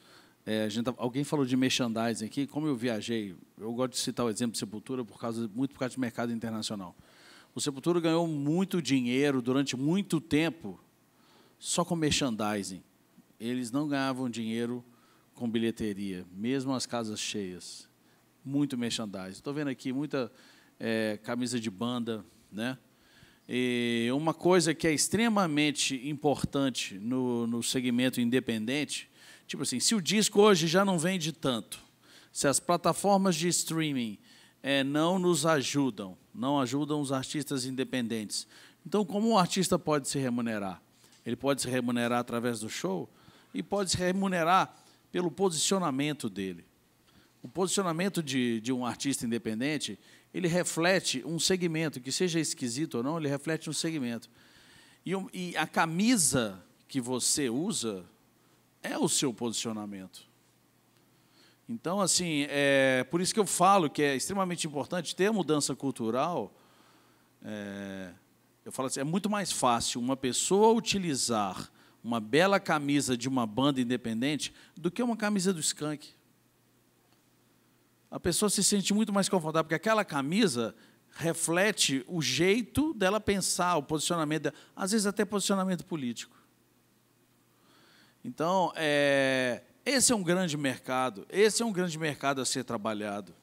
É, gente, tá, alguém falou de merchandising aqui, como eu viajei, eu gosto de citar o exemplo de Sepultura por causa, muito por causa de mercado internacional. O Sepultura ganhou muito dinheiro durante muito tempo só com merchandising. Eles não ganhavam dinheiro com bilheteria, mesmo as casas cheias. Muito merchandising. Estou vendo aqui muita é, camisa de banda, né? E uma coisa que é extremamente importante no, no segmento independente, tipo assim, se o disco hoje já não vende tanto, se as plataformas de streaming é, não nos ajudam, não ajudam os artistas independentes. Então, como um artista pode se remunerar? Ele pode se remunerar através do show e pode se remunerar pelo posicionamento dele. O posicionamento de, de um artista independente, ele reflete um segmento, que seja esquisito ou não, ele reflete um segmento. E, e a camisa que você usa é o seu posicionamento. Então, assim, é, por isso que eu falo que é extremamente importante ter a mudança cultural. É, eu falo assim, é muito mais fácil uma pessoa utilizar uma bela camisa de uma banda independente do que uma camisa do Skank. A pessoa se sente muito mais confortável, porque aquela camisa reflete o jeito dela pensar, o posicionamento dela, às vezes até posicionamento político. Então, é, esse é um grande mercado, esse é um grande mercado a ser trabalhado.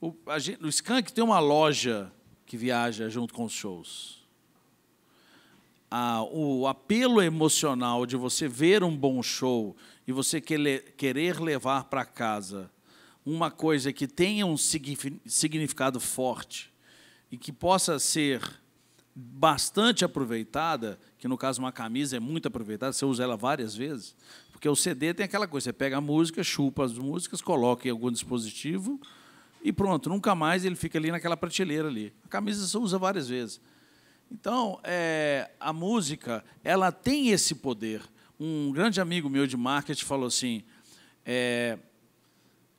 O, a gente, o Skank tem uma loja que viaja junto com os shows. o apelo emocional de você ver um bom show e você querer levar para casa uma coisa que tenha um significado forte e que possa ser bastante aproveitada, que no caso uma camisa é muito aproveitada, você usa ela várias vezes, porque o CD tem aquela coisa, você pega a música, chupa as músicas, coloca em algum dispositivo e pronto, nunca mais ele fica ali naquela prateleira ali. A camisa você usa várias vezes. Então, é, a música, ela tem esse poder. Um grande amigo meu de marketing falou assim, é,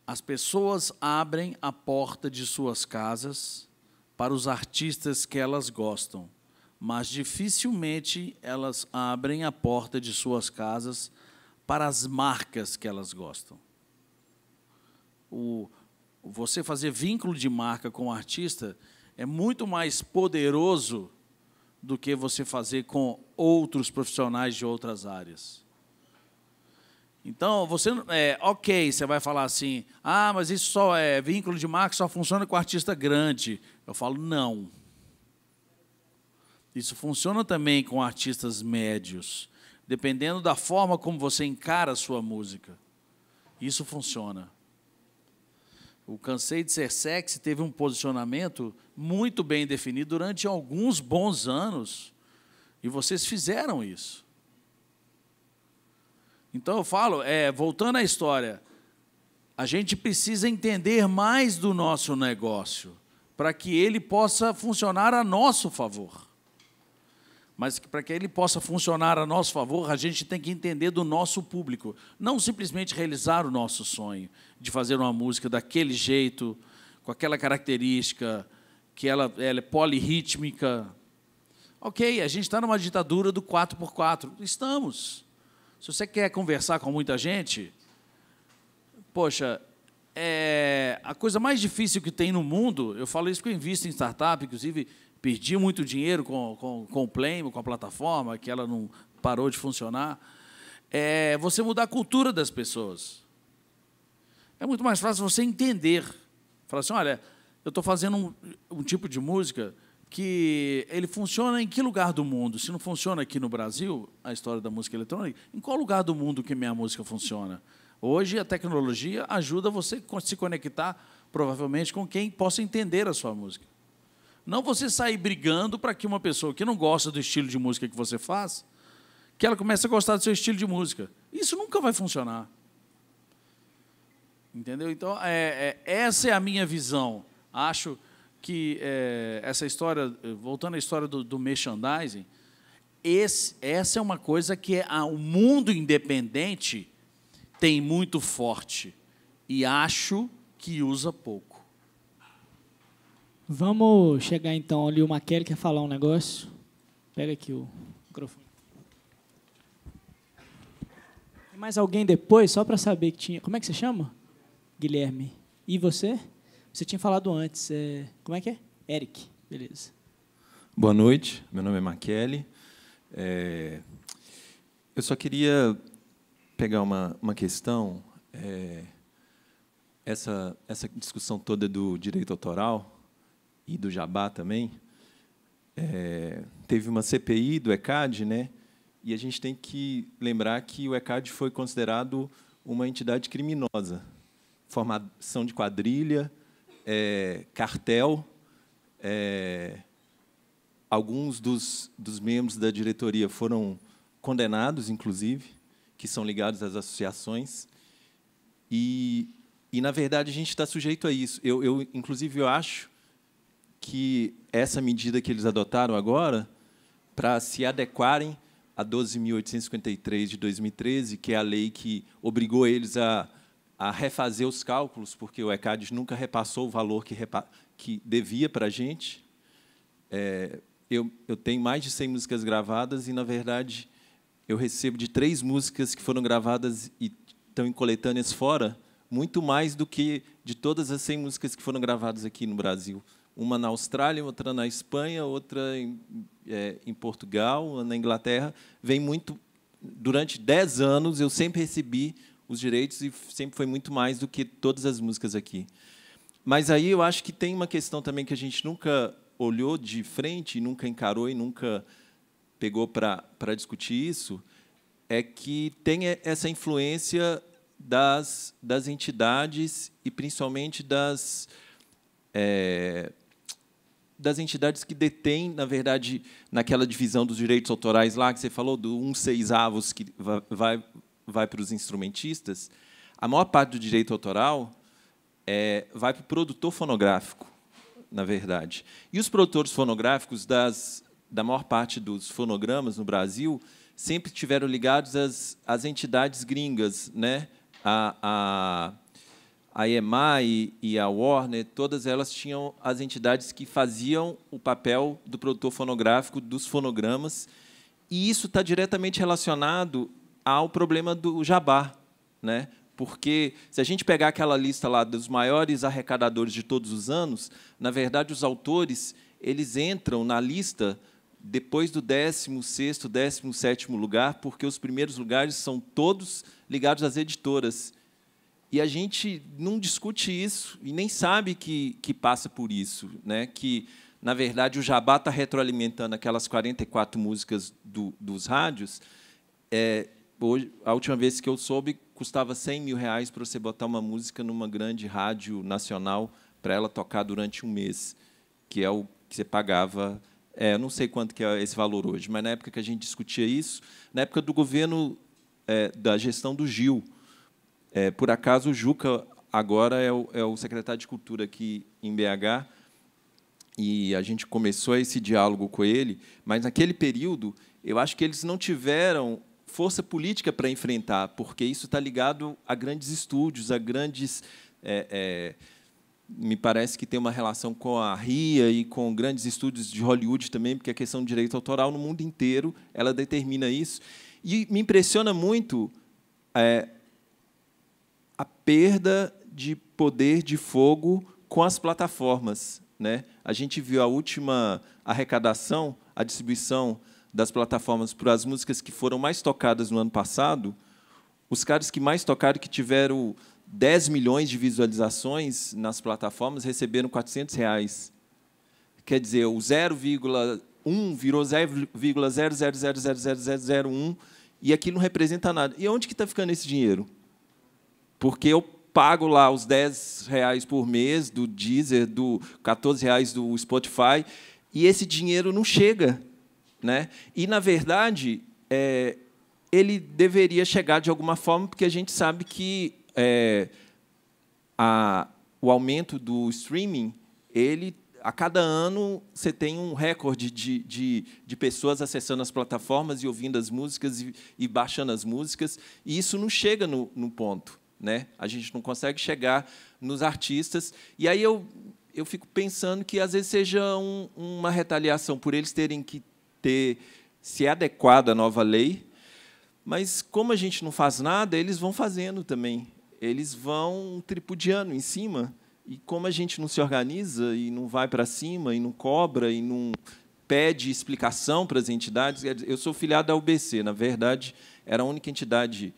as pessoas abrem a porta de suas casas para os artistas que elas gostam, mas dificilmente elas abrem a porta de suas casas para as marcas que elas gostam. O, você fazer vínculo de marca com o artista é muito mais poderoso do que você fazer com outros profissionais de outras áreas. Então, você, é, ok, você vai falar assim, ah, mas isso só é vínculo de marca, só funciona com artista grande. Eu falo, não. Isso funciona também com artistas médios dependendo da forma como você encara a sua música. Isso funciona. O Cansei de Ser Sexy teve um posicionamento muito bem definido durante alguns bons anos. E vocês fizeram isso. Então eu falo, é, voltando à história, a gente precisa entender mais do nosso negócio para que ele possa funcionar a nosso favor mas para que ele possa funcionar a nosso favor, a gente tem que entender do nosso público, não simplesmente realizar o nosso sonho de fazer uma música daquele jeito, com aquela característica, que ela, ela é polirrítmica. Ok, a gente está numa ditadura do 4x4, estamos. Se você quer conversar com muita gente, poxa, é, a coisa mais difícil que tem no mundo, eu falo isso que eu invisto em startup, inclusive perdi muito dinheiro com, com, com o Play, com a plataforma, que ela não parou de funcionar. É você mudar a cultura das pessoas. É muito mais fácil você entender. Falar assim, olha, eu estou fazendo um, um tipo de música que ele funciona em que lugar do mundo? Se não funciona aqui no Brasil, a história da música eletrônica, em qual lugar do mundo que minha música funciona? Hoje a tecnologia ajuda você a se conectar provavelmente com quem possa entender a sua música. Não você sair brigando para que uma pessoa que não gosta do estilo de música que você faz, que ela comece a gostar do seu estilo de música. Isso nunca vai funcionar. Entendeu? Então, é, é, essa é a minha visão. Acho que é, essa história, voltando à história do, do merchandising, esse, essa é uma coisa que é, a, ah, o mundo independente tem muito forte. E acho que usa pouco. Vamos chegar então ali. O Maquele quer falar um negócio. Pega aqui o microfone. Tem mais alguém depois, só para saber que tinha. Como é que você chama? Guilherme. E você? Você tinha falado antes. É... Como é que é? Eric. Beleza. Boa noite. Meu nome é Maquele. É... Eu só queria pegar uma, uma questão. É... Essa, essa discussão toda do direito autoral e do Jabá também, é, teve uma CPI do ECAD, né? E a gente tem que lembrar que o ECAD foi considerado uma entidade criminosa, formação de quadrilha, é, cartel. É, alguns dos, dos membros da diretoria foram condenados, inclusive, que são ligados às associações. E, e na verdade, a gente está sujeito a isso. Eu, eu, inclusive, eu acho que essa medida que eles adotaram agora, para se adequarem a 12.853 de 2013, que é a lei que obrigou eles a, a refazer os cálculos, porque o ECAD nunca repassou o valor que, repa que devia para a gente. É, eu, eu tenho mais de 100 músicas gravadas e, na verdade, eu recebo de três músicas que foram gravadas e estão em coletâneas fora, muito mais do que de todas as 100 músicas que foram gravadas aqui no Brasil uma na Austrália, outra na Espanha, outra em, é, em Portugal, na Inglaterra, vem muito. Durante dez anos eu sempre recebi os direitos e sempre foi muito mais do que todas as músicas aqui. Mas aí eu acho que tem uma questão também que a gente nunca olhou de frente, nunca encarou e nunca pegou para discutir isso, é que tem essa influência das, das entidades e principalmente das é, das entidades que detêm, na verdade, naquela divisão dos direitos autorais lá que você falou, do um seis avos que vai, vai para os instrumentistas, a maior parte do direito autoral é, vai para o produtor fonográfico, na verdade. E os produtores fonográficos das, da maior parte dos fonogramas no Brasil sempre estiveram ligados às, às entidades gringas, né? a, a a EMAI e a Warner, todas elas tinham as entidades que faziam o papel do produtor fonográfico, dos fonogramas, e isso está diretamente relacionado ao problema do jabá, né? Porque se a gente pegar aquela lista lá dos maiores arrecadadores de todos os anos, na verdade os autores, eles entram na lista depois do 16º, 17º lugar, porque os primeiros lugares são todos ligados às editoras e a gente não discute isso e nem sabe que, que passa por isso, né? que, na verdade, o Jabá está retroalimentando aquelas 44 músicas do, dos rádios. É, hoje, a última vez que eu soube, custava 100 mil reais para você botar uma música numa grande rádio nacional para ela tocar durante um mês, que é o que você pagava. É, não sei quanto que é esse valor hoje, mas na época que a gente discutia isso, na época do governo é, da gestão do Gil, é, por acaso, o Juca agora é o, é o secretário de Cultura aqui em BH, e a gente começou esse diálogo com ele, mas naquele período eu acho que eles não tiveram força política para enfrentar, porque isso está ligado a grandes estúdios, a grandes. É, é, me parece que tem uma relação com a RIA e com grandes estúdios de Hollywood também, porque a é questão do direito autoral no mundo inteiro ela determina isso. E me impressiona muito é, a perda de poder de fogo com as plataformas. Né? A gente viu a última arrecadação, a distribuição das plataformas para as músicas que foram mais tocadas no ano passado. Os caras que mais tocaram, que tiveram 10 milhões de visualizações nas plataformas, receberam 400 reais. Quer dizer, o 0,1 virou 0,0000001 e aquilo não representa nada. E onde que está ficando esse dinheiro? porque eu pago lá os 10 reais por mês do Deezer, do 14 reais do Spotify, e esse dinheiro não chega. Né? E, na verdade, é, ele deveria chegar de alguma forma, porque a gente sabe que é, a, o aumento do streaming, ele a cada ano você tem um recorde de, de, de pessoas acessando as plataformas e ouvindo as músicas e, e baixando as músicas, e isso não chega no, no ponto né? A gente não consegue chegar nos artistas. E aí eu, eu fico pensando que às vezes seja um, uma retaliação por eles terem que ter se adequado à nova lei, mas como a gente não faz nada, eles vão fazendo também. Eles vão tripudiando em cima. E como a gente não se organiza e não vai para cima e não cobra e não pede explicação para as entidades, eu sou filiado da UBC, na verdade, era a única entidade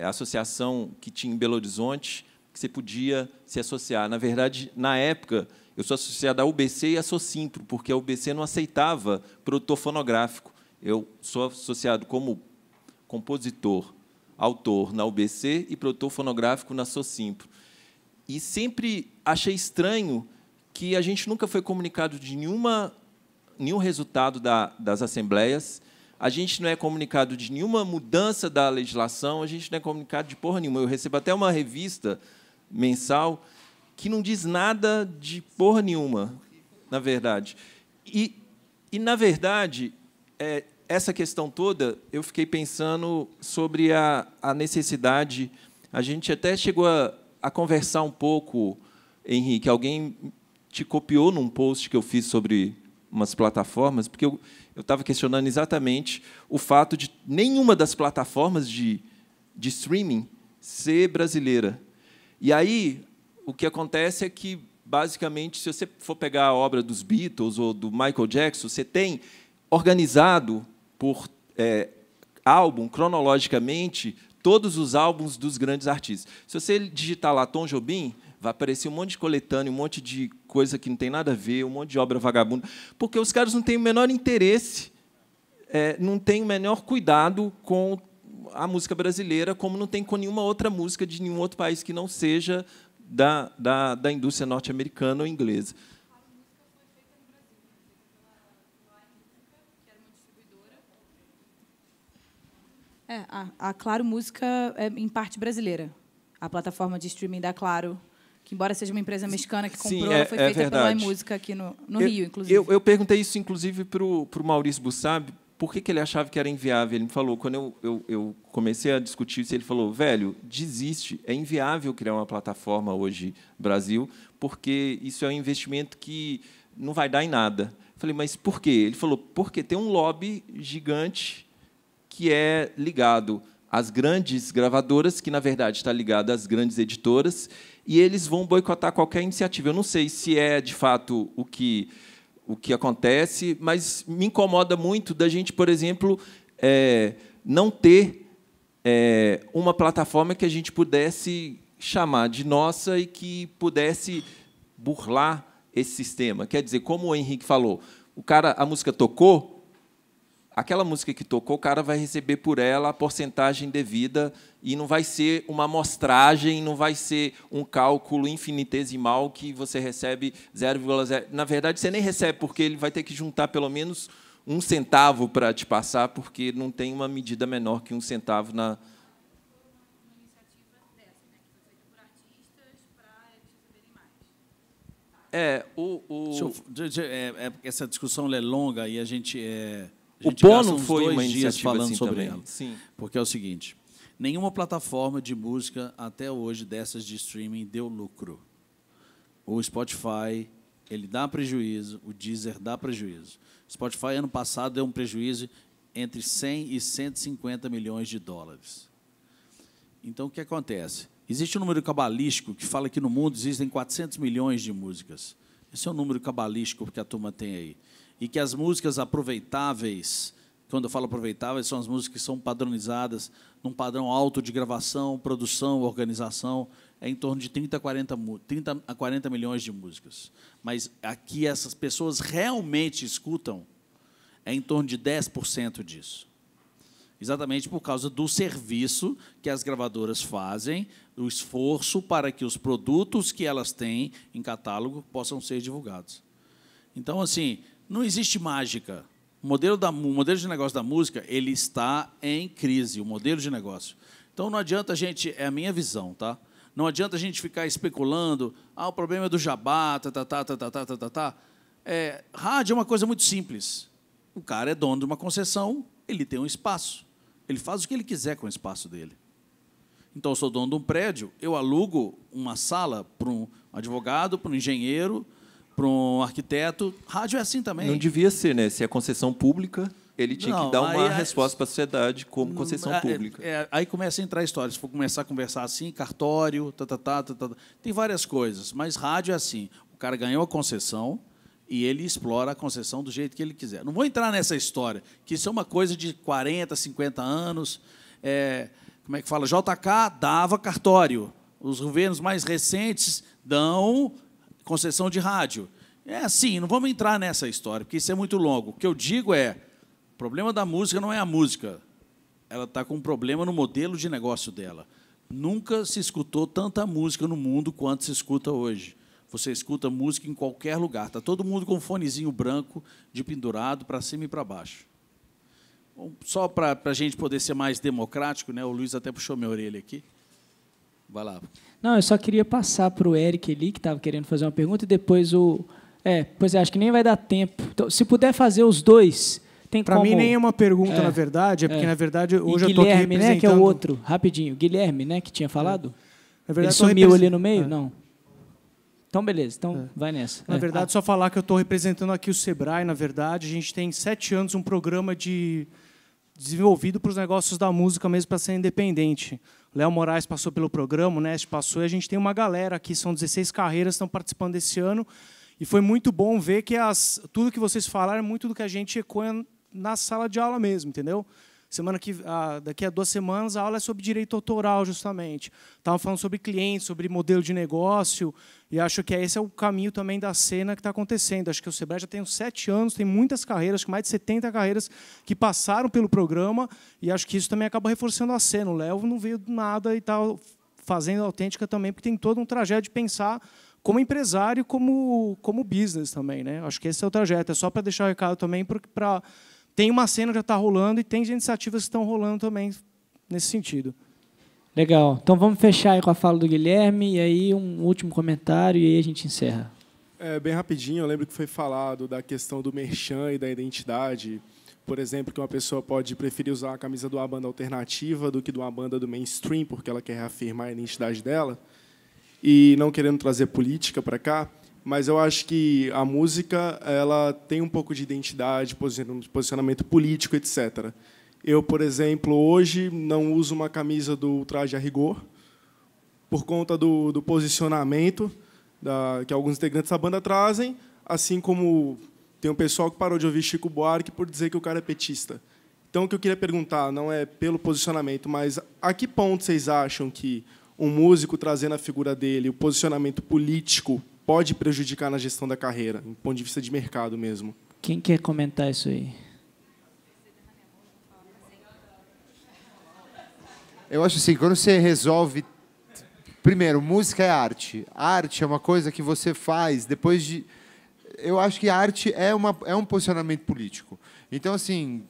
é a associação que tinha em Belo Horizonte, que você podia se associar. Na verdade, na época, eu sou associado à UBC e à Socimpro, porque a UBC não aceitava produtor fonográfico. Eu sou associado como compositor, autor na UBC e produtor fonográfico na Socimpro. E sempre achei estranho que a gente nunca foi comunicado de nenhuma, nenhum resultado da, das assembleias a gente não é comunicado de nenhuma mudança da legislação, a gente não é comunicado de porra nenhuma. Eu recebo até uma revista mensal que não diz nada de porra nenhuma, na verdade. E, e na verdade, é, essa questão toda, eu fiquei pensando sobre a, a necessidade. A gente até chegou a, a conversar um pouco, Henrique. Alguém te copiou num post que eu fiz sobre umas plataformas, porque eu, eu estava questionando exatamente o fato de nenhuma das plataformas de, de streaming ser brasileira. E aí, o que acontece é que, basicamente, se você for pegar a obra dos Beatles ou do Michael Jackson, você tem organizado por é, álbum, cronologicamente, todos os álbuns dos grandes artistas. Se você digitar lá Tom Jobim, vai aparecer um monte de coletâneo, um monte de coisa que não tem nada a ver, um monte de obra vagabunda, porque os caras não têm o menor interesse, é, não têm o menor cuidado com a música brasileira, como não tem com nenhuma outra música de nenhum outro país que não seja da, da, da indústria norte-americana ou inglesa. É, a, a Claro Música é em parte brasileira. A plataforma de streaming da Claro que embora seja uma empresa mexicana que comprou, Sim, é, foi é feita é pela Música aqui no, no eu, Rio, inclusive. Eu, eu, perguntei isso, inclusive, para o Maurício Bussab, por que, que ele achava que era inviável. Ele me falou, quando eu, eu, eu comecei a discutir isso, ele falou, velho, desiste, é inviável criar uma plataforma hoje Brasil, porque isso é um investimento que não vai dar em nada. Eu falei, mas por quê? Ele falou, porque tem um lobby gigante que é ligado às grandes gravadoras, que, na verdade, está ligado às grandes editoras, e eles vão boicotar qualquer iniciativa. Eu não sei se é de fato o que o que acontece, mas me incomoda muito da gente, por exemplo, é, não ter é, uma plataforma que a gente pudesse chamar de nossa e que pudesse burlar esse sistema. Quer dizer, como o Henrique falou, o cara, a música tocou, aquela música que tocou, o cara vai receber por ela a porcentagem devida e não vai ser uma amostragem, não vai ser um cálculo infinitesimal que você recebe 0,0. Na verdade, você nem recebe, porque ele vai ter que juntar pelo menos um centavo para te passar, porque não tem uma medida menor que um centavo na. É, o, o... Eu, é, é, essa discussão é longa e a gente é, o Bono foi uma dias falando assim sobre também. ela. Sim. Porque é o seguinte, nenhuma plataforma de música até hoje dessas de streaming deu lucro. O Spotify, ele dá prejuízo, o Deezer dá prejuízo. O Spotify, ano passado, deu um prejuízo entre 100 e 150 milhões de dólares. Então, o que acontece? Existe um número cabalístico que fala que no mundo existem 400 milhões de músicas. Esse é o um número cabalístico que a turma tem aí e que as músicas aproveitáveis, quando eu falo aproveitáveis, são as músicas que são padronizadas num padrão alto de gravação, produção, organização, é em torno de 30 a 40, 30 a 40 milhões de músicas. Mas aqui essas pessoas realmente escutam é em torno de 10% disso. Exatamente por causa do serviço que as gravadoras fazem, do esforço para que os produtos que elas têm em catálogo possam ser divulgados. Então, assim, não existe mágica. O modelo, da, o modelo de negócio da música ele está em crise, o modelo de negócio. Então não adianta a gente, é a minha visão, tá? Não adianta a gente ficar especulando, ah, o problema é do jabá, tá, tá, tá, tá, tá, tá, tá, tá, tá. É, rádio é uma coisa muito simples. O cara é dono de uma concessão, ele tem um espaço. Ele faz o que ele quiser com o espaço dele. Então, eu sou dono de um prédio, eu alugo uma sala para um advogado, para um engenheiro, para um arquiteto. Rádio é assim também. Não devia ser, né? Se é concessão pública, ele tinha não, que dar uma é resposta para a sociedade como concessão é, é, pública. É, aí começa a entrar a história. Se for começar a conversar assim, cartório, tá, tá, tá, tá, tá, tá. tem várias coisas, mas rádio é assim. O cara ganhou a concessão e ele explora a concessão do jeito que ele quiser. Não vou entrar nessa história, que isso é uma coisa de 40, 50 anos. É, como é que fala? JK dava cartório. Os governos mais recentes dão concessão de rádio. É assim, não vamos entrar nessa história, porque isso é muito longo. O que eu digo é: o problema da música não é a música. Ela está com um problema no modelo de negócio dela. Nunca se escutou tanta música no mundo quanto se escuta hoje. Você escuta música em qualquer lugar. Está todo mundo com um fonezinho branco, de pendurado, para cima e para baixo. Bom, só para a gente poder ser mais democrático, né? o Luiz até puxou minha orelha aqui. Vai lá. Não, eu só queria passar para o Eric ali, que estava querendo fazer uma pergunta, e depois o. É, pois é, acho que nem vai dar tempo. Então, se puder fazer os dois, tem pra como. Para mim, nem é uma pergunta, é, na verdade, é porque, é. na verdade, hoje eu estou aqui representando... né, que é o outro, rapidinho. Guilherme, né, que tinha é. falado? Na verdade, Ele sumiu represent... ali no meio? É. Não. Então, beleza, então é. vai nessa. Na verdade, ah. só falar que eu estou representando aqui o Sebrae, na verdade. A gente tem sete anos um programa de desenvolvido para os negócios da música mesmo para ser independente. Léo Moraes passou pelo programa, o Nest passou, e a gente tem uma galera aqui, são 16 carreiras que estão participando desse ano. E foi muito bom ver que as, tudo que vocês falaram é muito do que a gente ecoa na sala de aula mesmo, entendeu? Semana que ah, daqui a duas semanas a aula é sobre direito autoral justamente. Estavam falando sobre clientes, sobre modelo de negócio e acho que é, esse é o caminho também da cena que está acontecendo. Acho que o Sebrae já tem uns sete anos, tem muitas carreiras, mais de 70 carreiras que passaram pelo programa e acho que isso também acaba reforçando a cena. O Léo não veio do nada e está fazendo autêntica também porque tem todo um trajeto de pensar como empresário, como, como business também. Né? Acho que esse é o trajeto. É só para deixar o recado também para tem uma cena que já está rolando e tem iniciativas que estão rolando também nesse sentido. Legal. Então vamos fechar aí com a fala do Guilherme e aí um último comentário e aí a gente encerra. É, bem rapidinho, eu lembro que foi falado da questão do merchan e da identidade. Por exemplo, que uma pessoa pode preferir usar a camisa de uma banda alternativa do que de uma banda do mainstream, porque ela quer reafirmar a identidade dela. E não querendo trazer política para cá, mas eu acho que a música ela tem um pouco de identidade, posicionamento político, etc. Eu, por exemplo, hoje não uso uma camisa do Traje a Rigor por conta do, do posicionamento da, que alguns integrantes da banda trazem, assim como tem um pessoal que parou de ouvir Chico Buarque por dizer que o cara é petista. Então, o que eu queria perguntar não é pelo posicionamento, mas a que ponto vocês acham que um músico trazendo a figura dele, o posicionamento político pode prejudicar na gestão da carreira, do ponto de vista de mercado mesmo. Quem quer comentar isso aí? Eu acho assim, quando você resolve. Primeiro, música é arte. Arte é uma coisa que você faz depois de. Eu acho que arte é, uma, é um posicionamento político. Então, assim,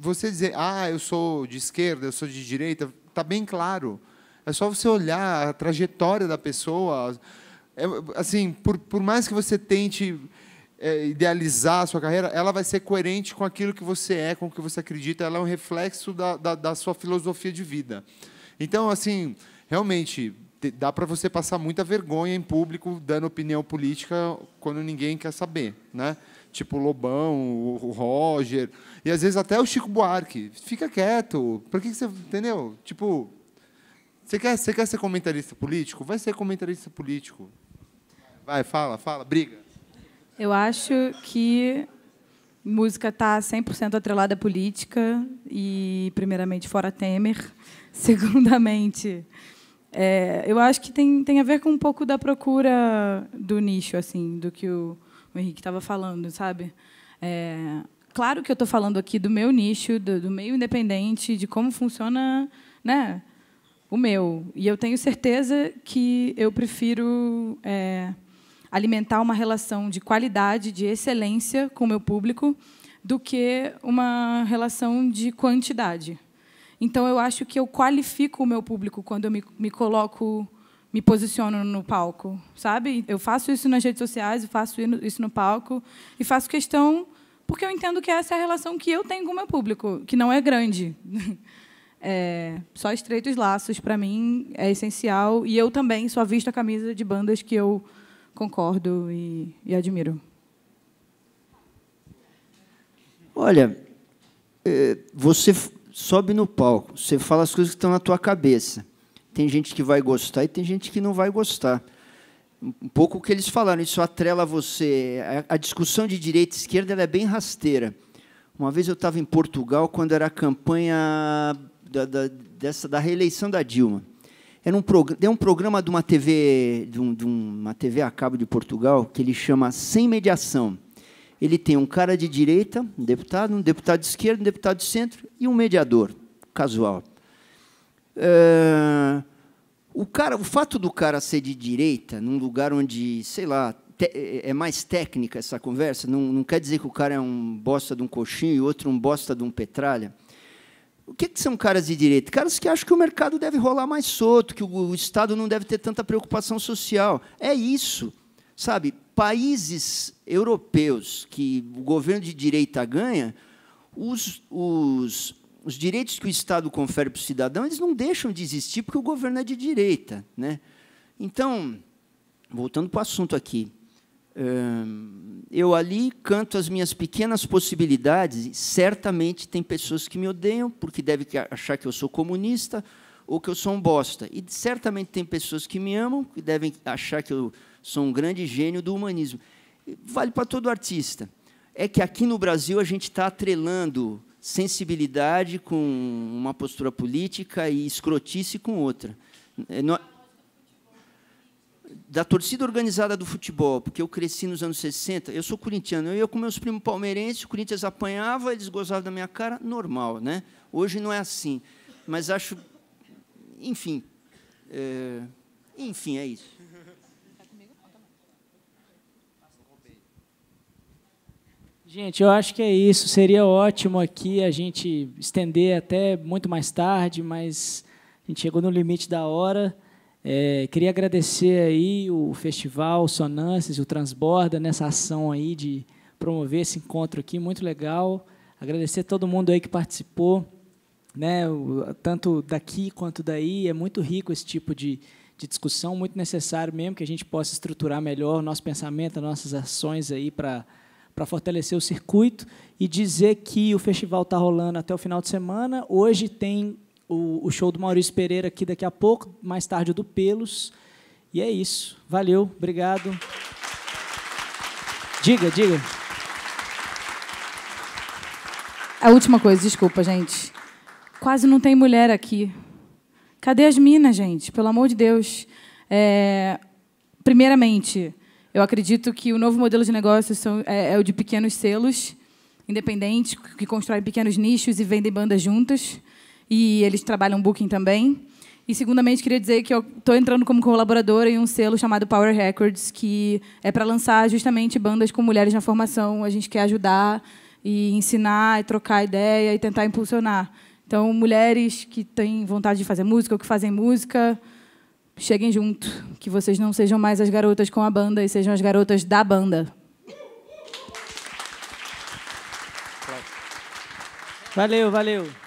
você dizer, ah, eu sou de esquerda, eu sou de direita, está bem claro. É só você olhar a trajetória da pessoa, é, assim, por, por mais que você tente é, idealizar a sua carreira, ela vai ser coerente com aquilo que você é, com o que você acredita, ela é um reflexo da, da, da sua filosofia de vida. Então, assim, realmente, dá para você passar muita vergonha em público dando opinião política quando ninguém quer saber, né? Tipo o Lobão, o Roger, e às vezes até o Chico Buarque. Fica quieto. Por que você. Entendeu? Tipo. Você quer, você quer ser comentarista político? Vai ser comentarista político. Vai, fala, fala, briga. Eu acho que música está 100% atrelada à política e, primeiramente, fora Temer. Segundamente, é, eu acho que tem, tem a ver com um pouco da procura do nicho, assim, do que o, o Henrique estava falando, sabe? É, claro que eu estou falando aqui do meu nicho, do, do meio independente, de como funciona, né? O meu. E eu tenho certeza que eu prefiro é, alimentar uma relação de qualidade, de excelência com o meu público, do que uma relação de quantidade. Então, eu acho que eu qualifico o meu público quando eu me, me coloco, me posiciono no palco, sabe? Eu faço isso nas redes sociais, eu faço isso no palco e faço questão porque eu entendo que essa é a relação que eu tenho com o meu público, que não é grande. É, só estreitos laços, para mim, é essencial. E eu também só visto a camisa de bandas que eu concordo e, e admiro. Olha, é, você sobe no palco, você fala as coisas que estão na tua cabeça. Tem gente que vai gostar e tem gente que não vai gostar. Um pouco o que eles falaram, isso atrela você. A, discussão de direita e esquerda é bem rasteira. Uma vez eu estava em Portugal, quando era a campanha da, da, dessa, da reeleição da Dilma. Era é um, prog é um programa de uma TV, de, um, de uma TV a cabo de Portugal que ele chama Sem Mediação. Ele tem um cara de direita, um deputado, um deputado de esquerda, um deputado de centro e um mediador casual. Eh, o, cara, o fato do cara ser de direita, num lugar onde, sei lá, é mais técnica essa conversa, não, não quer dizer que o cara é um bosta de um coxinho e outro um bosta de um petralha. O que, que, são caras de direita? Caras que acham que o mercado deve rolar mais solto, que o, Estado não deve ter tanta preocupação social. É isso. Sabe, países europeus que o governo de direita ganha, os, os, os direitos que o Estado confere para o cidadão, eles não deixam de existir porque o governo é de direita. Né? Então, voltando para o assunto aqui, eu ali canto as minhas pequenas possibilidades. E certamente tem pessoas que me odeiam porque devem achar que eu sou comunista ou que eu sou um bosta. E certamente tem pessoas que me amam que devem achar que eu sou um grande gênio do humanismo. Vale para todo artista. É que aqui no Brasil a gente está atrelando sensibilidade com uma postura política e escrotice com outra. É, é da torcida organizada do futebol, porque eu cresci nos anos 60, eu sou corintiano, eu ia com meus primos palmeirenses, o Corinthians apanhava, eles gozavam da minha cara, normal, né? Hoje não é assim, mas acho, enfim, é, enfim, é isso. Gente, eu acho que é isso. Seria ótimo aqui a gente estender até muito mais tarde, mas a gente chegou no limite da hora. É, queria agradecer aí o Festival Sonances, o Transborda, nessa ação aí de promover esse encontro aqui, muito legal. Agradecer a todo mundo aí que participou, né, tanto daqui quanto daí. É muito rico esse tipo de, de discussão, muito necessário mesmo que a gente possa estruturar melhor o nosso pensamento, as nossas ações aí para para fortalecer o circuito e dizer que o festival está rolando até o final de semana. Hoje tem o, o show do Maurício Pereira aqui daqui a pouco, mais tarde o do Pelos. E é isso. Valeu, obrigado. Diga, diga. A última coisa, desculpa, gente. Quase não tem mulher aqui. Cadê as minas, gente? Pelo amor de Deus. É... Primeiramente, eu acredito que o novo modelo de negócios é, é o de pequenos selos independentes, que constroem pequenos nichos e vendem bandas juntas e eles trabalham Booking também. E, segundamente, queria dizer que eu estou entrando como colaboradora em um selo chamado Power Records, que é para lançar justamente bandas com mulheres na formação. A gente quer ajudar e ensinar, e trocar ideia e tentar impulsionar. Então, mulheres que têm vontade de fazer música ou que fazem música, cheguem junto. Que vocês não sejam mais as garotas com a banda e sejam as garotas da banda. Valeu, valeu.